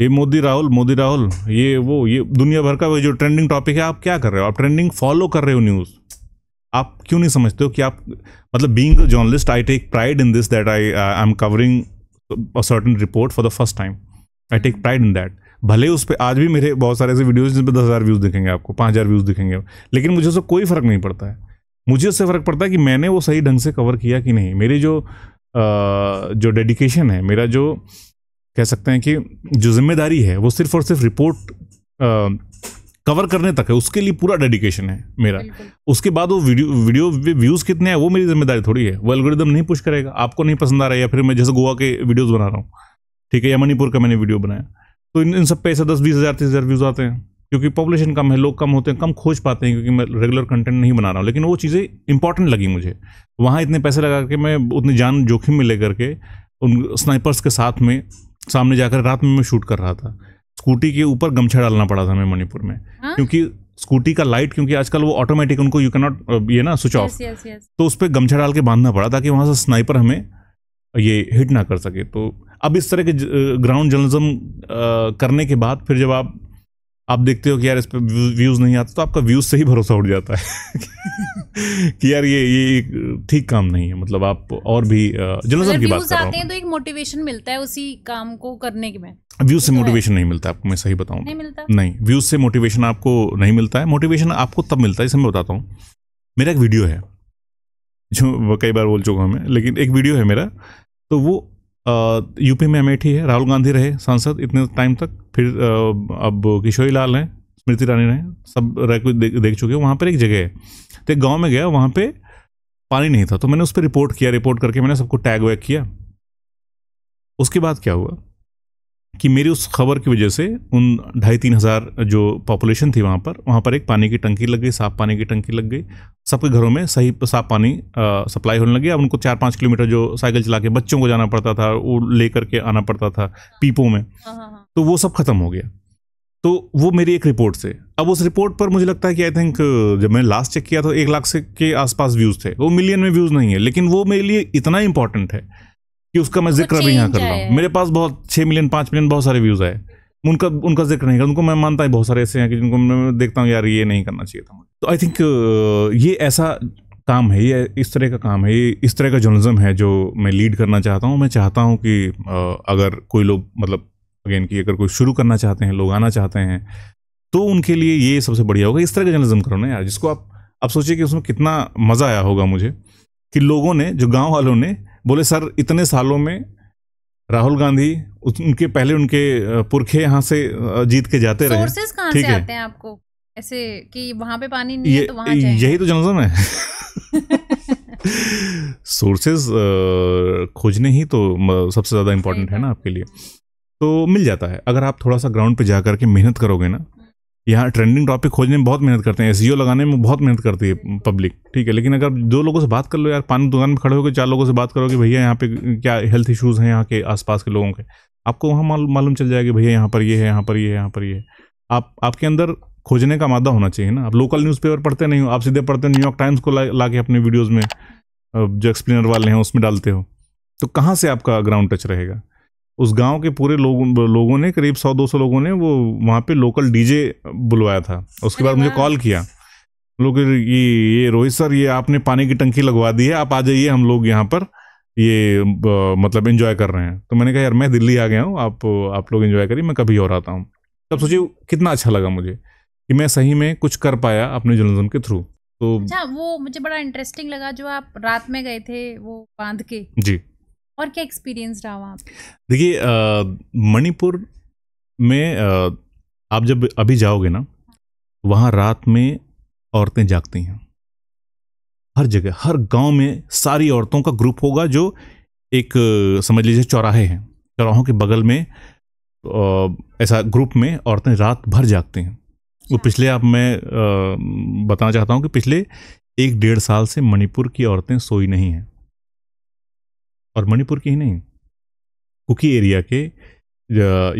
ये मोदी राहुल मोदी राहुल ये वो ये दुनिया भर का वो जो ट्रेंडिंग टॉपिक है आप क्या कर रहे हो आप ट्रेंडिंग फॉलो कर रहे हो न्यूज़ आप क्यों नहीं समझते हो कि आप मतलब being journalist I take pride in this that I I am covering a certain report for the first time I take pride in that भले उस पर आज भी मेरे बहुत सारे ऐसे वीडियोज जिन पर दस हज़ार व्यूज़ दिखेंगे आपको पाँच हज़ार व्यूज़ दिखेंगे लेकिन मुझे उससे कोई फ़र्क नहीं पड़ता है मुझे उससे फ़र्क पड़ता है कि मैंने वो सही ढंग से कवर किया कि नहीं मेरी जो uh, जो डेडिकेशन है मेरा जो कह सकते हैं कि जो जिम्मेदारी है वो सिर्फ और सिर्फ रिपोर्ट कवर करने तक है उसके लिए पूरा डेडिकेशन है मेरा उसके बाद वो वीडियो वीडियो व्यूज़ कितने हैं वो मेरी जिम्मेदारी थोड़ी है वो एल्गोरिदम नहीं पुश करेगा आपको नहीं पसंद आ रहा है या फिर मैं जैसे गोवा के वीडियोज़ बना रहा हूँ ठीक है या मणिपुर का मैंने वीडियो बनाया तो इन इन सब पे ऐसे दस बीस हज़ार तीस हज़ार व्यूज़ आते हैं क्योंकि पॉपुलेशन कम है लोग कम होते हैं कम खोज पाते हैं क्योंकि मैं रेगुलर कंटेंट नहीं बना रहा हूँ लेकिन वो चीज़ें इंपॉर्टेंट लगी मुझे वहाँ इतने पैसे लगा के मैं उतनी जान जोखिम में लेकर के उन स्नाइपर्स के साथ में सामने जाकर रात में मैं शूट कर रहा था स्कूटी के ऊपर गमछा डालना पड़ा था हमें मणिपुर में हा? क्योंकि स्कूटी का लाइट क्योंकि आजकल वो ऑटोमेटिक उनको यू नॉट ये ना स्विच ऑफ तो उस पर गमछा डाल के बांधना पड़ा ताकि वहाँ से स्नाइपर हमें ये हिट ना कर सके तो अब इस तरह के ग्राउंड जर्नलिज्म करने के बाद फिर जब आप आप देखते हो कि यार इस पर व्यूज़ नहीं आता तो आपका व्यूज़ से ही भरोसा उठ जाता है कि यार ये ये ठीक काम नहीं है मतलब आप और भी जर्नलिज्म की बात कर रहा तो एक मोटिवेशन मिलता है उसी काम को करने के में व्यूज से मोटिवेशन तो नहीं मिलता आपको मैं सही बताऊँ तो। नहीं मिलता नहीं व्यूज से मोटिवेशन आपको नहीं मिलता है मोटिवेशन आपको तब मिलता है जैसे मैं बताता हूँ मेरा एक वीडियो है जो कई बार बोल चुका हूँ मैं लेकिन एक वीडियो है मेरा तो वो यूपी में अमेठी है राहुल गांधी रहे सांसद इतने टाइम तक फिर अब किशोरी लाल हैं स्मृति ईरानी रहे सब रह देख, देख चुके हैं वहाँ पर एक जगह है तो एक गाँव में गया वहाँ पर पानी नहीं था तो मैंने उस पर रिपोर्ट किया रिपोर्ट करके मैंने सबको टैग वैग किया उसके बाद क्या हुआ कि मेरी उस खबर की वजह से उन ढाई तीन हज़ार जो पॉपुलेशन थी वहाँ पर वहाँ पर एक पानी की टंकी लग गई साफ पानी की टंकी लग गई सबके घरों में सही साफ पानी सप्लाई होने लगी अब उनको चार पाँच किलोमीटर जो साइकिल चला के बच्चों को जाना पड़ता था वो ले करके आना पड़ता था पीपों में हाँ, हाँ, हाँ। तो वो सब ख़त्म हो गया तो वो मेरी एक रिपोर्ट से अब उस रिपोर्ट पर मुझे लगता है कि आई थिंक जब मैंने लास्ट चेक किया तो एक लाख से के आसपास व्यूज़ थे वो मिलियन में व्यूज़ नहीं है लेकिन वो मेरे लिए इतना इंपॉर्टेंट है कि उसका मैं जिक्र अभी यहाँ कर रहा हूँ मेरे पास बहुत छः मिलियन पाँच मिलियन बहुत सारे व्यूज़ आए उनका उनका जिक्र नहीं कर उनको मैं मानता है बहुत सारे ऐसे हैं कि जिनको मैं देखता हूँ यार ये नहीं करना चाहिए था तो आई थिंक ये ऐसा काम है ये इस तरह का काम है ये इस तरह का जर्नलिज्म है जो मैं लीड करना चाहता हूँ मैं चाहता हूँ कि अगर कोई लोग मतलब अगेन कि अगर कोई शुरू करना चाहते हैं लोग आना चाहते हैं तो उनके लिए ये सबसे बढ़िया होगा इस तरह का जर्नलिज्म करो ना यार जिसको आप आप सोचिए कि उसमें कितना मज़ा आया होगा मुझे कि लोगों ने जो गाँव वालों ने बोले सर इतने सालों में राहुल गांधी उनके पहले उनके पुरखे यहाँ से जीत के जाते रहे ठीक है आते हैं आपको ऐसे कि वहां पे पानी नहीं ये, है तो वहां यही तो जर्नलिज्म है सोर्सेज खोजने ही तो सबसे ज़्यादा इम्पोर्टेंट है ना आपके लिए तो मिल जाता है अगर आप थोड़ा सा ग्राउंड पे जा करके मेहनत करोगे ना यहाँ ट्रेंडिंग टॉपिक खोजने में बहुत मेहनत करते हैं एस e लगाने में बहुत मेहनत करती है पब्लिक ठीक है लेकिन अगर दो लोगों से बात कर लो यार पान दुकान में खड़े होकर चार लोगों से बात करो कि भैया यहाँ पे क्या हेल्थ इशूज़ हैं यहाँ के आसपास के लोगों के आपको वहाँ मालूम चल जाएगा भैया यहाँ पर ये है यहाँ पर ये है यहाँ पर ये है आप आपके अंदर खोजने का मादा होना चाहिए ना आप लोकल न्यूज़पेपर पढ़ते नहीं हो आप सीधे पढ़ते हो न्यूयॉर्क टाइम्स को ला, ला के अपने वीडियोज़ में जो एक्सप्लेनर वाले हैं उसमें डालते हो तो कहाँ से आपका ग्राउंड टच रहेगा उस गांव के पूरे लोगों लोगों ने करीब सौ दो सौ लोगों ने वो वहाँ पे लोकल डीजे बुलवाया था उसके बाद मुझे कॉल किया लोग ये ये रोहित सर ये आपने पानी की टंकी लगवा दी है आप आ जाइए हम लोग यहाँ पर ये मतलब इन्जॉय कर रहे हैं तो मैंने कहा यार मैं दिल्ली आ गया हूँ आप आप लोग इन्जॉय करिए मैं कभी और आता हूँ तब सोचिए कितना अच्छा लगा मुझे कि मैं सही में कुछ कर पाया अपने जर्नलिज्म के थ्रू तो अच्छा वो मुझे बड़ा इंटरेस्टिंग लगा जो आप रात में गए थे वो बांध के जी और क्या एक्सपीरियंस रहा वहाँ देखिए मणिपुर में आ, आप जब अभी जाओगे ना वहाँ रात में औरतें जागती हैं हर जगह हर गांव में सारी औरतों का ग्रुप होगा जो एक समझ लीजिए चौराहे हैं चौराहों के बगल में ऐसा ग्रुप में औरतें रात भर जागती हैं वो अच्छा। पिछले आप मैं बताना चाहता हूँ कि पिछले एक डेढ़ साल से मणिपुर की औरतें सोई नहीं हैं और मणिपुर की ही नहीं कुकी एरिया के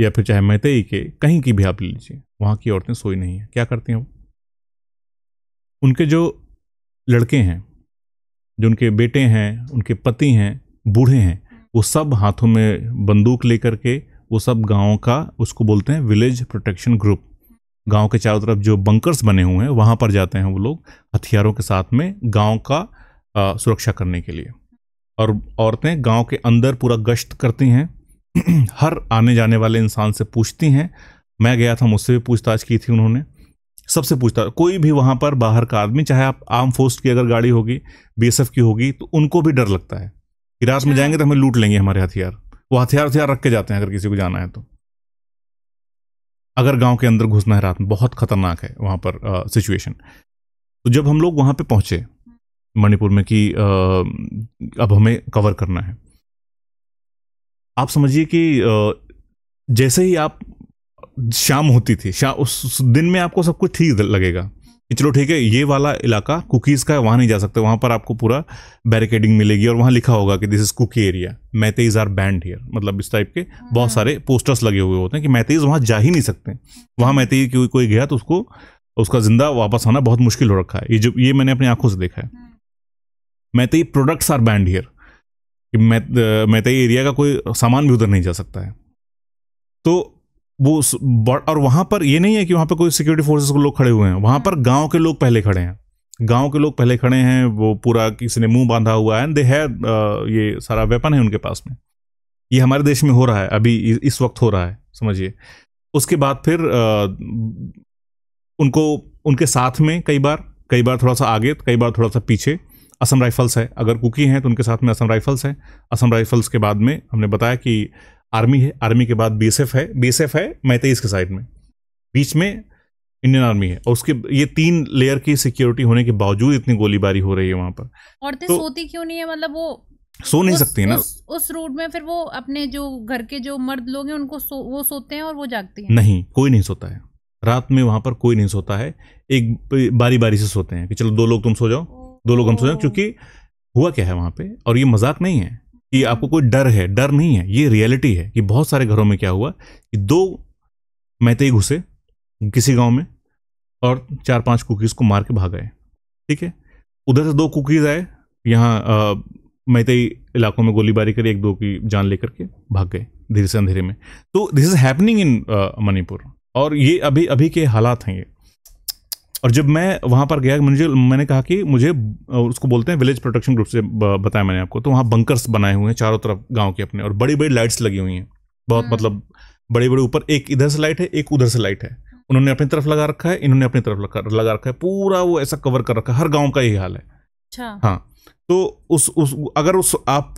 या फिर चाहे मैतई के कहीं की भी आप ले लीजिए वहाँ की औरतें सोई नहीं हैं क्या करती हैं वो उनके जो लड़के हैं जो उनके बेटे हैं उनके पति हैं बूढ़े हैं वो सब हाथों में बंदूक लेकर के वो सब गाँव का उसको बोलते हैं विलेज प्रोटेक्शन ग्रुप गांव के चारों तरफ जो बंकर्स बने हुए हैं वहाँ पर जाते हैं वो लोग हथियारों के साथ में गांव का आ, सुरक्षा करने के लिए और औरतें गांव के अंदर पूरा गश्त करती हैं हर आने जाने वाले इंसान से पूछती हैं मैं गया था मुझसे भी पूछताछ की थी उन्होंने सबसे पूछता कोई भी वहाँ पर बाहर का आदमी चाहे आप आर्म फोर्स की अगर गाड़ी होगी बीएसएफ की होगी तो उनको भी डर लगता है कि रात में अच्छा। जाएंगे तो हमें लूट लेंगे हमारे हथियार वो हथियार हथियार रख के जाते हैं अगर किसी को जाना है तो अगर गांव के अंदर घुसना है रात में बहुत खतरनाक है वहाँ पर सिचुएशन तो जब हम लोग वहाँ पे पहुँचे मणिपुर में कि अब हमें कवर करना है आप समझिए कि जैसे ही आप शाम होती थी शाम उस दिन में आपको सब कुछ ठीक लगेगा कि चलो ठीक है ये वाला इलाका कुकीज़ का है वहाँ नहीं जा सकते वहाँ पर आपको पूरा बैरिकेडिंग मिलेगी और वहाँ लिखा होगा कि this is Kuki area Meiteis are banned here मतलब इस टाइप के हाँ। बहुत सारे पोस्टर्स लगे हुए होते हैं कि मैतेज वहाँ जा ही नहीं सकते वहाँ मैतेज कोई कोई गया तो उसको उसका ज़िंदा वापस आना बहुत मुश्किल हो रखा है ये जो ये मैंने अपनी आंखों से देखा है हाँ। Meitei products are banned here कि मैतई एरिया का कोई सामान भी उधर नहीं जा सकता है तो वो और वहाँ पर ये नहीं है कि वहाँ पर कोई सिक्योरिटी फोर्सेस को लोग खड़े हुए हैं वहाँ पर गाँव के लोग पहले खड़े हैं गांव के लोग पहले खड़े हैं वो पूरा किसी ने मुंह बांधा हुआ है दे है uh, ये सारा वेपन है उनके पास में ये हमारे देश में हो रहा है अभी इस वक्त हो रहा है समझिए उसके बाद फिर uh, उनको उनके साथ में कई बार कई बार थोड़ा सा आगे कई बार थोड़ा सा पीछे असम राइफल्स है अगर कुकी हैं तो उनके साथ में असम राइफल्स है असम राइफल्स के बाद में हमने बताया कि आर्मी है आर्मी के बाद बीएसएफ है बीएसएफ है मैतेईस के साइड में बीच में इंडियन आर्मी है और उसके ये तीन लेयर की सिक्योरिटी होने के बावजूद इतनी गोलीबारी हो रही है वहां पर औरतें तो, सोती क्यों नहीं है मतलब वो सो नहीं उस, सकती ना उस, उस रूट में फिर वो अपने जो घर के जो मर्द लोग हैं उनको सो, वो सोते हैं और वो जागते हैं नहीं कोई नहीं सोता है रात में वहां पर कोई नहीं सोता है एक बारी बारी से सोते हैं कि चलो दो लोग तुम सो जाओ दो लोग हम क्योंकि हुआ क्या है वहां पे और ये मजाक नहीं है कि आपको कोई डर है डर नहीं है ये रियलिटी है कि बहुत सारे घरों में क्या हुआ कि दो मैते ही घुसे किसी गांव में और चार पांच कुकीज़ को मार के भाग गए ठीक है उधर से दो कुकीज़ आए यहाँ मैतई इलाकों में गोलीबारी करी एक दो की जान लेकर के भाग गए धीरे से अंधेरे में तो this is happening in Manipur और ये अभी अभी के हालात हैं ये और जब मैं वहाँ पर गया मुझे मैंने कहा कि मुझे उसको बोलते हैं विलेज प्रोटेक्शन ग्रुप से बताया मैंने आपको तो वहाँ बंकर्स बनाए हुए हैं चारों तरफ गाँव के अपने और बड़ी बड़ी लाइट्स लगी हुई हैं बहुत हम्म। मतलब बड़े बड़े ऊपर एक इधर से लाइट है एक उधर से लाइट है उन्होंने अपनी तरफ लगा रखा है इन्होंने अपनी तरफ लगा रखा है पूरा वो ऐसा कवर कर रखा है हर गाँव का यही हाल है अच्छा। हाँ तो उस उस अगर उस आप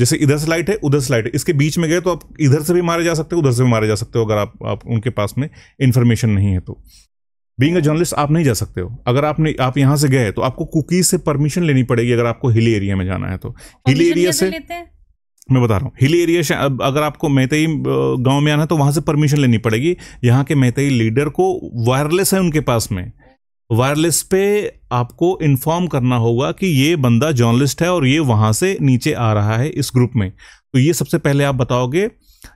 जैसे इधर से लाइट है उधर से लाइट है इसके बीच में गए तो आप इधर से भी मारे जा सकते हो उधर से भी मारे जा सकते हो अगर आप आप उनके पास में इन्फॉर्मेशन नहीं है तो बींग अ जर्नलिस्ट आप नहीं जा सकते हो अगर आपने आप यहाँ से गए तो आपको कुकीज से परमिशन लेनी पड़ेगी अगर आपको हिल एरिया में जाना है तो हिल एरिया से मैं बता रहा हूँ हिल एरिया से अगर आपको मेहतई गांव में आना है तो वहां से परमिशन लेनी पड़ेगी यहाँ के मेहतई लीडर को वायरलेस है उनके पास में वायरलेस पे आपको इन्फॉर्म करना होगा कि ये बंदा जर्नलिस्ट है और ये वहां से नीचे आ रहा है इस ग्रुप में तो ये सबसे पहले आप बताओगे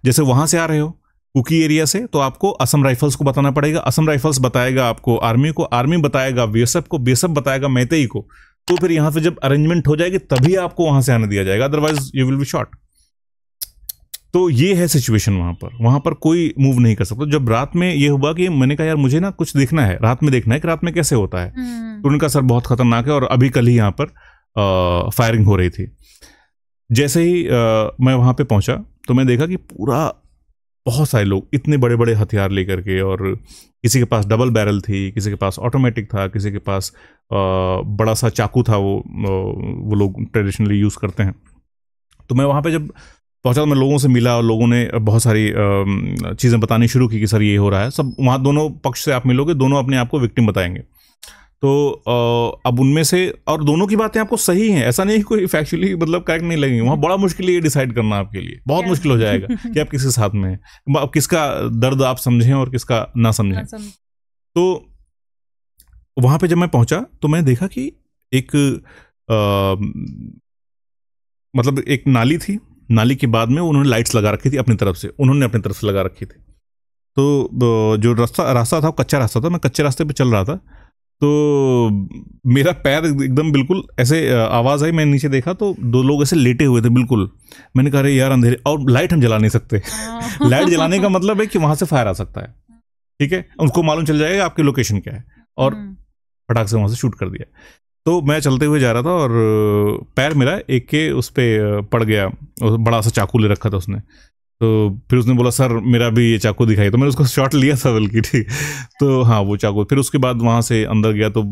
जैसे वहां से आ रहे हो कुकी एरिया से तो आपको असम राइफल्स को बताना पड़ेगा असम राइफल्स बताएगा आपको आर्मी को आर्मी बताएगा बीएसएफ को बीएसएफ बताएगा मैतेई को तो फिर यहाँ से जब अरेंजमेंट हो जाएगी तभी आपको वहां से आने दिया जाएगा otherwise you will be shot तो ये है सिचुएशन वहां पर वहां पर कोई मूव नहीं कर सकता जब रात में ये हुआ कि मैंने कहा यार मुझे ना कुछ देखना है रात में देखना है कि रात में कैसे होता है हम्म। तो उनका सर बहुत खतरनाक है और अभी कल ही यहाँ पर आ, फायरिंग हो रही थी जैसे ही आ, मैं वहां पे पहुंचा तो मैं देखा कि पूरा बहुत सारे लोग इतने बड़े बड़े हथियार लेकर के और किसी के पास डबल बैरल थी किसी के पास ऑटोमेटिक था किसी के पास बड़ा सा चाकू था वो वो लोग ट्रेडिशनली यूज़ करते हैं तो मैं वहाँ पे जब पहुँचा तो मैं लोगों से मिला और लोगों ने बहुत सारी चीज़ें बतानी शुरू की कि सर ये हो रहा है सब वहाँ दोनों पक्ष से आप मिलोगे दोनों अपने आप को विक्टिम बताएंगे तो अब उनमें से और दोनों की बातें आपको सही हैं ऐसा नहीं कोई फैक्चुअली मतलब करेक्ट नहीं लगेंगे वहाँ हम्म। बड़ा मुश्किल है ये डिसाइड करना आपके लिए बहुत मुश्किल हो जाएगा कि आप किसके साथ में हैं अब किसका दर्द आप समझें और किसका ना समझें तो वहाँ पे जब मैं पहुँचा तो मैं देखा कि एक आ, मतलब एक नाली थी नाली के बाद में उन्होंने लाइट्स लगा रखी थी अपनी तरफ से उन्होंने अपनी तरफ से लगा रखी थी तो जो रास्ता रास्ता था वो कच्चा रास्ता था मैं कच्चे रास्ते पे चल रहा था तो मेरा पैर एकदम बिल्कुल ऐसे आवाज़ आई मैंने नीचे देखा तो दो लोग ऐसे लेटे हुए थे बिल्कुल मैंने कहा अरे यार अंधेरे और लाइट हम जला नहीं सकते हाँ। लाइट जलाने का मतलब है कि वहाँ से फायर आ सकता है ठीक है उनको मालूम चल जाएगा आपकी लोकेशन क्या है और हम्म। फटाख से वहाँ से शूट कर दिया तो मैं चलते हुए जा रहा था और पैर मेरा एक के उस पर पड़ गया बड़ा सा चाकू ले रखा था उसने तो फिर उसने बोला सर मेरा भी ये चाकू दिखाई तो मैंने उसको शॉट लिया था बल्कि ठीक तो हाँ वो चाकू फिर उसके बाद वहाँ से अंदर गया तो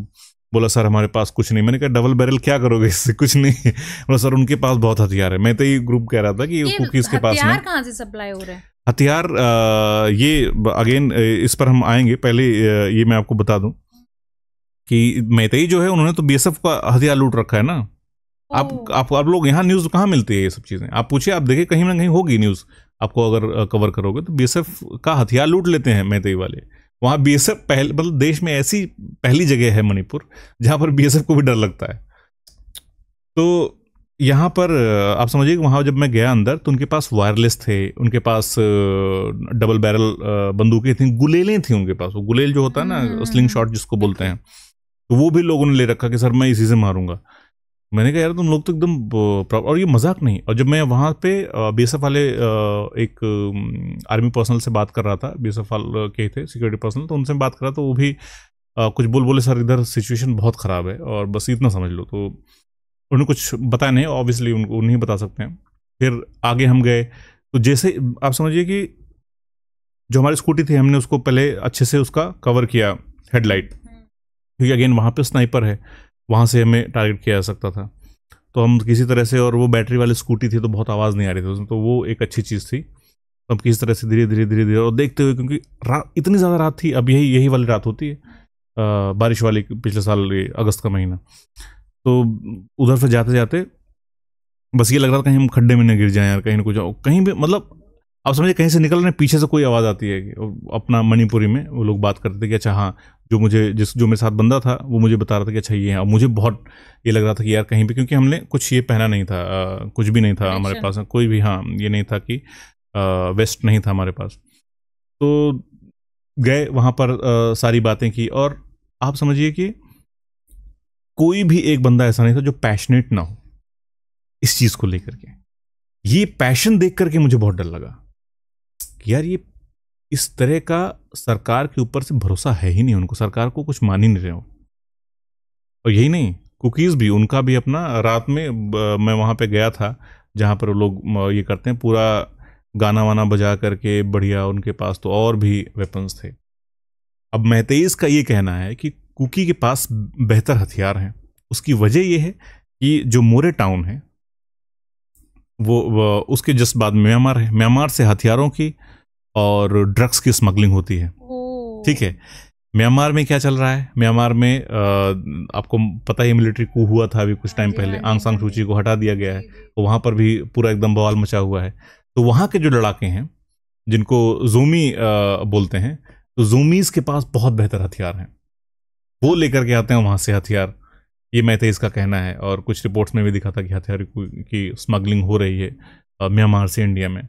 बोला सर हमारे पास कुछ नहीं मैंने कहा डबल बैरल क्या करोगे इससे कुछ नहीं बोला सर उनके पास बहुत हथियार है मैं तो ये ग्रुप कह रहा था कि कुकीज के पास हथियार कहाँ से सप्लाई हो रहे हैं हथियार ये अगेन इस पर हम आएंगे पहले ये मैं आपको बता दूं कि मैतई जो है उन्होंने तो बीएसएफ का हथियार लूट रखा है ना आप आप आप लोग यहाँ न्यूज़ कहाँ मिलती है ये सब चीज़ें आप पूछिए आप देखिए कहीं ना कहीं होगी न्यूज़ आपको अगर कवर करोगे तो बी का हथियार लूट लेते हैं मैतई वाले वहाँ बीएसएफ पहले मतलब देश में ऐसी पहली जगह है मणिपुर जहाँ पर बी को भी डर लगता है तो यहाँ पर आप समझिए कि वहाँ जब मैं गया अंदर तो उनके पास वायरलेस थे उनके पास डबल बैरल बंदूकें थी गुलेलें थी उनके पास वो गुलेल जो होता है ना स्लिंग हम्म। शॉट जिसको बोलते हैं तो वो भी लोगों ने ले रखा कि सर मैं इसी से मारूंगा मैंने कहा यार तुम लोग तो एकदम और ये मजाक नहीं और जब मैं वहाँ पे बी वाले एक आर्मी पर्सनल से बात कर रहा था बी के थे सिक्योरिटी पर्सनल तो उनसे बात कर रहा था तो वो भी कुछ बोल बोले सर इधर सिचुएशन बहुत ख़राब है और बस इतना समझ लो तो उन्हें कुछ बताया नहीं ऑब्वियसली उनको नहीं बता सकते हैं फिर आगे हम गए तो जैसे आप समझिए कि जो हमारी स्कूटी थी हमने उसको पहले अच्छे से उसका कवर किया हेडलाइट हम्म। क्योंकि अगेन वहाँ पे स्नाइपर है वहाँ से हमें टारगेट किया जा सकता था तो हम किसी तरह से और वो बैटरी वाली स्कूटी थी तो बहुत आवाज़ नहीं आ रही थी उसमें तो वो एक अच्छी चीज़ थी हम किसी तरह से धीरे धीरे धीरे धीरे और देखते हुए क्योंकि रात इतनी ज़्यादा रात थी अब यही यही वाली रात होती है आ, बारिश वाली पिछले साल अगस्त का महीना तो उधर से जाते जाते बस ये लग रहा था कहीं हम खड्डे में ना गिर जाएं यार कहीं ना कुछ जाओ कहीं भी मतलब आप समझिए कहीं से निकल रहे हैं पीछे से कोई आवाज़ आती है अपना मणिपुरी में वो लोग बात करते थे कि अच्छा हाँ जो मुझे जिस जो मेरे साथ बंदा था वो मुझे बता रहा था कि अच्छा ये है और मुझे बहुत ये लग रहा था कि यार कहीं भी क्योंकि हमने कुछ ये पहना नहीं था आ, कुछ भी नहीं था हमारे पास कोई भी हाँ ये नहीं था कि आ, वेस्ट नहीं था हमारे पास तो गए वहाँ पर आ, सारी बातें की और आप समझिए कि कोई भी एक बंदा ऐसा नहीं था जो पैशनेट ना हो इस चीज़ को लेकर के ये पैशन देख करके मुझे बहुत डर लगा कि यार ये इस तरह का सरकार के ऊपर से भरोसा है ही नहीं उनको सरकार को कुछ मान ही नहीं रहे हो और यही नहीं कुकीज़ भी उनका भी अपना रात में मैं वहाँ पे गया था जहाँ पर लोग ये करते हैं पूरा गाना वाना बजा करके बढ़िया उनके पास तो और भी वेपन्स थे अब महतेज का ये कहना है कि कुकी के पास बेहतर हथियार हैं उसकी वजह यह है कि जो मोरे टाउन है वो, वो उसके जस्ट बाद म्यांमार है म्यांमार से हथियारों की और ड्रग्स की स्मगलिंग होती है ठीक है म्यांमार में क्या चल रहा है म्यांमार में आ, आपको पता ही मिलिट्री कू हुआ था अभी कुछ टाइम हाँ पहले आंग सांग सूची को हटा दिया गया है तो वहाँ पर भी पूरा एकदम बवाल मचा हुआ है तो वहाँ के जो लड़ाके हैं जिनको जूमी बोलते हैं तो जूमीज के पास बहुत बेहतर हथियार हैं वो लेकर के आते हैं वहाँ से हथियार ये मैं तो इसका कहना है और कुछ रिपोर्ट्स में भी दिखा था कि हथियार की स्मगलिंग हो रही है म्यांमार से इंडिया में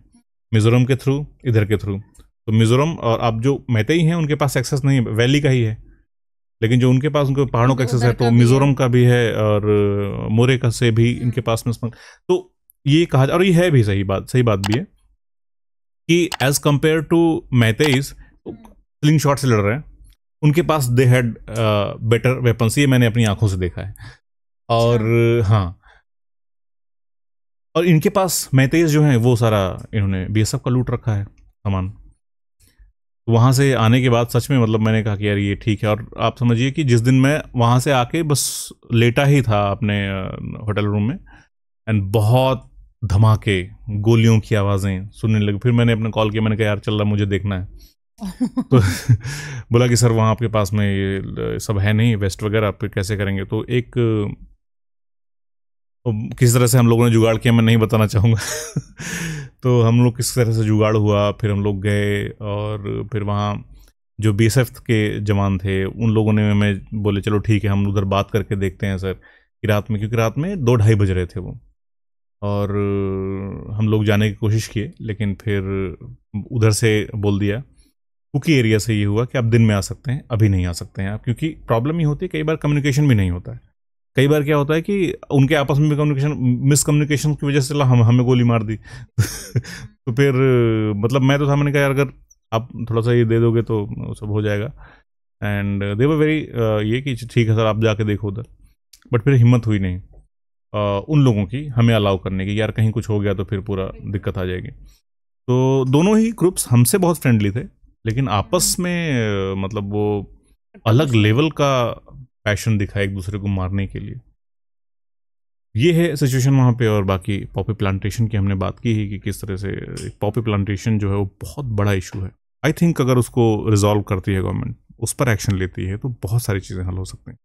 मिज़ोरम के थ्रू इधर के थ्रू तो मिज़ोरम और आप जो मैते ही हैं उनके पास एक्सेस नहीं है वैली का ही है लेकिन जो उनके पास उनके पहाड़ों का एक्सेस है तो मिज़ोरम का भी है और मोरे का से भी हम्म। इनके पास में तो ये कहा और ये है भी सही बात सही बात भी है कि as compared to Meiteis sling shot से लड़ रहे हैं उनके पास दे हैड बेटर वेपन्स ये मैंने अपनी आंखों से देखा है अच्छा। और हाँ और इनके पास मैतेज जो हैं वो सारा इन्होंने बी का लूट रखा है सामान वहाँ से आने के बाद सच में मतलब मैंने कहा कि यार ये ठीक है और आप समझिए कि जिस दिन मैं वहाँ से आके बस लेटा ही था अपने होटल रूम में एंड बहुत धमाके गोलियों की आवाज़ें सुनने लगी फिर मैंने अपने कॉल किया मैंने कहा यार चल रहा मुझे देखना है तो बोला कि सर वहाँ आपके पास में ये सब है नहीं वेस्ट वगैरह आप कैसे करेंगे तो एक तो किस तरह से हम लोगों ने जुगाड़ किया मैं नहीं बताना चाहूँगा तो हम लोग किस तरह से जुगाड़ हुआ फिर हम लोग गए और फिर वहाँ जो बी के जवान थे उन लोगों ने हमें बोले चलो ठीक है हम उधर बात करके देखते हैं सर कि रात में क्योंकि रात में दो ढाई बज रहे थे वो और हम लोग जाने की कोशिश किए लेकिन फिर उधर से बोल दिया कुकी एरिया से ये हुआ कि आप दिन में आ सकते हैं अभी नहीं आ सकते हैं आप क्योंकि प्रॉब्लम ही होती है कई बार कम्युनिकेशन भी नहीं होता है कई बार क्या होता है कि उनके आपस में कम्युनिकेशन मिसकम्युनिकेशन की वजह से हम हमें गोली मार दी तो फिर मतलब मैं तो सामने कहा यार अगर आप थोड़ा सा ये दे दोगे तो सब हो जाएगा एंड दे वर वेरी ये कि अच्छा, ठीक है सर आप जाके देखो उधर बट फिर हिम्मत हुई नहीं uh, उन लोगों की हमें अलाउ करने की यार कहीं कुछ हो गया तो फिर पूरा दिक्कत आ जाएगी तो दोनों ही ग्रुप्स हमसे बहुत फ्रेंडली थे लेकिन आपस में मतलब वो अलग लेवल का पैशन दिखा एक दूसरे को मारने के लिए ये है सिचुएशन वहाँ पे और बाकी पॉपी प्लांटेशन की हमने बात की है कि किस तरह से पॉपी प्लांटेशन जो है वो बहुत बड़ा इशू है आई थिंक अगर उसको रिजॉल्व करती है गवर्नमेंट उस पर एक्शन लेती है तो बहुत सारी चीज़ें हल हो सकती हैं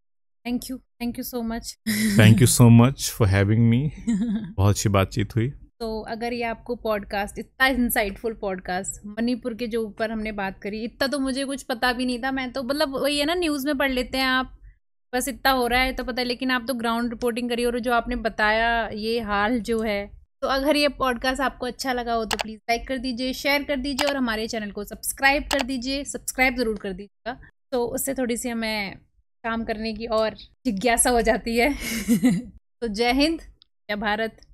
thank you thank you so much thank you so much for having me बहुत अच्छी बातचीत हुई तो अगर ये आपको पॉडकास्ट इतना इंसाइटफुल पॉडकास्ट मणिपुर के जो ऊपर हमने बात करी इतना तो मुझे कुछ पता भी नहीं था मैं तो मतलब वही है ना न्यूज़ में पढ़ लेते हैं आप बस इतना हो रहा है तो पता है लेकिन आप तो ग्राउंड रिपोर्टिंग करिए और जो आपने बताया ये हाल जो है तो अगर ये पॉडकास्ट आपको अच्छा लगा हो तो प्लीज़ लाइक कर दीजिए शेयर कर दीजिए और हमारे चैनल को सब्सक्राइब कर दीजिए सब्सक्राइब ज़रूर कर दीजिएगा तो उससे थोड़ी सी हमें काम करने की और जिज्ञासा हो जाती है तो जय हिंद जय भारत